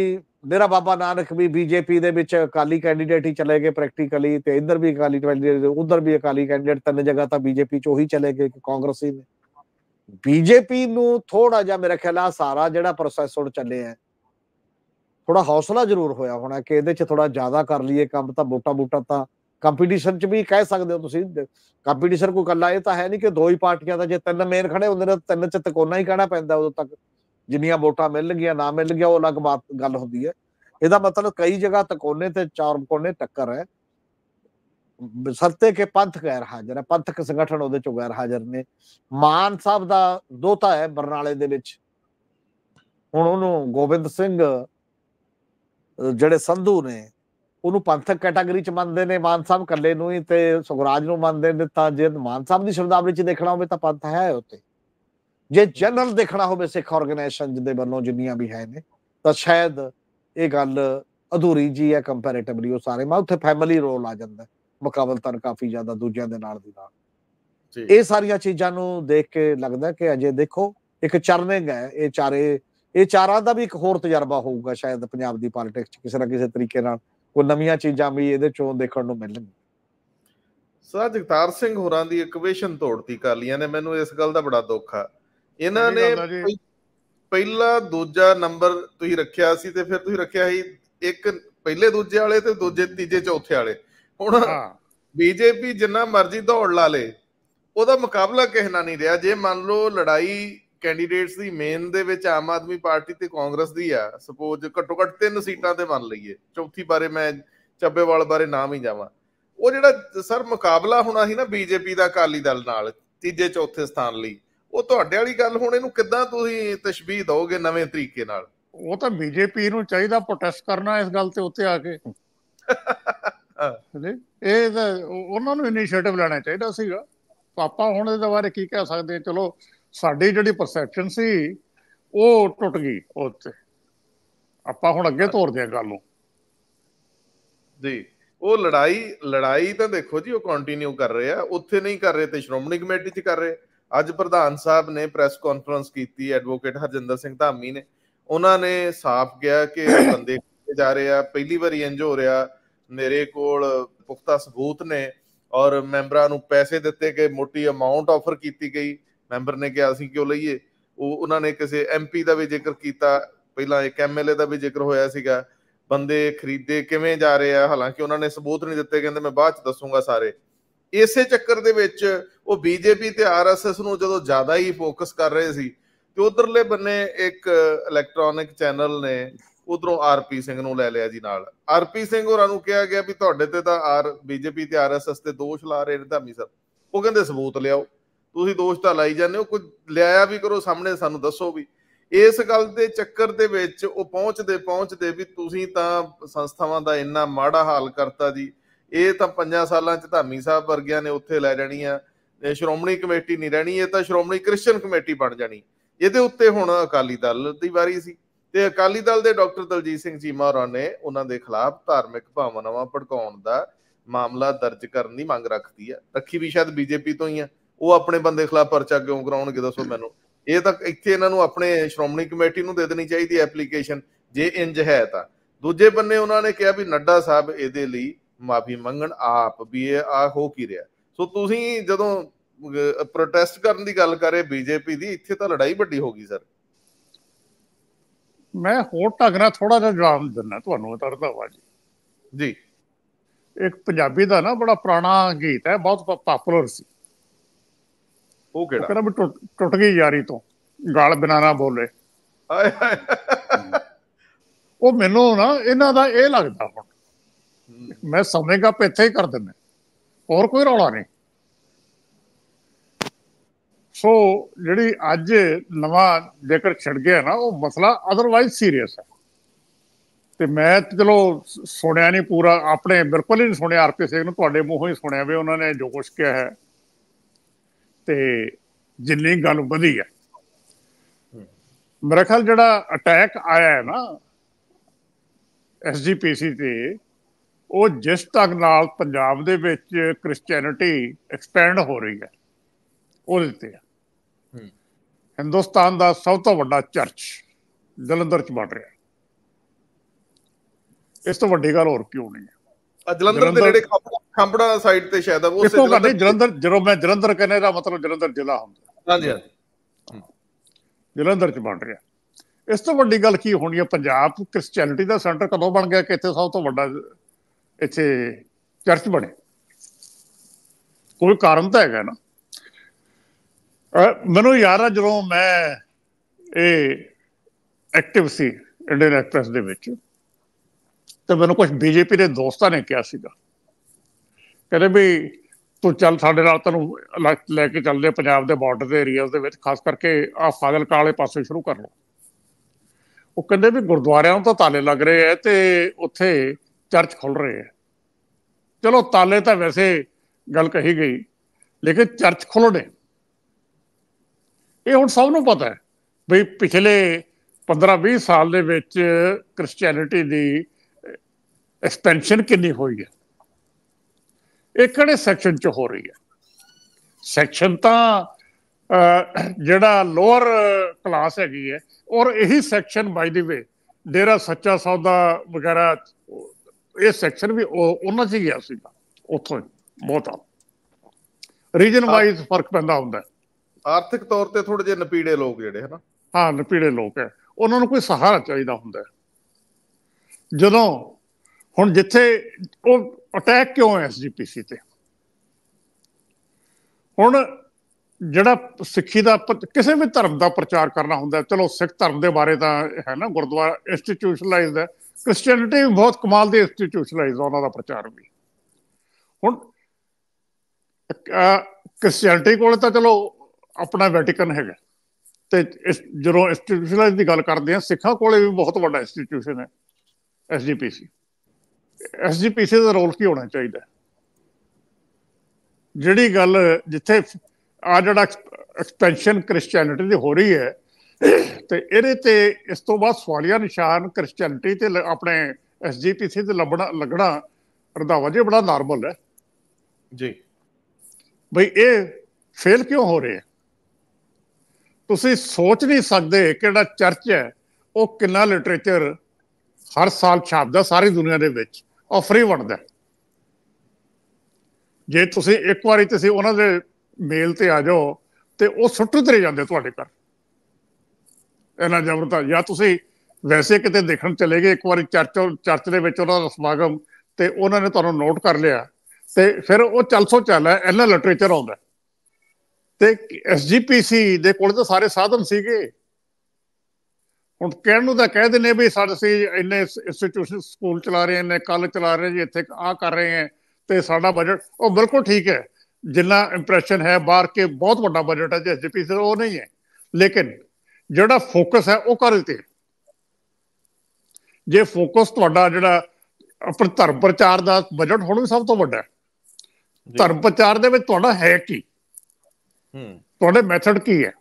ਮੇਰਾ ਬਾਬਾ ਨਾਨਕ ਵੀ ਬੀਜੇਪੀ ਦੇ ਵਿੱਚ ਅਕਾਲੀ ਕੈਂਡੀਡੇਟ ਹੀ ਚਲੇ ਗਏ ਪ੍ਰੈਕਟੀਕਲੀ ਤੇ ਇੱਧਰ ਵੀ ਅਕਾਲੀ ਕੈਂਡੀਡੇਟ ਉਧਰ ਵੀ ਅਕਾਲੀ ਕੈਂਡੀਡੇਟ ਤਿੰਨ ਜਗ੍ਹਾ ਤਾਂ ਬੀਜੇਪੀ ਚ ਉਹੀ ਚਲੇ ਗਏ ਕਿ ਕਾਂਗਰਸੀ ਨੇ ਬੀਜੇਪੀ ਨੂੰ ਥੋੜਾ ਜਿਹਾ ਮੇਰੇ ਖਿਆਲ ਆ ਸਾਰਾ ਜਿਹੜਾ ਪ੍ਰੋਸੈਸ ਹੁਣ ਚੱਲੇ ਆ ਥੋੜਾ ਹੌਸਲਾ ਜ਼ਰੂਰ ਹੋਇਆ ਹੋਣਾ ਕਿ ਇਹਦੇ 'ਚ ਥੋੜਾ ਜ਼ਿਆਦਾ ਕਰ ਲਈਏ ਕੰਮ ਤਾਂ ਬੋਟਾ ਬੋਟਾ ਤਾਂ ਕੰਪੀਟੀਸ਼ਨ 'ਚ ਵੀ ਕਹਿ ਸਕਦੇ ਹੋ ਤੁਸੀਂ ਕੰਪੀਟੀਸ਼ਨ ਕੋ ਕੱਲਾ ਇਹ ਤਾਂ ਹੈ ਨਹੀਂ ਕਿ ਦੋ ਹੀ ਪਾਰਟੀਆਂ ਦਾ ਜੇ ਤਿੰਨ ਮੇਨ ਖੜੇ ਹੁੰਦੇ ਨੇ ਤਿੰਨ 'ਚ ਤਕੋਨਾ ਹੀ ਕਹਿਣਾ ਪੈਂਦਾ ਉਦੋਂ ਤੱਕ ਜਿੰਨੀਆਂ ਵੋਟਾਂ ਮਿਲ ਗਈਆਂ ਨਾ ਮਿਲ ਗਿਆ ਉਹ ਅਲੱਗ ਬਾਤ ਗੱਲ ਹੁੰਦੀ ਹੈ ਇਹਦਾ ਮਤਲਬ ਕਈ ਜਗ੍ਹਾ ਤਕੋਨੇ ਤੇ ਚਾਰ ਕੋਨੇ ਟੱਕਰ ਹੈ ਬਸਰਤੇ ਕੇ ਪੰਥ ਗੈਰ ਹਾਜ਼ਰ ਹੈ ਪੰਥਕ ਸੰਗਠਨ ਉਹਦੇ ਚੋਂ ਗੈਰ ਹਾਜ਼ਰ ਨੇ ਮਾਨ ਸਾਹਿਬ ਦਾ ਦੋਤਾ ਹੈ ਬਰਨਾਲੇ ਦੇ ਵਿੱਚ ਹੁਣ ਉਹਨੂੰ ਗੋਬਿੰਦ ਸਿੰਘ ਜਿਹੜੇ ਸੰਧੂ ਨੇ ਉਹਨੂੰ ਪੰਥਕ ਕੈਟਾਗਰੀ ਚ ਮੰਨਦੇ ਨੇ ਮਾਨ ਸਾਹਿਬ ਕੱਲੇ ਨੂੰ ਹੀ ਤੇ ਸੁਖਰਾਜ ਨੂੰ ਮੰਨਦੇ ਨੇ ਤਾਂ ਜੇ ਮਾਨ ਸਾਹਿਬ ਦੀ ਸ਼ਬਦਾਵਲੀ ਚ ਦੇਖਣਾ ਹੋਵੇ ਤਾਂ ਪੰਥ ਹੈ ਉੱਤੇ ਜੇ ਜਨਰਲ ਦੇਖਣਾ ਹੋਵੇ ਸਿੱਖ ਆਰਗੇਨਾਈਜੇਸ਼ਨ ਜਿਹਦੇ ਵੱਲੋਂ ਜਿੰਨੀਆਂ ਵੀ ਹੈ ਨੇ ਤਾਂ ਸ਼ਾਇਦ ਇਹ ਗੱਲ ਅਧੂਰੀ ਜੀ ਹੈ ਕੰਪੈਰੀਟਿਵਲੀ ਉਹ ਸਾਰੇ ਮਾ ਉੱਥੇ ਫੈਮਿਲੀ ਰੋਲ ਆ ਜਾਂਦਾ ਮੁਕਾਬਲਤਨ ਕਾਫੀ ਜ਼ਿਆਦਾ ਦੂਜਿਆਂ ਦੇ ਨਾਲ ਦੀ ਨਾਲ ਇਹ ਸਾਰੀਆਂ ਚੀਜ਼ਾਂ ਨੂੰ ਦੇਖ ਕੇ ਲੱਗਦਾ ਕਿ ਅਜੇ ਦੇਖੋ ਇੱਕ ਚਰਨਿੰਗ ਹੈ ਇਹ ਚਾਰੇ ਇਹ ਚਾਰਾਂ ਦਾ ਵੀ ਇੱਕ ਹੋਰ ਤਜਰਬਾ ਹੋਊਗਾ ਸ਼ਾਇਦ ਪੰਜਾਬ ਦੀ ਪੋਲਿਟਿਕਸ ਚ ਕਿਸੇ ਨਾ ਕਿਸੇ ਤਰੀਕੇ ਨਾਲ ਕੋਈ ਨਵੀਆਂ ਚੀਜ਼ਾਂ ਵੀ ਇਹਦੇ ਚੋਂ ਦੇਖਣ ਨੂੰ ਮਿਲਣਗੀਆਂ ਸਰ ਜਗਤਾਰ ਸਿੰਘ ਹੋਰਾਂ ਦੀ ਇਕਵੇਸ਼ਨ ਤੋੜਤੀ ਕਰ ਲਈਆਂ ਨੇ ਮੈਨੂੰ ਇਸ ਗੱਲ ਦਾ ਬੜਾ ਦੁੱਖ ਆ ਇਹਨਾਂ ਨੇ ਪਹਿਲਾ ਦੂਜਾ ਨੰਬਰ ਤੁਸੀਂ ਰੱਖਿਆ ਸੀ ਤੇ ਫਿਰ ਤੁਸੀਂ ਰੱਖਿਆ ਸੀ ਇੱਕ ਪਹਿਲੇ ਦੂਜੇ ਵਾਲੇ ਤੇ ਦੂਜੇ ਤੀਜੇ ਚੌਥੇ ਵਾਲੇ ਹੁਣ ਬੀਜੇਪੀ ਜਿੰਨਾ ਮਰਜ਼ੀ ਦੌੜ ਲਾ ਲੇ ਉਹਦਾ ਮੁਕਾਬਲਾ ਕਿਸੇ ਨਾਲ ਨਹੀਂ ਰਿਹਾ ਜੇ ਮੰਨ ਲਓ ਲੜਾਈ ਕੈਂਡੀਡੇਟਸ ਦੀ ਮੇਨ ਦੇ ਵਿੱਚ ਆਮ ਆਦਮੀ ਪਾਰਟੀ ਤੇ ਕਾਂਗਰਸ ਦੀ ਆ ਸਪੋਜ਼ ਘੱਟੋ ਘੱਟ ਤਿੰਨ ਸੀਟਾਂ ਤੇ ਮੰਨ ਲਈਏ ਚੌਥੀ ਬਾਰੇ ਮੈਂ ਚੱਬੇਵਾਲ ਬਾਰੇ ਨਾਮ ਹੀ ਜਾਵਾਂ ਉਹ ਜਿਹੜਾ ਸਰ ਮੁਕਾਬਲਾ ਹੋਣਾ ਸੀ ਨਾ ਬੀਜੇਪੀ ਦਾ ਅਕਾਲੀ ਦਲ ਨਾਲ ਤੀਜੇ ਚੌਥੇ ਸਥਾਨ ਲਈ ਉਹ ਤੁਹਾਡੇ ਵਾਲੀ ਗੱਲ ਹੁਣ ਇਹਨੂੰ ਕਿੱਦਾਂ ਤੁਸੀਂ ਤਸ਼ਬੀਹ ਦੋਗੇ ਨਵੇਂ ਤਰੀਕੇ ਨਾਲ ਉਹ ਤਾਂ ਬੀਜੇਪੀ ਨੂੰ ਚਾਹੀਦਾ ਪ੍ਰੋਟੈਸਟ ਕਰਨਾ ਇਸ ਗੱਲ ਤੇ ਉੱਤੇ ਆ ਕੇ [laughs] ਇਹ ਉਹਨਾਂ ਨੂੰ ਇਨੀਸ਼ੀਏਟਿਵ ਲੈਣਾ ਚਾਹੀਦਾ ਸੀਗਾ ਪਾਪਾ ਹੁਣ ਇਹਦੇ ਬਾਰੇ ਕੀ ਕਹਿ ਸਕਦੇ ਚਲੋ ਸਾਡੀ ਜਿਹੜੀ ਪਰਸੈਪਸ਼ਨ ਸੀ ਉਹ ਟੁੱਟ ਗਈ ਉੱਤੇ ਆਪਾਂ ਹੁਣ ਅੱਗੇ ਤੋਰਦੇ ਆ ਗੱਲ ਨੂੰ ਜੀ ਉਹ ਲੜਾਈ ਲੜਾਈ ਤਾਂ ਦੇਖੋ ਜੀ ਉਹ ਕੰਟੀਨਿਊ ਕਰ ਰਹੇ ਆ ਉੱਥੇ ਨਹੀਂ ਕਰ ਰਹੇ ਤੇ ਸ਼੍ਰੋਮਣੀ ਕਮੇਟੀ 'ਚ ਕਰ ਰਹੇ ਅੱਜ ਪ੍ਰਧਾਨ ਸਾਹਿਬ ਨੇ ਪ੍ਰੈਸ ਕਾਨਫਰੰਸ ਕੀਤੀ ਐਡਵੋਕੇਟ ਹਰਜਿੰਦਰ ਸਿੰਘ ਧਾਮੀ ਨੇ ਉਹਨਾਂ ਨੇ ਸਾਫ਼ ਕਿਹਾ ਕਿ ਬੰਦੇ ਜਾ ਰਹੇ ਆ ਪਹਿਲੀ ਵਾਰੀ ਇੰਜ ਹੋ ਰਿਹਾ ਮੇਰੇ ਕੋਲ ਪੁਖਤਾ ਸਬੂਤ ਨੇ ਔਰ ਮੈਂਬਰਾਂ ਨੂੰ ਪੈਸੇ ਦਿੱਤੇ ਕਿ ਮੋਟੀ ਅਮਾਉਂਟ ਆਫਰ ਕੀਤੀ ਗਈ ਮੈਂਬਰ ਨੇ ਕਿਹਾ ਅਸੀਂ ਕਿਉਂ ਲਈਏ ਉਹ ਉਹਨਾਂ ਨੇ ਕਿਸੇ ਐਮਪੀ ਦਾ ਵੀ ਜ਼ਿਕਰ ਕੀਤਾ ਪਹਿਲਾਂ ਇੱਕ ਐਮਐਲਏ ਦਾ ਵੀ ਜ਼ਿਕਰ ਹੋਇਆ ਸੀਗਾ ਬੰਦੇ ਖਰੀਦੇ ਕਿਵੇਂ ਜਾ ਰਹੇ ਆ ਹਾਲਾਂਕਿ ਉਹਨਾਂ ਨੇ ਸਬੂਤ ਨਹੀਂ ਦਿੱਤੇ ਕਹਿੰਦੇ ਮੈਂ ਬਾਅਦ ਚ ਦੱਸੂਗਾ ਸਾਰੇ ਇਸੇ ਚੱਕਰ ਦੇ ਵਿੱਚ ਉਹ ਬੀਜੇਪੀ ਤੇ ਆਰਐਸਐਸ ਨੂੰ ਜਦੋਂ ਜ਼ਿਆਦਾ ਹੀ ਫੋਕਸ ਕਰ ਰਹੇ ਸੀ ਤੇ ਉਧਰਲੇ ਬੰਨੇ ਇੱਕ ਇਲੈਕਟ੍ਰੋਨਿਕ ਚੈਨਲ ਨੇ ਉਧਰੋਂ ਆਰਪੀ ਸਿੰਘ ਨੂੰ ਲੈ ਲਿਆ ਜੀ ਨਾਲ ਆਰਪੀ ਸਿੰਘ ਹੋਰਾਂ ਨੂੰ ਕਿਹਾ ਗਿਆ ਵੀ ਤੁਹਾਡੇ ਤੇ ਤਾਂ ਆਰ ਬੀਜੇਪੀ ਤੇ ਆਰਐਸਐਸ ਤੇ ਦੋਸ਼ ਲਾ ਰਹੇ ਨੇ ਧਾਮੀ ਸਰ ਉਹ ਕਹਿੰਦੇ ਸਬੂਤ ਲਿਆਓ ਤੁਸੀਂ ਦੋਸ਼ ਤਾਂ ਲਾਈ ਜਾਂਦੇ ਹੋ ਕੁਝ ਲਿਆਇਆ ਵੀ ਕਰੋ ਸਾਹਮਣੇ ਸਾਨੂੰ ਦੱਸੋ ਵੀ ਇਸ ਗੱਲ ਦੇ ਚੱਕਰ ਦੇ ਵਿੱਚ ਉਹ ਪਹੁੰਚਦੇ ਪਹੁੰਚਦੇ ਵੀ ਤੁਸੀਂ ਤਾਂ ਸੰਸਥਾਵਾਂ ਦਾ ਇੰਨਾ ਮਾੜਾ ਹਾਲ ਕਰਤਾ ਜੀ ਇਹ ਤਾਂ 5 ਸਾਲਾਂ ਚ ਧਾਮੀ ਸਾਹਿਬ ਵਰਗਿਆਂ ਨੇ ਉੱਥੇ ਲੈ ਜਾਣੀ ਆ ਸ਼੍ਰੋਮਣੀ ਕਮੇਟੀ ਨਹੀਂ ਰਹਿਣੀ ਇਹ ਤਾਂ ਸ਼੍ਰੋਮਣੀ ਕ੍ਰਿਸਚੀਅਨ ਕਮੇਟੀ ਬਣ ਜਾਣੀ ਇਹਦੇ ਉੱਤੇ ਹੁਣ ਅਕਾਲੀ ਦਲ ਦੀ ਵਾਰੀ ਸੀ ਤੇ ਅਕਾਲੀ ਦਲ ਦੇ ਡਾਕਟਰ ਦਲਜੀਤ ਸਿੰਘ ਚੀਮਾ ਹੋਰਾਂ ਨੇ ਉਹਨਾਂ ਦੇ ਖਿਲਾਫ ਧਾਰਮਿਕ ਭਾਵਨਾਵਾਂ ਭੜਕਾਉਣ ਦਾ ਮਾਮਲਾ ਦਰਜ ਕਰਨ ਦੀ ਮੰਗ ਰੱਖਦੀ ਹੈ ਰੱਖੀ ਵੀ ਸ਼ਾਇਦ ਬੀਜੇਪੀ ਤੋਂ ਹੀ ਆ ਉਹ ਆਪਣੇ ਬੰਦੇ ਖਿਲਾਫ ਪਰਚਾ ਕਿਉਂ ਕਰਾਉਣਗੇ ਦੱਸੋ ਮੈਨੂੰ ਇਹ ਤਾਂ ਇੱਥੇ ਇਹਨਾਂ ਨੂੰ ਆਪਣੇ ਸ਼੍ਰੋਮਣੀ ਕਮੇਟੀ ਨੂੰ ਦੇ ਦੇਣੀ ਚਾਹੀਦੀ ਐਪਲੀਕੇਸ਼ਨ ਜੇ ਇੰਜ ਹੈ ਤਾਂ ਦੂਜੇ ਬੰਨੇ ਉਹਨਾਂ ਨੇ ਕਿਹਾ ਵੀ ਨੱਡਾ ਸਾਹਿਬ ਇਹਦੇ ਲਈ ਮਾਫੀ ਮੰਗਣ ਆਪ ਵੀ ਇਹ ਆ ਹੋ ਕੀ ਰਿਹਾ ਸੋ ਤੁਸੀਂ ਜਦੋਂ ਪ੍ਰੋਟੈਸਟ ਕਰਨ ਦੀ ਗੱਲ ਕਰੇ ਬੀਜੇਪੀ ਦੀ ਇੱਥੇ ਤਾਂ ਲੜਾਈ ਵੱਡੀ ਹੋ ਗਈ ਸਰ ਮੈਂ ਹੋਰ ਢੰਗ ਨਾਲ ਥੋੜਾ ਜਿਹਾ ਜਵਾਬ ਦਿੰਦਾ ਤੁਹਾਨੂੰ ਤਰਦਾ ਵਾ ਜੀ ਜੀ ਇੱਕ ਪੰਜਾਬੀ ਦਾ ਨਾ ਬੜਾ ਪੁਰਾਣਾ ਗੀਤ ਹੈ ਬਹੁਤ ਪਪੂਲਰ ਸੀ ਉਹ ਕਿਹੜਾ ਕਹਿੰਦਾ ਟੁੱਟ ਗਈ ਯਾਰੀ ਤੋਂ ਗਾਲ ਬਿਨਾ ਨਾ ਬੋਲੇ ਉਹ ਮੈਨੂੰ ਨਾ ਇਹਨਾਂ ਦਾ ਇਹ ਲੱਗਦਾ ਹੁਣ ਮੈਂ ਸਮੇਂ ਦਾ ਇੱਥੇ ਹੀ ਕਰ ਦਿੰਦਾ ਹੋਰ ਕੋਈ ਰੌਲਾ ਨਹੀਂ ਸੋ ਜਿਹੜੀ ਅੱਜ ਨਵਾਂ ਜੇਕਰ ਛੜ ਗਿਆ ਨਾ ਉਹ ਮਸਲਾ ਅਦਰਵਾਈਜ਼ ਸੀਰੀਅਸ ਹੈ ਤੇ ਮੈਂ ਚਲੋ ਸੁਣਿਆ ਨਹੀਂ ਪੂਰਾ ਆਪਣੇ ਬਿਲਕੁਲ ਹੀ ਨਹੀਂ ਸੁਣਿਆ ਆਰਪੀ ਸਿੰਘ ਨੂੰ ਤੁਹਾਡੇ ਮੂੰਹੋਂ ਹੀ ਸੁਣਿਆ ਵੇ ਉਹਨਾਂ ਨੇ ਜੋ ਕੁਝ ਕਿਹਾ ਹੈ ਤੇ ਜਿੰਨੀ ਗੱਲ ਵਧੀ ਹੈ ਮੇਰਾ ਖਿਆਲ ਜਿਹੜਾ ਅਟੈਕ ਆਇਆ ਹੈ ਨਾ ਐਸਜੀਪੀਸੀ ਤੇ ਉਹ ਜਿਸ ਤੱਕ ਨਾਲ ਪੰਜਾਬ ਦੇ ਵਿੱਚ ਕ੍ਰਿਸਚੀਅਨਿਟੀ ਐਕਸਪੈਂਡ ਹੋ ਰਹੀ ਹੈ ਉਹਦੇ ਤੇ ਹਿੰਦੁਸਤਾਨ ਦਾ ਸਭ ਤੋਂ ਵੱਡਾ ਚਰਚ ਜਲੰਧਰ ਚ ਬਣ ਰਿਹਾ ਇਸ ਤੋਂ ਵੱਡੀ ਗੱਲ ਹੋਰ ਕਿਉਂ ਨਹੀਂ ਹੈ ਜਲੰਧਰ ਦੇ ਨੇੜੇ ਖਾਂਪੜਾ ਸਾਈਡ ਤੇ ਸ਼ਾਇਦ ਉਹ ਇਸ ਤੋਂ ਕਹਿੰਦੇ ਜਲੰਧਰ ਜਦੋਂ ਮੈਂ ਜਲੰਧਰ ਕਹਿੰਦਾ ਦਾ ਮਤਲਬ ਜਲੰਧਰ ਜ਼ਿਲ੍ਹਾ ਹੁੰਦਾ ਹਾਂਜੀ ਹਾਂਜੀ ਜਲੰਧਰ ਚ ਬਣ ਰਿਹਾ ਇਸ ਤੋਂ ਵੱਡੀ ਗੱਲ ਕੀ ਹੋਣੀ ਹੈ ਪੰਜਾਬ ਕ੍ਰਿਸਚੀਅਨਿਟੀ ਦਾ ਸੈਂਟਰ ਕਦੋਂ ਬਣ ਗਿਆ ਕਿ ਇੱਥੇ ਸਭ ਤੋਂ ਵੱਡਾ ਇੱਥੇ ਚਰਚ ਬਣੇ ਕੋਈ ਕਾਰਨ ਤਾਂ ਹੈਗਾ ਨਾ ਮੈਨੂੰ ਯਾਰ ਆ ਜਦੋਂ ਮੈਂ ਇਹ ਐਕਟਿਵ ਸੀ ਇੰਡੀਅਨ ਐਕਟਰਸ ਦੇ ਵਿੱਚ ਤੇ ਮੈਨੂੰ ਕੁਝ ਬੀਜੇਪੀ ਦੇ ਦੋਸਤਾਂ ਨੇ ਕਿਹਾ ਸੀਗਾ ਕਹਿੰਦੇ ਵੀ ਤੂੰ ਚੱਲ ਸਾਡੇ ਨਾਲ ਤੈਨੂੰ ਲੈ ਕੇ ਚੱਲਦੇ ਪੰਜਾਬ ਦੇ ਬਾਰਡਰ ਦੇ ਏਰੀਆਜ਼ ਦੇ ਵਿੱਚ ਖਾਸ ਕਰਕੇ ਆ ਫਾਜ਼ਿਲਕਾ ਵਾਲੇ ਪਾਸੇ ਸ਼ੁਰੂ ਕਰ ਲਓ ਉਹ ਕਹਿੰਦੇ ਵੀ ਗੁਰਦੁਆਰਿਆਂ ਨੂੰ ਤਾਂ ਤਾਲੇ ਲੱਗ ਰਹੇ ਐ ਤੇ ਉੱਥੇ ਚਰਚ ਖੁੱਲ ਰਹੇ ਐ ਚਲੋ ਤਾਲੇ ਤਾਂ ਵੈਸੇ ਗੱਲ ਕਹੀ ਗਈ ਲੇਕਿਨ ਚਰਚ ਖੁੱਲਣੇ ਇਹ ਹੁਣ ਸਭ ਨੂੰ ਪਤਾ ਹੈ ਵੀ ਪਿਛਲੇ 15-20 ਸਾਲ ਦੇ ਵਿੱਚ ਕ੍ਰਿਸਚੀਅਨਿਟੀ ਦੀ ਐਕਸਪੈਂਸ਼ਨ ਕਿੰਨੀ ਹੋਈ ਹੈ ਇਹ ਕਿਹੜੇ ਸੈਕਸ਼ਨ 'ਚ ਹੋ ਰਹੀ ਹੈ ਸੈਕਸ਼ਨ ਤਾਂ ਜਿਹੜਾ ਲੋਅਰ ਕਲਾਸ ਹੈਗੀ ਹੈ ਔਰ ਇਹੀ ਸੈਕਸ਼ਨ ਬਾਈ ਦੀ ਵੇ ਡੇਰਾ ਸੱਚਾ ਸੌਦਾ ਵਗੈਰਾ ਇਹ ਸੈਕਸ਼ਨ ਵੀ ਉਹਨਾਂ 'ਚ ਹੀ ਆ ਸੀਗਾ ਉੱਥੋਂ ਬਹੁਤ ਆ ਰੀਜਨ ਵਾਈਜ਼ ਫਰਕ ਪੈਂਦਾ ਹੁੰਦਾ ਹੈ ਆਰਥਿਕ ਤੌਰ ਤੇ ਥੋੜੇ ਜਿਹੇ ਨਪੀੜੇ ਲੋਕ ਜਿਹੜੇ ਹਨਾ ਹਾਂ ਨਪੀੜੇ ਲੋਕ ਹੈ ਉਹਨਾਂ ਨੂੰ ਕੋਈ ਸਹਾਰਾ ਚਾਹੀਦਾ ਹੁੰਦਾ ਜਦੋਂ ਹੁਣ ਜਿੱਥੇ ਉਹ ਅਟੈਕ ਕਿਉਂ ਹੈ ਐਸਜੀਪੀਸੀ ਤੇ ਹੁਣ ਜਿਹੜਾ ਸਿੱਖੀ ਦਾ ਕਿਸੇ ਵੀ ਧਰਮ ਦਾ ਪ੍ਰਚਾਰ ਕਰਨਾ ਹੁੰਦਾ ਚਲੋ ਸਿੱਖ ਧਰਮ ਦੇ ਬਾਰੇ ਤਾਂ ਹੈ ਨਾ ਗੁਰਦੁਆਰਾ ਇੰਸਟੀਟਿਊਸ਼ਨਲਾਈਜ਼ਡ ਹੈ ਕ੍ਰਿਸਚੀਅਨਿਟੀ ਵੀ ਬਹੁਤ ਕਮਾਲ ਦੀ ਇੰਸਟੀਟਿਊਸ਼ਨਲਾਈਜ਼ਡ ਉਹਨਾਂ ਦਾ ਪ੍ਰਚਾਰ ਵੀ ਹੁਣ ਕ੍ਰਿਸਚੀਅਨਿਟੀ ਕੋਲ ਤਾਂ ਚਲੋ ਆਪਣਾ ਵੈਟਿਕਨ ਹੈਗਾ ਤੇ ਇਸ ਜਦੋਂ ਇੰਸਟੀਟਿਊਸ਼ਨਲਾਈਜ਼ ਦੀ ਗੱਲ ਕਰਦੇ ਆ ਸਿੱਖਾਂ ਕੋਲੇ ਵੀ ਬਹੁਤ ਵੱਡਾ ਇੰਸਟੀਟਿਊਸ਼ਨ ਹੈ ਐਸਜੀਪੀਸੀ ਐਸਜੀਪੀਸੀ ਦਾ ਰੋਲ ਕੀ ਹੋਣਾ ਚਾਹੀਦਾ ਜਿਹੜੀ ਗੱਲ ਜਿੱਥੇ ਆ ਜਿਹੜਾ ਐਕਸਪੈਂਸ਼ਨ ਕ੍ਰਿਸਚੀਅਨਿਟੀ ਦੀ ਹੋ ਰਹੀ ਹੈ ਤੇ ਇਹਦੇ ਤੇ ਇਸ ਤੋਂ ਬਾਅਦ ਸਵਾਲੀਆ ਨਿਸ਼ਾਨ ਕ੍ਰਿਸਚੀਅਨਿਟੀ ਤੇ ਆਪਣੇ ਐਸਜੀਪੀਸੀ ਤੇ ਲੱਭਣਾ ਲੱਗਣਾ ਰਦਾਵਾ ਜੀ ਬੜਾ ਨਾਰਮਲ ਹੈ ਜੀ ਭਈ ਇਹ ਫੇਲ ਕਿਉਂ ਹੋ ਰਿਹਾ ਹੈ ਤੁਸੀਂ ਸੋਚ ਨਹੀਂ ਸਕਦੇ ਕਿਹੜਾ ਚਰਚ ਹੈ ਉਹ ਕਿੰਨਾ ਲਿਟਰੇਚਰ ਹਰ ਸਾਲ ਛਾਪਦਾ ਸਾਰੀ ਦੁਨੀਆ ਦੇ ਵਿੱਚ ਉਹ ਫ੍ਰੀ ਵੰਡਦਾ ਜੇ ਤੁਸੀਂ ਇੱਕ ਵਾਰੀ ਤੁਸੀਂ ਉਹਨਾਂ ਦੇ ਮੇਲ ਤੇ ਆ ਜਾਓ ਤੇ ਉਹ ਸੁੱਟੂ ਤਰੇ ਜਾਂਦੇ ਤੁਹਾਡੇ ਘਰ ਇਹਨਾਂ ਜਬਰਤਾ ਜਾਂ ਤੁਸੀਂ ਵੈਸੇ ਕਿਤੇ ਦੇਖਣ ਚਲੇ ਗਏ ਇੱਕ ਵਾਰੀ ਚਰਚ ਚਰਚ ਦੇ ਵਿੱਚ ਉਹਨਾਂ ਦਾ ਸਮਾਗਮ ਤੇ ਉਹਨਾਂ ਨੇ ਤੁਹਾਨੂੰ ਨੋਟ ਕਰ ਲਿਆ ਤੇ ਫਿਰ ਉਹ ਚਲਸੋ ਚੱਲ ਹੈ ਇਹਨਾਂ ਲਿਟਰੇਚਰ ਆਉਂਦਾ ਤੇ ਐਸਜੀਪੀਸੀ ਦੇ ਕੋਲ ਤਾਂ ਸਾਰੇ ਸਾਧਨ ਸੀਗੇ ਹੁਣ ਕਹਿਣ ਨੂੰ ਤਾਂ ਕਹਿ ਦਿੰਨੇ ਵੀ ਸਾਡੇ ਸੀ ਇੰਨੇ ਇੰਸਟੀਚਿਊਸ਼ਨ ਸਕੂਲ ਚਲਾ ਰਹੇ ਨੇ ਕੱਲ ਚਲਾ ਰਹੇ ਜੀ ਇੱਥੇ ਆ ਕਰ ਰਹੇ ਆ ਤੇ ਸਾਡਾ ਬਜਟ ਉਹ ਬਿਲਕੁਲ ਠੀਕ ਹੈ ਜਿੰਨਾ ਇੰਪ੍ਰੈਸ਼ਨ ਹੈ ਬਾਹਰ ਕੇ ਬਹੁਤ ਵੱਡਾ ਬਜਟ ਹੈ ਜੀ ਐਸਜੀਪੀ ਉਹ ਨਹੀਂ ਹੈ ਲੇਕਿਨ ਜਿਹੜਾ ਫੋਕਸ ਹੈ ਉਹ ਕਰ ਦਿੱਤੇ ਜੇ ਫੋਕਸ ਤੁਹਾਡਾ ਜਿਹੜਾ ਆਪਣਾ ਧਰਮ ਪ੍ਰਚਾਰ ਦਾ ਬਜਟ ਹੁਣ ਵੀ ਸਭ ਤੋਂ ਵੱਡਾ ਹੈ ਧਰਮ ਪ੍ਰਚਾਰ ਦੇ ਵਿੱਚ ਤੁਹਾਡਾ ਹੈ ਕੀ ਹੂੰ ਤੁਹਾਡੇ ਮੈਥਡ ਕੀ ਹੈ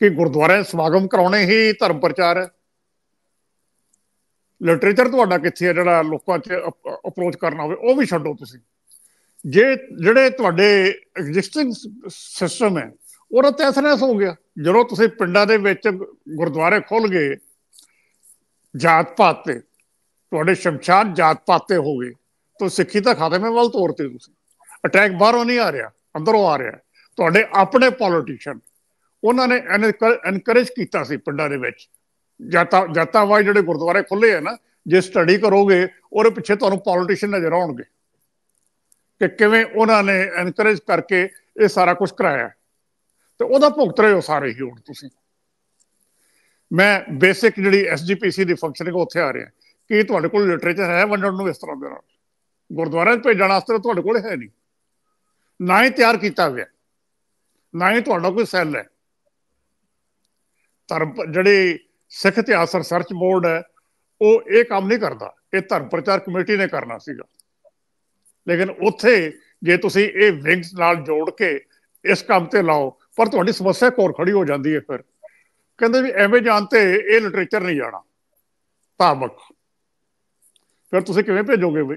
ਕਿ ਗੁਰਦੁਆਰੇ ਸਵਾਗਤ ਕਰਾਉਣੇ ਹੀ ਧਰਮ ਪ੍ਰਚਾਰ ਹੈ ਲਿਟਰੇਚਰ ਤੁਹਾਡਾ ਕਿੱਥੇ ਹੈ ਜਿਹੜਾ ਲੋਕਾਂ 'ਚ ਅਪਰੋਚ ਕਰਨਾ ਹੋਵੇ ਉਹ ਵੀ ਛੱਡੋ ਤੁਸੀਂ ਜੇ ਜਿਹੜੇ ਤੁਹਾਡੇ ਐਗਜ਼ਿਸਟਿੰਗ ਸਿਸਟਮ ਹੈ ਉਹਦਾ ਤੈਸਨੈਸ ਹੋ ਗਿਆ ਜਦੋਂ ਤੁਸੀਂ ਪਿੰਡਾਂ ਦੇ ਵਿੱਚ ਗੁਰਦੁਆਰੇ ਖੋਲ ਗਏ ਜਾਤ ਪਾਤ ਤੇ ਤੁਹਾਡੇ ਸ਼ਮਸ਼ਾਨ ਜਾਤ ਪਾਤ ਤੇ ਹੋ ਗਏ ਤਾਂ ਸਿੱਖੀ ਤਾਂ ਖਾਤੇ ਮੇ ਵੱਲ ਤੋਰਤੇ ਤੁਸੀਂ ਅਟੈਕ ਬਾਹਰੋਂ ਨਹੀਂ ਆ ਰਿਹਾ ਅੰਦਰੋਂ ਆ ਰਿਹਾ ਤੁਹਾਡੇ ਆਪਣੇ ਪੋਲੀਟੀਸ਼ੀਅਨ ਉਹਨਾਂ ਨੇ ਐਨਕਰੇਜ ਕੀਤਾ ਸੀ ਪਿੰਡਾਂ ਦੇ ਵਿੱਚ ਜਾਤਾ ਵਾਈ ਜਿਹੜੇ ਗੁਰਦੁਆਰੇ ਖੁੱਲੇ ਆ ਨਾ ਜੇ ਸਟੱਡੀ ਕਰੋਗੇ ਉਹਦੇ ਪਿੱਛੇ ਤੁਹਾਨੂੰ ਪੋਲੀਟੀਸ਼ੀਅਨ ਨਜ਼ਰ ਆਉਣਗੇ ਕਿ ਕਿਵੇਂ ਉਹਨਾਂ ਨੇ ਐਨਕਰੇਜ ਕਰਕੇ ਇਹ ਸਾਰਾ ਕੁਝ ਕਰਾਇਆ ਤੇ ਉਹਦਾ ਭੁਗਤ ਰਹੇ ਹੋ ਸਾਰੇ ਹੀ ਹੁਣ ਤੁਸੀਂ ਮੈਂ ਬੇਸਿਕ ਜਿਹੜੀ ਐਸਜੀਪੀਸੀ ਦੀ ਫੰਕਸ਼ਨਿੰਗ ਉੱਥੇ ਆ ਰਿਹਾ ਕਿ ਤੁਹਾਡੇ ਕੋਲ ਲਿਟਰੇਚਰ ਹੈ ਵੰਡਣ ਨੂੰ ਇਸ ਤਰ੍ਹਾਂ ਦੇ ਨਾਲ ਗੁਰਦੁਆਰੇ ਭੇਜਣ ਵਾਸਤੇ ਤੁਹਾਡੇ ਕੋਲ ਹੈ ਨਹੀਂ ਨਾ ਹੀ ਤਿਆਰ ਕੀਤਾ ਹੋਇਆ ਨਾ ਹੀ ਤੁਹਾਡਾ ਕੋਈ ਸੈੱਲ ਹੈ ਧਰਮ ਜਿਹੜੇ ਸਿੱਖ ਇਤਿਹਾਸ ਰਿਸਰਚ ਬੋਰਡ ਹੈ ਉਹ ਇਹ ਕੰਮ ਨਹੀਂ ਕਰਦਾ ਇਹ ਧਰਮ ਪ੍ਰਚਾਰ ਕਮੇਟੀ ਨੇ ਕਰਨਾ ਸੀਗਾ ਲੇਕਿਨ ਉੱਥੇ ਜੇ ਤੁਸੀਂ ਇਹ ਵਿੰਗਸ ਨਾਲ ਜੋੜ ਕੇ ਇਸ ਕੰਮ ਤੇ ਲਾਓ ਪਰ ਤੁਹਾਡੀ ਸਮੱਸਿਆ ਕੋਰ ਖੜੀ ਹੋ ਜਾਂਦੀ ਹੈ ਫਿਰ ਕਹਿੰਦੇ ਵੀ ਐਵੇਂ ਜਾਣ ਤੇ ਇਹ ਲਿਟਰੇਚਰ ਨਹੀਂ ਜਾਣਾ ਭਾਵਕ ਫਿਰ ਤੁਸੀਂ ਕਿਵੇਂ ਭੇਜੋਗੇ ਬਈ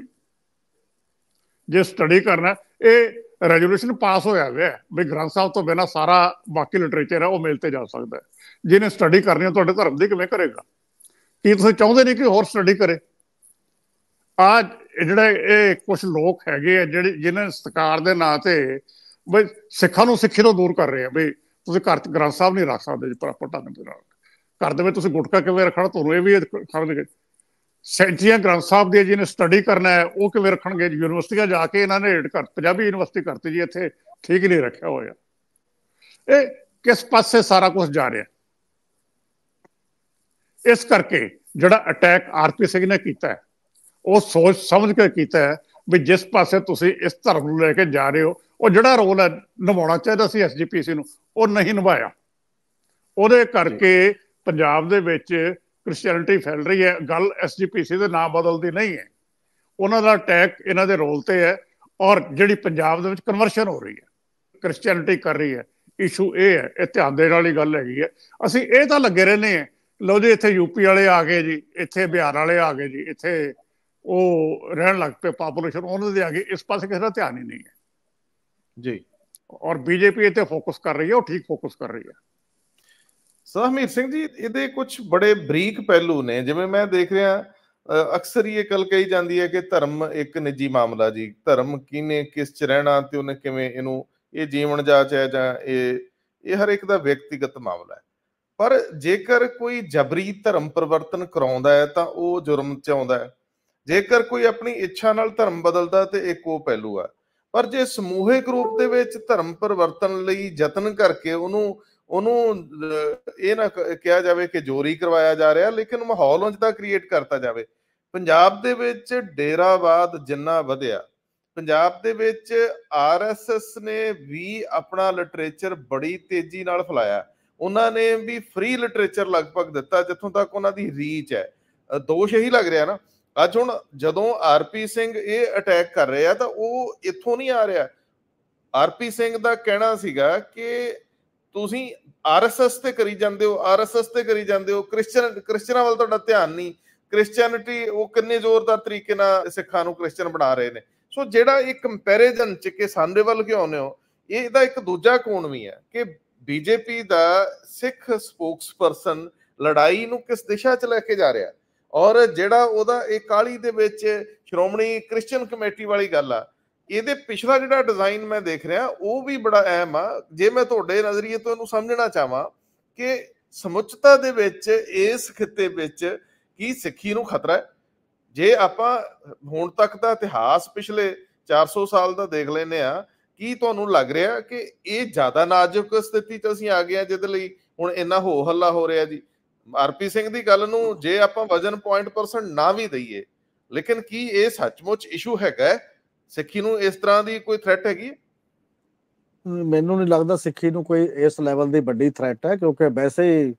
ਜੇ ਸਟੱਡੀ ਕਰਨਾ ਇਹ ਰੈਜੋਲੂਸ਼ਨ ਪਾਸ ਹੋਇਆ ਹੋਇਆ ਵੀ ਗ੍ਰੰਥ ਸਾਹਿਬ ਤੋਂ ਬਿਨਾ ਸਾਰਾ ਬਾਕੀ ਲਿਟਰੇਚਰ ਹੈ ਉਹ ਮੇਲ ਤੇ ਜਾ ਸਕਦਾ ਜਿਹਨੇ ਸਟੱਡੀ ਕਰਨੀ ਹੈ ਤੁਹਾਡੇ ਧਰਮ ਦੀ ਕਿਵੇਂ ਕਰੇਗਾ ਕੀ ਤੁਸੀਂ ਚਾਹੁੰਦੇ ਨਹੀਂ ਕਿ ਹੋਰ ਸਟੱਡੀ ਕਰੇ ਆ ਜਿਹੜਾ ਇਹ ਕੁਝ ਲੋਕ ਹੈਗੇ ਆ ਜਿਹੜੇ ਜਿਨ੍ਹਾਂ ਸਤਕਾਰ ਦੇ ਨਾਂ ਤੇ ਬਈ ਸਿੱਖਾਂ ਨੂੰ ਸਿੱਖੀ ਤੋਂ ਦੂਰ ਕਰ ਰਹੇ ਆ ਬਈ ਤੁਸੀਂ ਘਰ ਚ ਗ੍ਰੰਥ ਸਾਹਿਬ ਨਹੀਂ ਰੱਖ ਸਕਦੇ ਜੀ ਪ੍ਰੋਪਰ ਢੰਗ ਦੇ ਨਾਲ ਘਰ ਦੇ ਵਿੱਚ ਤੁਸੀਂ ਗੁਟਕਾ ਕਿਵੇਂ ਰੱਖਣਾ ਤੁਹਾਨੂੰ ਇਹ ਵੀ ਸਮਝ ਗਏ ਸੈਂਚੀਆਂ ਗ੍ਰੰਥ ਸਾਹਿਬ ਜੀ ਜਿਹਨੇ ਸਟੱਡੀ ਕਰਨਾ ਹੈ ਉਹ ਕਿਵੇਂ ਰੱਖਣਗੇ ਯੂਨੀਵਰਸਿਟੀਆਂ ਜਾ ਕੇ ਇਹਨਾਂ ਨੇ ਰੇਟ ਕਰ ਪੰਜਾਬੀ ਯੂਨੀਵਰਸਿਟੀ ਕਰਤੀ ਜੀ ਇੱਥੇ ਠੀਕ ਨਹੀਂ ਰੱਖਿਆ ਹੋਇਆ ਇਹ ਕਿਸ ਪਾਸੇ ਸਾਰਾ ਕੁਝ ਜਾ ਰਿਹਾ ਇਸ ਕਰਕੇ ਜਿਹੜਾ ਅਟੈਕ ਆਰਪੀ ਸਿੰਘ ਨੇ ਕੀਤਾ ਉਹ ਸੋਚ ਸਮਝ ਕੇ ਕੀਤਾ ਹੈ ਵੀ ਜਿਸ ਪਾਸੇ ਤੁਸੀਂ ਇਸ ਧਰਮ ਨੂੰ ਲੈ ਕੇ ਜਾ ਰਹੇ ਹੋ ਉਹ ਜਿਹੜਾ ਰੋਲ ਹੈ ਨਿਭਾਉਣਾ ਚਾਹੀਦਾ ਸੀ ਐਸਜੀਪੀਸੀ ਨੂੰ ਉਹ ਨਹੀਂ ਨਿਭਾਇਆ ਉਹਦੇ ਕਰਕੇ ਪੰਜਾਬ ਦੇ ਵਿੱਚ ਕ੍ਰਿਸਚੀਅਨਿਟੀ ਫੈਲ ਰਹੀ ਹੈ ਗੱਲ ਐਸਜੀਪੀਸੀ ਦੇ ਨਾਮ ਬਦਲਦੀ ਨਹੀਂ ਹੈ ਉਹਨਾਂ ਦਾ ਅਟੈਕ ਇਹਨਾਂ ਦੇ ਰੋਲ ਤੇ ਹੈ ਔਰ ਜਿਹੜੀ ਪੰਜਾਬ ਦੇ ਵਿੱਚ ਕਨਵਰਸ਼ਨ ਹੋ ਰਹੀ ਹੈ ਕ੍ਰਿਸਚੀਅਨਿਟੀ ਕਰ ਰਹੀ ਹੈ ਇਸ਼ੂ ਇਹ ਹੈ ਇਹ ਧਿਆਨ ਦੇਣ ਵਾਲੀ ਗੱਲ ਹੈਗੀ ਹੈ ਅਸੀਂ ਇਹ ਤਾਂ ਲੱਗੇ ਰਹਿੰਦੇ ਆ ਲਓ ਜੀ ਇੱਥੇ ਯੂਪੀ ਵਾਲੇ ਆ ਗਏ ਜੀ ਇੱਥੇ ਬਿਹਾਰ ਵਾਲੇ ਆ ਗਏ ਜੀ ਇੱਥੇ ਉਹ ਰਹਿਣ ਲੱਗ ਪਏ ਪਾਪੂਲੇਸ਼ਨ ਉਹਨਾਂ ਦੇ ਆ ਗਏ ਇਸ ਪਾਸੇ ਕਿਸੇ ਦਾ ਧਿਆਨ ਹੀ ਨਹੀਂ ਹੈ ਜੀ ਔਰ ਬੀਜੇਪੀ ਇੱਥੇ ਫੋਕਸ ਕਰ ਰਹੀ ਹੈ ਉਹ ਠੀਕ ਫੋਕਸ ਕਰ ਰਹੀ ਹੈ ਹਮੀਰ ਸਿੰਘ ਜੀ ਇਹਦੇ ਕੁਝ ਬੜੇ ਬਰੀਕ ਪਹਿਲੂ ਨੇ ਜਿਵੇਂ ਮੈਂ ਦੇਖ ਰਿਹਾ ਅਕਸਰ ਇਹ ਕਲ ਕਹੀ ਜਾਂਦੀ ਹੈ ਕਿ ਧਰਮ ਇੱਕ ਨਿੱਜੀ ਮਾਮਲਾ ਜੀ ਧਰਮ ਕਿਨੇ ਕਿਸ ਚ ਰਹਿਣਾ ਤੇ ਉਹਨੇ ਕਿਵੇਂ ਇਹਨੂੰ ਇਹ ਜੀਵਨ ਜਾਚ ਹੈ ਜਾਂ ਇਹ ਇਹ ਹਰ ਇੱਕ ਦਾ ਵਿਅਕਤੀਗਤ ਮਾਮਲਾ ਹੈ ਪਰ ਜੇਕਰ ਕੋਈ ਜਬਰੀ ਧਰਮ ਪਰਿਵਰਤਨ ਕਰਾਉਂਦਾ ਹੈ ਤਾਂ ਉਹ ਜੁਰਮ ਚ ਆਉਂਦਾ ਹੈ ਜੇਕਰ ਕੋਈ ਆਪਣੀ ਇੱਛਾ ਨਾਲ ਧਰਮ ਬਦਲਦਾ ਤੇ ਇੱਕ ਉਹ ਪਹਿਲੂ ਆ ਪਰ ਜੇ ਸਮੂਹਿਕ ਰੂਪ ਦੇ ਵਿੱਚ ਧਰਮ ਪਰਿਵਰਤਨ ਲਈ ਯਤਨ ਕਰਕੇ ਉਹਨੂੰ ਉਹਨੂੰ ਇਹ ਨਾ ਕਿਹਾ ਜਾਵੇ ਕਿ ਜੋਰੀ ਕਰਵਾਇਆ ਜਾ ਰਿਹਾ ਲੇਕਿਨ ਮਾਹੌਲ ਉਂਝ ਦਾ ਕ੍ਰੀਏਟ ਕਰਤਾ ਜਾਵੇ ਪੰਜਾਬ ਦੇ ਵਿੱਚ ਡੇਰਾਵਾਦ ਜਿੰਨਾ ਵਧਿਆ ਪੰਜਾਬ ਦੇ ਵਿੱਚ ਆਰਐਸਐਸ ਨੇ ਵੀ ਆਪਣਾ ਲਿਟਰੇਚਰ ਬੜੀ ਤੇਜ਼ੀ ਨਾਲ ਫਲਾਇਆ ਉਹਨਾਂ ਨੇ ਵੀ ਫ੍ਰੀ ਲਿਟਰੇਚਰ ਲਗਭਗ ਦਿੱਤਾ ਜਿੱਥੋਂ ਤੱਕ ਉਹਨਾਂ ਦੀ ਰੀਚ ਹੈ ਦੋਸ਼ ਇਹੀ ਲੱਗ ਰਿਹਾ ਨਾ ਅੱਜ ਹੁਣ ਜਦੋਂ ਆਰਪੀ ਸਿੰਘ ਇਹ ਅਟੈਕ ਕਰ ਰਿਹਾ ਤਾਂ ਉਹ ਇੱਥੋਂ ਨਹੀਂ ਆ ਰਿਹਾ ਆਰਪੀ ਸਿੰਘ ਦਾ ਕਹਿਣਾ ਸੀਗਾ ਕਿ ਤੁਸੀਂ ਆਰਐਸਐਸ ਤੇ ਕਰੀ ਜਾਂਦੇ ਹੋ ਆਰਐਸਐਸ ਤੇ ਕਰੀ ਜਾਂਦੇ ਹੋ ਕ੍ਰਿਸਚੀਅਨ ਕ੍ਰਿਸਚੀਅਨਾਂ ਵੱਲ ਤੁਹਾਡਾ ਧਿਆਨ ਨਹੀਂ ਕ੍ਰਿਸਚੀਅਨਿਟੀ ਉਹ ਕਿੰਨੇ ਜ਼ੋਰਦਾਰ ਤਰੀਕੇ ਨਾਲ ਸਿੱਖਾਂ ਨੂੰ ਕ੍ਰਿਸਚੀਅਨ ਬਣਾ ਰਹੇ ਨੇ ਸੋ ਜਿਹੜਾ ਇਹ ਕੰਪੈਰੀਜ਼ਨ ਚ ਕਿ ਸਾਡੇ ਵੱਲ ਕਿਉਂ ਆਉਂਦੇ ਹੋ ਇਹ ਇਹਦਾ ਇੱਕ ਦੂਜਾ ਕੋਣ ਵੀ ਹੈ ਕਿ ਬੀਜੇਪੀ ਦਾ ਸਿੱਖ ਸਪੋਕਸਪਰਸਨ ਲੜਾਈ ਨੂੰ ਕਿਸ ਦਿਸ਼ਾ ਚ ਲੈ ਕੇ ਜਾ ਰਿਹਾ ਔਰ ਜਿਹੜਾ ਉਹਦਾ ਇਹ ਕਾਲੀ ਦੇ ਵਿੱਚ ਸ਼੍ਰੋਮਣੀ ਕ੍ਰਿਸਚੀਅਨ ਕਮੇਟੀ ਵਾਲੀ ਗੱਲ ਆ ਇਹਦੇ ਪਿਛਲਾ ਜਿਹੜਾ ਡਿਜ਼ਾਈਨ ਮੈਂ ਦੇਖ ਰਿਹਾ ਉਹ ਵੀ ਬੜਾ ਅਹਿਮ ਆ ਜੇ ਮੈਂ ਤੁਹਾਡੇ ਨਜ਼ਰੀਏ ਤੋਂ ਇਹਨੂੰ ਸਮਝਣਾ ਚਾਹਾਂ ਕਿ ਸਮੁੱਚਤਾ ਦੇ ਵਿੱਚ ਇਸ ਖਿੱਤੇ ਵਿੱਚ ਕੀ ਸਿੱਖੀ ਨੂੰ ਖਤਰਾ ਹੈ ਜੇ ਆਪਾਂ ਹੁਣ ਤੱਕ ਦਾ ਇਤਿਹਾਸ ਪਿਛਲੇ 400 ਸਾਲ ਦਾ ਦੇਖ ਲੈਨੇ ਆ ਕੀ ਤੁਹਾਨੂੰ ਲੱਗ ਰਿਹਾ ਕਿ ਇਹ ਜ਼ਿਆਦਾ ਨਾਜ਼ੁਕ ਸਥਿਤੀ 'ਚ ਅਸੀਂ ਆ ਗਏ ਆ ਜਿਹਦੇ ਲਈ ਹੁਣ ਇੰਨਾ ਹੋ ਹੱਲਾ ਹੋ ਰਿਹਾ ਜੀ ਆਰਪੀ ਸਿੰਘ ਦੀ ਗੱਲ ਨੂੰ ਜੇ ਆਪਾਂ ਵਜਨ ਪੁਆਇੰਟ ਪਰਸੈਂਟ ਨਾ ਵੀ ਦਈਏ ਲੇਕਿਨ ਕੀ ਇਹ ਸੱਚਮੁੱਚ ਇਸ਼ੂ ਹੈਗਾ ਸਿੱਖੀ ਨੂੰ ਇਸ ਤਰ੍ਹਾਂ ਦੀ ਕੋਈ ਥ੍ਰੈਟ ਹੈਗੀ ਮੈਨੂੰ ਨਹੀਂ ਲੱਗਦਾ ਸਿੱਖੀ ਨੂੰ ਕੋਈ ਇਸ ਲੈਵਲ ਦੀ ਵੱਡੀ ਥ੍ਰੈਟ ਹੈ ਕਿਉਂਕਿ ਵੈਸੇ ਹੀ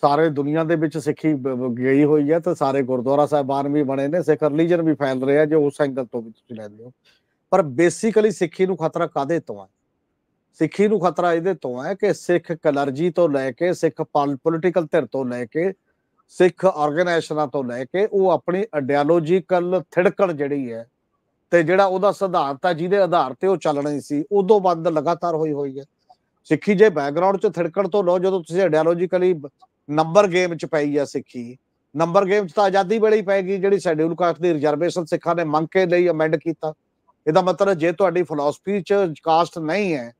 ਸਾਰੇ ਦੁਨੀਆ ਦੇ ਵਿੱਚ ਸਿੱਖੀ ਗਈ ਹੋਈ ਹੈ ਤੇ ਸਾਰੇ ਗੁਰਦੁਆਰਾ ਸਾਹਿਬਾਨ ਵੀ ਬਣੇ ਨੇ ਸਿੱਖ ਰਿਲੀਜੀਅਨ ਵੀ ਫੈਲ ਰਿਹਾ ਜੇ ਉਸ ਐਂਗਲ ਤੋਂ ਵੀ ਤੁਸੀਂ ਲੈਂਦੇ ਹੋ ਪਰ ਬੇਸਿਕਲੀ ਸਿੱਖੀ ਨੂੰ ਖਤਰਾ ਕਾਦੇ ਤੋਂ ਹੈ ਸਿੱਖੀ ਨੂੰ ਖਤਰਾ ਇਹਦੇ ਤੋਂ ਹੈ ਕਿ ਸਿੱਖ ਕਲਰਜੀ ਤੋਂ ਲੈ ਕੇ ਸਿੱਖ ਪੋਲਿਟੀਕਲ ਧਿਰ ਤੋਂ ਲੈ ਕੇ ਸਿੱਖ ਆਰਗੇਨਾਈਜੇਸ਼ਨਾਂ ਤੋਂ ਲੈ ਕੇ ਉਹ ਆਪਣੀ ਆਈਡੀਓਲੋਜੀਕਲ ਥਿੜਕਣ ਜਿਹੜੀ ਹੈ ਤੇ ਜਿਹੜਾ ਉਹਦਾ ਸਿਧਾਂਤ ਆ ਜਿਹਦੇ ਆਧਾਰ ਤੇ ਉਹ ਚੱਲਣੀ ਸੀ ਉਦੋਂ ਬਾਅਦ ਲਗਾਤਾਰ ਹੋਈ ਹੋਈ ਹੈ ਸਿੱਖੀ ਜੇ ਬੈਕਗ੍ਰਾਉਂਡ 'ਚ ਥੜਕਣ ਤੋਂ ਲੋ ਜਦੋਂ ਤੁਸੀਂ ਆਈਡੀਓਲੋਜੀਕਲੀ ਨੰਬਰ ਗੇਮ 'ਚ ਪਈ ਆ ਸਿੱਖੀ ਨੰਬਰ ਗੇਮ 'ਚ ਤਾਂ ਆਜ਼ਾਦੀ ਬੜੀ ਪੈ ਗਈ ਜਿਹੜੀ ਸ਼ੈਡਿਊਲ ਕਾਸਟ ਦੀ ਰਿਜ਼ਰਵੇਸ਼ਨ ਸਿੱਖਾਂ ਨੇ ਮੰਗ ਕੇ ਲਈ ਅਮੈਂਡ ਕੀਤਾ ਇਹਦਾ ਮਤਲਬ ਜੇ ਤੁਹਾਡੀ ਫਿਲਾਸਫੀ 'ਚ ਕਾਸਟ ਨਹੀਂ ਹੈ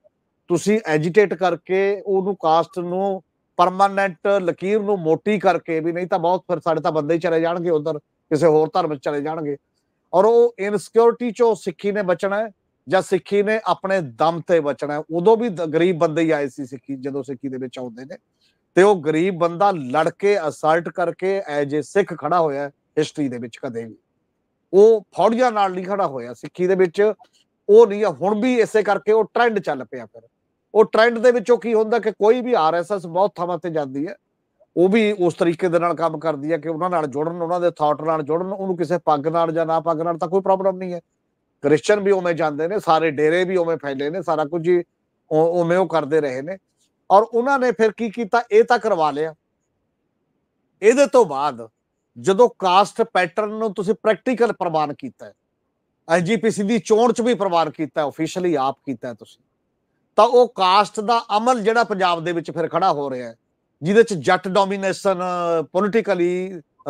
ਤੁਸੀਂ ਐਜੀਟੇਟ ਕਰਕੇ ਉਹਨੂੰ ਕਾਸਟ ਨੂੰ ਪਰਮਨੈਂਟ ਲਕੀਰ ਨੂੰ ਮੋਟੀ ਕਰਕੇ ਵੀ ਨਹੀਂ ਤਾਂ ਬਹੁਤ ਫਿਰ ਸਾਡੇ ਤਾਂ ਬੰਦੇ ਹੀ ਚਲੇ ਜਾਣਗੇ ਉਧਰ ਕਿਸੇ ਹੋਰ ਧਰਮ 'ਚ ਚਲੇ ਜਾਣਗੇ ਔਰ ਉਹ ਇਨਸਿਕਿਉਰਿਟੀ ਚੋਂ ਸਿੱਖੀ ਨੇ ਬਚਣਾ ਹੈ ਜਾਂ ਸਿੱਖੀ ਨੇ ਆਪਣੇ ਦਮ ਤੇ ਬਚਣਾ ਹੈ ਉਦੋਂ ਵੀ ਗਰੀਬ ਬੰਦੇ ਹੀ ਆਏ ਸੀ ਸਿੱਖੀ ਜਦੋਂ ਸਿੱਖੀ ਦੇ ਵਿੱਚ ਆਉਂਦੇ ਨੇ ਤੇ ਉਹ ਗਰੀਬ ਬੰਦਾ ਲੜ ਕੇ ਅਸਰਟ ਕਰਕੇ ਐਜ ਏ ਸਿੱਖ ਖੜਾ ਹੋਇਆ ਹਿਸਟਰੀ ਦੇ ਵਿੱਚ ਕਦੇ ਵੀ ਉਹ ਫੌੜੀਆਂ ਨਾਲ ਨਹੀਂ ਖੜਾ ਹੋਇਆ ਸਿੱਖੀ ਦੇ ਵਿੱਚ ਉਹ ਨਹੀਂ ਆ ਹੁਣ ਵੀ ਇਸੇ ਕਰਕੇ ਉਹ ਟ੍ਰੈਂਡ ਚੱਲ ਪਿਆ ਫਿਰ ਉਹ ਟ੍ਰੈਂਡ ਦੇ ਵਿੱਚੋਂ ਕੀ ਹੁੰਦਾ ਕਿ ਕੋਈ ਵੀ ਆਰਐਸਐਸ ਬਹੁਤ ਥਾਵਾਂ ਤੇ ਜਾਂਦੀ ਹੈ ਉਹ ਵੀ ਉਸ ਤਰੀਕੇ ਦੇ ਨਾਲ ਕੰਮ ਕਰਦੀ ਹੈ ਕਿ ਉਹਨਾਂ ਨਾਲ ਜੁੜਨ ਉਹਨਾਂ ਦੇ ਥਾਟ ਨਾਲ ਜੁੜਨ ਉਹਨੂੰ ਕਿਸੇ ਪੱਗ ਨਾਲ ਜਾਂ ਨਾ ਪੱਗ ਨਾਲ ਤਾਂ ਕੋਈ ਪ੍ਰੋਬਲਮ ਨਹੀਂ ਹੈ ਕ੍ਰਿਸਚੀਅਨ ਵੀ ਉਵੇਂ ਜਾਂਦੇ ਨੇ ਸਾਰੇ ਡੇਰੇ ਵੀ ਉਵੇਂ ਫੈਲੇ ਨੇ ਸਾਰਾ ਕੁਝ ਹੀ ਉਵੇਂ ਉਹ ਕਰਦੇ ਰਹੇ ਨੇ ਔਰ ਉਹਨਾਂ ਨੇ ਫਿਰ ਕੀ ਕੀਤਾ ਇਹ ਤਾਂ ਕਰਵਾ ਲਿਆ ਇਹਦੇ ਤੋਂ ਬਾਅਦ ਜਦੋਂ ਕਾਸਟ ਪੈਟਰਨ ਨੂੰ ਤੁਸੀਂ ਪ੍ਰੈਕਟੀਕਲ ਪ੍ਰਵਾਨ ਕੀਤਾ ਐਸਜੀਪੀਸੀ ਦੀ ਚੋਣ 'ਚ ਵੀ ਪ੍ਰਵਾਨ ਕੀਤਾ ਆਫੀਸ਼ੀਅਲੀ ਆਪ ਕੀਤਾ ਤੁਸੀਂ ਤਾਂ ਉਹ ਕਾਸਟ ਦਾ ਅਮਲ ਜਿਹੜਾ ਪੰਜਾਬ ਦੇ ਵਿੱਚ ਫਿਰ ਖੜਾ ਹੋ ਰਿਹਾ ਹੈ ਜਿਹਦੇ ਚ ਜੱਟ ਡੋਮੀਨੇਸ਼ਨ ਪੋਲਿਟਿਕਲੀ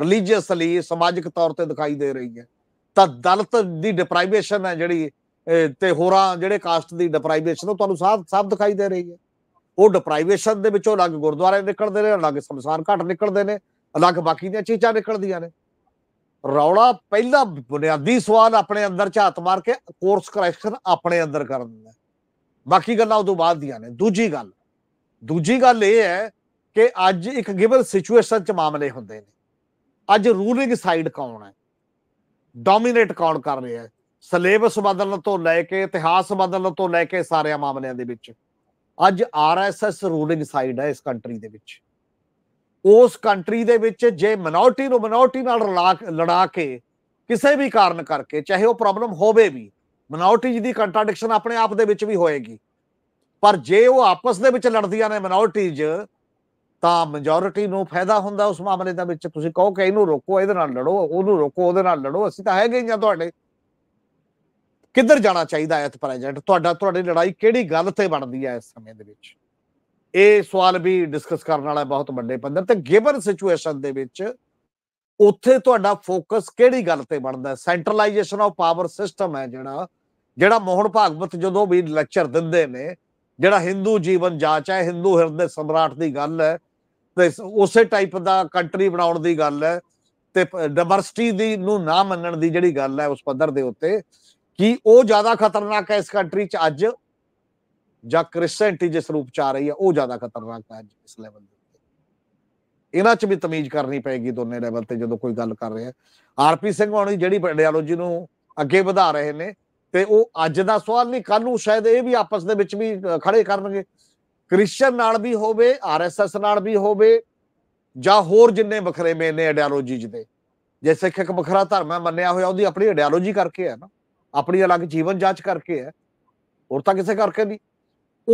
ਰਿਲੀਜੀਅਸਲੀ ਸਮਾਜਿਕ ਤੌਰ ਤੇ ਦਿਖਾਈ ਦੇ ਰਹੀ ਹੈ ਤਾਂ ਦਲਤ ਦੀ ਡਿਪਰਾਈਵੇਸ਼ਨ ਹੈ ਜਿਹੜੀ ਤੇ ਹੋਰਾਂ ਜਿਹੜੇ ਕਾਸਟ ਦੀ ਡਿਪਰਾਈਵੇਸ਼ਨ ਉਹ ਤੁਹਾਨੂੰ ਸਾਫ਼ ਸਾਫ਼ ਦਿਖਾਈ ਦੇ ਰਹੀ ਹੈ ਉਹ ਡਿਪਰਾਈਵੇਸ਼ਨ ਦੇ ਵਿੱਚੋਂ ਅਲੱਗ ਗੁਰਦੁਆਰੇ ਨਿਕਲਦੇ ਨੇ ਅਲੱਗ ਸਮਸਾਨ ਘਾਟ ਨਿਕਲਦੇ ਨੇ ਅਲੱਗ ਬਾਕੀ ਦੀਆਂ ਚੀਜ਼ਾਂ ਨਿਕਲਦੀਆਂ ਨੇ ਰੌਲਾ ਪਹਿਲਾ ਬੁਨਿਆਦੀ ਸਵਾਲ ਆਪਣੇ ਅੰਦਰ ਝਾਤ ਮਾਰ ਕੇ ਕੋਰਸ ਕਰੈਕਸ਼ਨ ਆਪਣੇ ਅੰਦਰ ਕਰ ਹੈ ਬਾਕੀ ਗੱਲਾਂ ਉਦੋਂ ਬਾਅਦ ਦੀਆਂ ਨੇ ਦੂਜੀ ਗੱਲ ਦੂਜੀ ਗੱਲ ਇਹ ਹੈ ਕਿ ਅੱਜ ਇੱਕ ਗਿਵਨ ਸਿਚੁਏਸ਼ਨ 'ਚ ਮਾਮਲੇ ਹੁੰਦੇ ਨੇ ਅੱਜ ਰੂਲਿੰਗ ਸਾਈਡ ਕੌਣ ਹੈ ਡੋਮੀਨੇਟ ਕੌਣ ਕਰ ਰਿਹਾ ਹੈ ਸਿਲੇਬਸ ਬਦਲਣ ਤੋਂ ਲੈ ਕੇ ਇਤਿਹਾਸ ਬਦਲਣ ਤੋਂ ਲੈ ਕੇ ਸਾਰੇ ਮਾਮਲਿਆਂ ਦੇ ਵਿੱਚ ਅੱਜ ਆਰਐਸਐਸ ਰੂਲਿੰਗ ਸਾਈਡ ਹੈ ਇਸ ਕੰਟਰੀ ਦੇ ਵਿੱਚ ਉਸ ਕੰਟਰੀ ਦੇ ਵਿੱਚ ਜੇ ਮਿਨੋਰਟੀ ਨੂੰ ਮਿਨੋਰਟੀ ਨਾਲ ਲੜਾ ਕੇ ਕਿਸੇ ਵੀ ਕਾਰਨ ਕਰਕੇ ਚਾਹੇ ਉਹ ਪ੍ਰੋਬਲਮ ਹੋਵੇ ਵੀ ਮਿਨੋਰਟੀ ਦੀ ਕੰਟਰਡਿਕਸ਼ਨ ਆਪਣੇ ਆਪ ਦੇ ਵਿੱਚ ਵੀ ਹੋਏਗੀ ਪਰ ਜੇ ਉਹ ਆਪਸ ਦੇ ਵਿੱਚ ਲੜਦੀਆਂ ਨੇ ਮਿਨੋਰਟੀਜ਼ ਤਾਂ ਮੈਜੋਰਿਟੀ ਨੂੰ ਫਾਇਦਾ ਹੁੰਦਾ ਉਸ ਮਾਮਲੇ ਦਾ ਵਿੱਚ ਤੁਸੀਂ ਕਹੋ ਕਿ ਇਹਨੂੰ ਰੋਕੋ ਇਹਦੇ ਨਾਲ ਲੜੋ ਉਹਨੂੰ ਰੋਕੋ ਉਹਦੇ ਨਾਲ ਲੜੋ ਅਸੀਂ ਤਾਂ ਹੈਗੇ ਜਾਂ ਤੁਹਾਡੇ ਕਿੱਧਰ ਜਾਣਾ ਚਾਹੀਦਾ ਹੈ ਪ੍ਰੈਜ਼ੀਡੈਂਟ ਪ੍ਰੈਜ਼ੈਂਟ ਤੁਹਾਡਾ ਤੁਹਾਡੀ ਲੜਾਈ ਕਿਹੜੀ ਗੱਲ ਤੇ ਬਣਦੀ ਐ ਇਸ ਸਮੇਂ ਦੇ ਵਿੱਚ ਇਹ ਸਵਾਲ ਵੀ ਡਿਸਕਸ ਕਰਨ ਵਾਲਾ ਬਹੁਤ ਵੱਡੇ ਪੰਦਰ ਤੇ ਗਿਵਨ ਸਿਚੁਏਸ਼ਨ ਦੇ ਵਿੱਚ ਉੱਥੇ ਤੁਹਾਡਾ ਫੋਕਸ ਕਿਹੜੀ ਗੱਲ ਤੇ ਬਣਦਾ ਸੈਂਟਰਲਾਈਜੇਸ਼ਨ ਆਫ ਪਾਵਰ ਸਿਸਟਮ ਹੈ ਜਿਹੜਾ ਜਿਹੜਾ ਮੋਹਨ ਭਾਗਵਤ ਜਦੋਂ ਵੀ ਲੈਕਚਰ ਦਿੰਦੇ ਨੇ ਜਿਹੜਾ ਹਿੰਦੂ ਜੀਵਨ ਜਾਚ ਹੈ ਹਿੰਦੂ ਹਿਰਦੇ ਸਮਰਾਟ ਦੀ ਗੱਲ ਹੈ ਤੇ ਉਸੇ ਟਾਈਪ ਦਾ ਕੰਟਰੀ ਬਣਾਉਣ ਦੀ ਗੱਲ ਹੈ ਤੇ ਡਾਇਵਰਸਿਟੀ ਦੀ ਨੂੰ ਨਾ ਮੰਨਣ ਦੀ ਜਿਹੜੀ ਗੱਲ ਹੈ ਉਸ ਪੱਧਰ ਦੇ ਉੱਤੇ ਕਿ ਉਹ ਜ਼ਿਆਦਾ ਖਤਰਨਾਕ ਹੈ ਇਸ ਕੰਟਰੀ 'ਚ ਅੱਜ ਜਾਂ ਕ੍ਰਿਸਚੈਨਟੀ ਜਿਸ ਰੂਪ 'ਚ ਆ ਰਹੀ ਹੈ ਉਹ ਜ਼ਿਆਦਾ ਖਤਰਨਾਕ ਹੈ ਅੱਜ ਇਸ ਲੈਵਲ ਤੇ ਇਹਨਾਂ 'ਚ ਵੀ ਤਮੀਜ਼ ਕਰਨੀ ਪੈਗੀ ਦੋਨੇ ਲੈਵਲ ਤੇ ਜਦੋਂ ਕੋਈ ਗੱਲ ਕਰ ਰਿਹਾ ਆਰਪੀ ਸਿੰਘ ਹੋਣੀ ਜਿਹੜੀ ਆਈਡੀਓਲੋਜੀ ਨੂੰ ਅੱਗੇ ਵਧਾ ਰਹੇ ਨੇ ਤੇ ਉਹ ਅੱਜ ਦਾ ਸਵਾਲ ਨਹੀਂ ਕੱਲ ਨੂੰ ਸ਼ਾਇਦ ਇਹ ਵੀ ਆਪਸ ਦੇ ਵਿੱਚ ਵੀ ਖੜੇ ਕਰਨਗੇ ਕ੍ਰਿਸਚਨ ਨਾਲ ਵੀ ਹੋਵੇ ਆਰਐਸਐਸ ਨਾਲ ਵੀ ਹੋਵੇ ਜਾਂ ਹੋਰ ਜਿੰਨੇ ਵਖਰੇਵੇਂ ਨੇ ਆਈਡੀਓਲੋਜੀ ਜਿਹਦੇ ਜੇ ਸਿੱਖ ਇੱਕ ਵੱਖਰਾ ਧਰਮ ਹੈ ਮੰਨਿਆ ਹੋਇਆ ਉਹਦੀ ਆਪਣੀ ਆਈਡੀਓਲੋਜੀ ਕਰਕੇ ਹੈ ਨਾ ਆਪਣੀ ਅਲੱਗ ਜੀਵਨ ਜਾਂਚ ਕਰਕੇ ਹੈ ਹੋਰ ਤਾਂ ਕਿਸੇ ਕਰਕੇ ਨਹੀਂ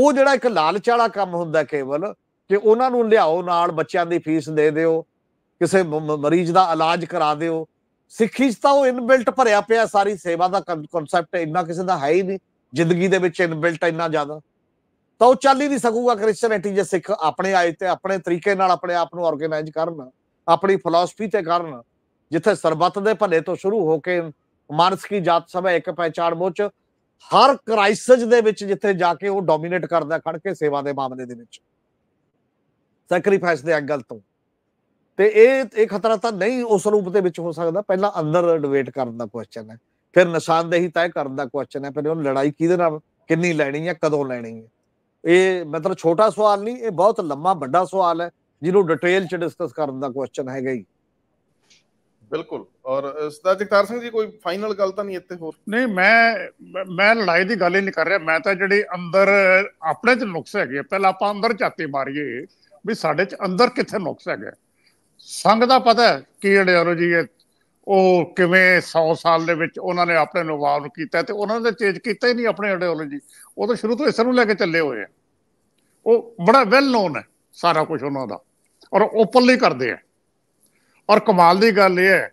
ਉਹ ਜਿਹੜਾ ਇੱਕ ਲਾਲਚ ਵਾਲਾ ਕੰਮ ਹੁੰਦਾ ਕੇਵਲ ਕਿ ਉਹਨਾਂ ਨੂੰ ਲਿਆਓ ਨਾਲ ਬੱਚਿਆਂ ਦੀ ਫੀਸ ਦੇ ਦਿਓ ਕਿਸੇ ਮਰੀਜ਼ ਦਾ ਇਲਾਜ ਕਰਾ ਦਿਓ ਸਿੱਖੀ 'ਚ ਤਾਂ ਉਹ ਇਨਬਿਲਟ ਭਰਿਆ ਪਿਆ ਸਾਰੀ ਸੇਵਾ ਦਾ ਕਨਸੈਪਟ ਇੰਨਾ ਕਿਸੇ ਦਾ ਹੈ ਹੀ ਨਹੀਂ ਜ਼ਿੰਦਗੀ ਦੇ ਵਿੱਚ ਇਨਬਿਲਟ ਇੰਨਾ ਜ਼ਿਆਦਾ ਤਾਂ ਉਹ ਚੱਲ ਹੀ ਨਹੀਂ ਸਕੂਗਾ ਕ੍ਰਿਸਚੀਅਨਿਟੀ ਜੇ ਸਿੱਖ ਆਪਣੇ ਆਏ ਤੇ ਆਪਣੇ ਤਰੀਕੇ ਨਾਲ ਆਪਣੇ ਆਪ ਨੂੰ ਆਰਗੇਨਾਈਜ਼ ਕਰਨ ਆਪਣੀ ਫਿਲਾਸਫੀ ਤੇ ਕਰਨ ਜਿੱਥੇ ਸਰਬੱਤ ਦੇ ਭਲੇ ਤੋਂ ਸ਼ੁਰੂ ਹੋ ਕੇ ਮਾਨਸ ਕੀ ਜਾਤ ਸਭਾ ਇੱਕ ਪਹਿਚਾਣ ਮੁੱਚ ਹਰ ਕ੍ਰਾਈਸਿਸ ਦੇ ਵਿੱਚ ਜਿੱਥੇ ਜਾ ਕੇ ਉਹ ਡੋਮੀਨੇਟ ਕਰਦਾ ਖੜ ਕੇ ਸੇਵਾ ਦੇ ਮਾਮਲੇ ਦੇ ਵਿੱਚ ਸੈਕਰੀਫਾਈਸ ਦੇ ਅੰਗਲ ਤੋਂ ਤੇ ਇਹ ਇਹ ਖਤਰਾ ਤਾਂ ਨਹੀਂ ਉਸ ਰੂਪ ਦੇ ਵਿੱਚ ਹੋ ਸਕਦਾ ਪਹਿਲਾਂ ਅੰਦਰ ਡਿਬੇਟ ਕਰਨ ਦਾ ਕੁਐਸਚਨ ਹੈ ਫਿਰ ਨਿਸ਼ਾਨਦੇਹੀ ਤੈਅ ਕਰਨ ਦਾ ਕੁਐਸਚਨ ਹੈ ਫਿਰ ਉਹ ਲੜਾਈ ਕਿਹਦੇ ਨਾਲ ਕਿੰਨੀ ਲੈਣੀ ਹੈ ਕਦੋਂ ਲੈਣੀ ਹੈ ਇਹ ਮਤਲਬ ਛੋਟਾ ਸਵਾਲ ਨਹੀਂ ਇਹ ਬਹੁਤ ਲੰਮਾ ਵੱਡਾ ਸਵਾਲ ਹੈ ਜਿਹਨੂੰ ਡਿਟੇਲ ਚ ਡਿਸਕਸ ਕਰਨ ਦਾ ਕੁਐਸਚਨ ਹੈਗਾ ਹੀ ਬਿਲਕੁਲ ਔਰ ਸਰਦਾਰ ਜਗਤਾਰ ਸਿੰਘ ਜੀ ਕੋਈ ਫਾਈਨਲ ਗੱਲ ਤਾਂ ਨਹੀਂ ਇੱਥੇ ਹੋਰ ਨਹੀਂ ਮੈਂ ਮੈਂ ਲੜਾਈ ਦੀ ਗੱਲ ਹੀ ਨਹੀਂ ਕਰ ਰਿਹਾ ਮੈਂ ਤਾਂ ਜਿਹੜੇ ਅੰਦਰ ਆਪਣੇ ਚ ਨੁਕਸ ਹੈਗੇ ਪਹਿਲਾਂ ਆਪਾਂ ਅੰਦਰ ਝਾਤੀ ਮਾਰੀਏ ਵੀ ਸਾਡੇ ਚ ਅੰਦਰ ਕਿੱਥੇ ਨੁਕਸ ਹੈਗਾ ਸੰਗ ਦਾ ਪਤਾ ਕੀ ਔਰ ਜੀ ਉਹ ਕਿਵੇਂ 100 ਸਾਲ ਦੇ ਵਿੱਚ ਉਹਨਾਂ ਨੇ ਆਪਣੇ ਨੂੰ ਕੀਤਾ ਤੇ ਉਹਨਾਂ ਨੇ ਚੇਂਜ ਕੀਤਾ ਹੀ ਨਹੀਂ ਆਪਣੇ ਜੀ ਉਹ ਤਾਂ ਸ਼ੁਰੂ ਤੋਂ ਇਸ ਨੂੰ ਲੈ ਕੇ ਚੱਲੇ ਹੋਏ ਆ ਉਹ ਬੜਾ ਵੈਲ ਨੋਨ ਹੈ ਸਾਰਾ ਕੁਝ ਉਹਨਾਂ ਦਾ ਔਰ ਓਪਨਲੀ ਕਰਦੇ ਆ ਔਰ ਕਮਾਲ ਦੀ ਗੱਲ ਇਹ ਹੈ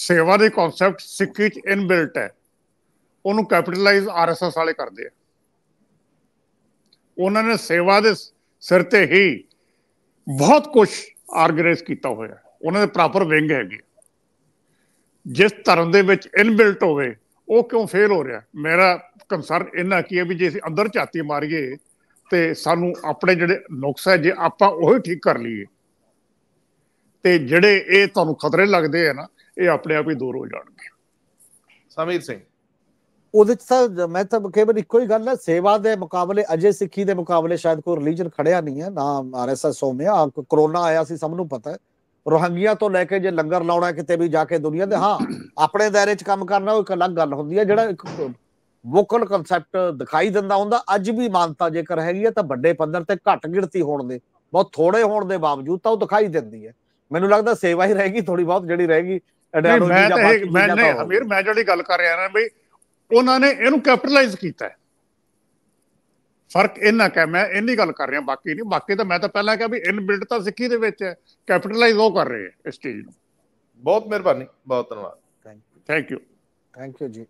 ਸੇਵਾ ਦੇ ਕਨਸੈਪਟ ਸਿੱਕੇ ਚ ਇਨਬਿਲਟ ਹੈ ਉਹਨੂੰ ਕੈਪੀਟਲਾਈਜ਼ ਆਰਐਸਐਸ ਵਾਲੇ ਕਰਦੇ ਆ ਉਹਨਾਂ ਨੇ ਸੇਵਾ ਦੇ ਸਿਰ ਤੇ ਹੀ ਬਹੁਤ ਕੁਝ ਆਰਗਨਾਈਜ਼ ਕੀਤਾ ਹੋਇਆ ਉਹਨਾਂ ਦੇ ਪ੍ਰੋਪਰ ਵਿੰਗ ਹੈਗੇ ਜਿਸ ਧਰਮ ਦੇ ਵਿੱਚ ਇਨਬਿਲਟ ਹੋਵੇ ਉਹ ਕਿਉਂ ਫੇਲ ਹੋ ਰਿਹਾ ਮੇਰਾ ਕੰਸਰਨ ਇਹਨਾਂ ਕੀ ਹੈ ਵੀ ਜੇ ਅਸੀਂ ਅੰਦਰ ਝਾਤੀ ਮਾਰੀਏ ਤੇ ਸਾਨੂੰ ਆਪਣੇ ਜਿਹੜੇ ਨੁਕਸ ਹੈ ਜੇ ਆਪਾਂ ਉਹ ਠੀਕ ਕਰ ਲਈਏ ਤੇ ਜਿਹੜੇ ਇਹ ਤੁਹਾਨੂੰ ਖਤਰੇ ਲੱਗਦੇ ਆ ਨਾ ਇਹ ਆਪਣੇ ਆਪ ਹੀ ਦੂਰ ਹੋ ਜਾਣਗੇ ਸਮੀਰ ਸਿੰਘ ਉਹਦੇ ਚ ਤਾਂ ਮੈਂ ਤਾਂ ਕੇਵਲ ਇੱਕੋ ਹੀ ਗੱਲ ਹੈ ਸੇਵਾ ਦੇ ਮੁਕਾਬਲੇ ਅਜੇ ਸਿੱਖੀ ਦੇ ਮੁਕਾਬਲੇ ਸ਼ਾਇਦ ਕੋਈ ਰਿਲੀਜਨ ਖੜਿਆ ਨਹੀਂ ਹੈ ਨਾ ਆਰਐਸਐਸ ਸੋਮਿਆ ਕਰੋਨਾ ਆਇਆ ਸੀ ਸਭ ਨੂੰ ਪਤਾ ਹੈ ਰੋਹੰਗੀਆਂ ਤੋਂ ਲੈ ਕੇ ਜੇ ਲੰਗਰ ਲਾਉਣਾ ਕਿਤੇ ਵੀ ਜਾ ਕੇ ਦੁਨੀਆ ਦੇ ਹਾਂ ਆਪਣੇ ਦਾਇਰੇ 'ਚ ਕੰਮ ਕਰਨਾ ਉਹ ਇੱਕ ਅਲੱਗ ਗੱਲ ਹੁੰਦੀ ਹੈ ਜਿਹੜਾ ਇੱਕ ਵੋਕਲ ਕਨਸੈਪਟ ਦਿਖਾਈ ਦਿੰਦਾ ਹੁੰਦਾ ਅੱਜ ਵੀ ਮਾਨਤਾ ਜੇਕਰ ਹੈਗੀ ਹੈ ਤਾਂ ਵੱਡੇ ਪੰਦਰ ਤੇ ਘੱਟ ਗਿਰਤੀ ਹੋਣ ਦੇ ਬਹੁਤ ਥੋੜੇ ਹੋਣ ਦੇ ਬਾਵਜੂਦ ਤਾਂ ਉਹ ਦਿਖਾਈ ਦਿੰਦੀ ਹੈ ਮੈਨੂੰ ਲੱਗਦਾ ਸੇਵਾ ਹੀ ਰਹੇਗੀ ਥੋੜੀ ਬਹੁਤ ਜਿਹੜੀ ਰਹੇਗੀ ਅਡਾਨੋ ਦਾ ਬਾਕੀ ਮੈਂ ਨਹੀਂ ਅਮੀਰ ਮੈਂ ਜਿਹੜੀ ਗੱਲ ਕਰ ਰਿਹਾ ਨਾ ਬਈ ਉਹਨਾਂ ਨੇ ਇਹਨੂੰ ਕੈਪਟਲਾਈਜ਼ ਕੀਤਾ ਹੈ ਫਰਕ ਇਹਨਾਂ ਕਾ ਮੈਂ ਇੰਨੀ ਗੱਲ ਕਰ ਰਿਹਾ ਬਾਕੀ ਨਹੀਂ ਬਾਕੀ ਤਾਂ ਮੈਂ ਤਾਂ ਪਹਿਲਾਂ ਕਿਹਾ ਵੀ ਇਨਬਿਲਟ ਤਾਂ ਸਿੱਖੀ ਦੇ ਵਿੱਚ ਹੈ ਕੈਪਟਲਾਈਜ਼ ਉਹ ਕਰ ਰਹੇ ਹੈ ਇਸ ਚੀਜ਼ ਨੂੰ ਬਹੁਤ ਮਿਹਰਬਾਨੀ ਬਹੁਤ ਧੰਨਵਾਦ thank you thank you thank you ਜੀ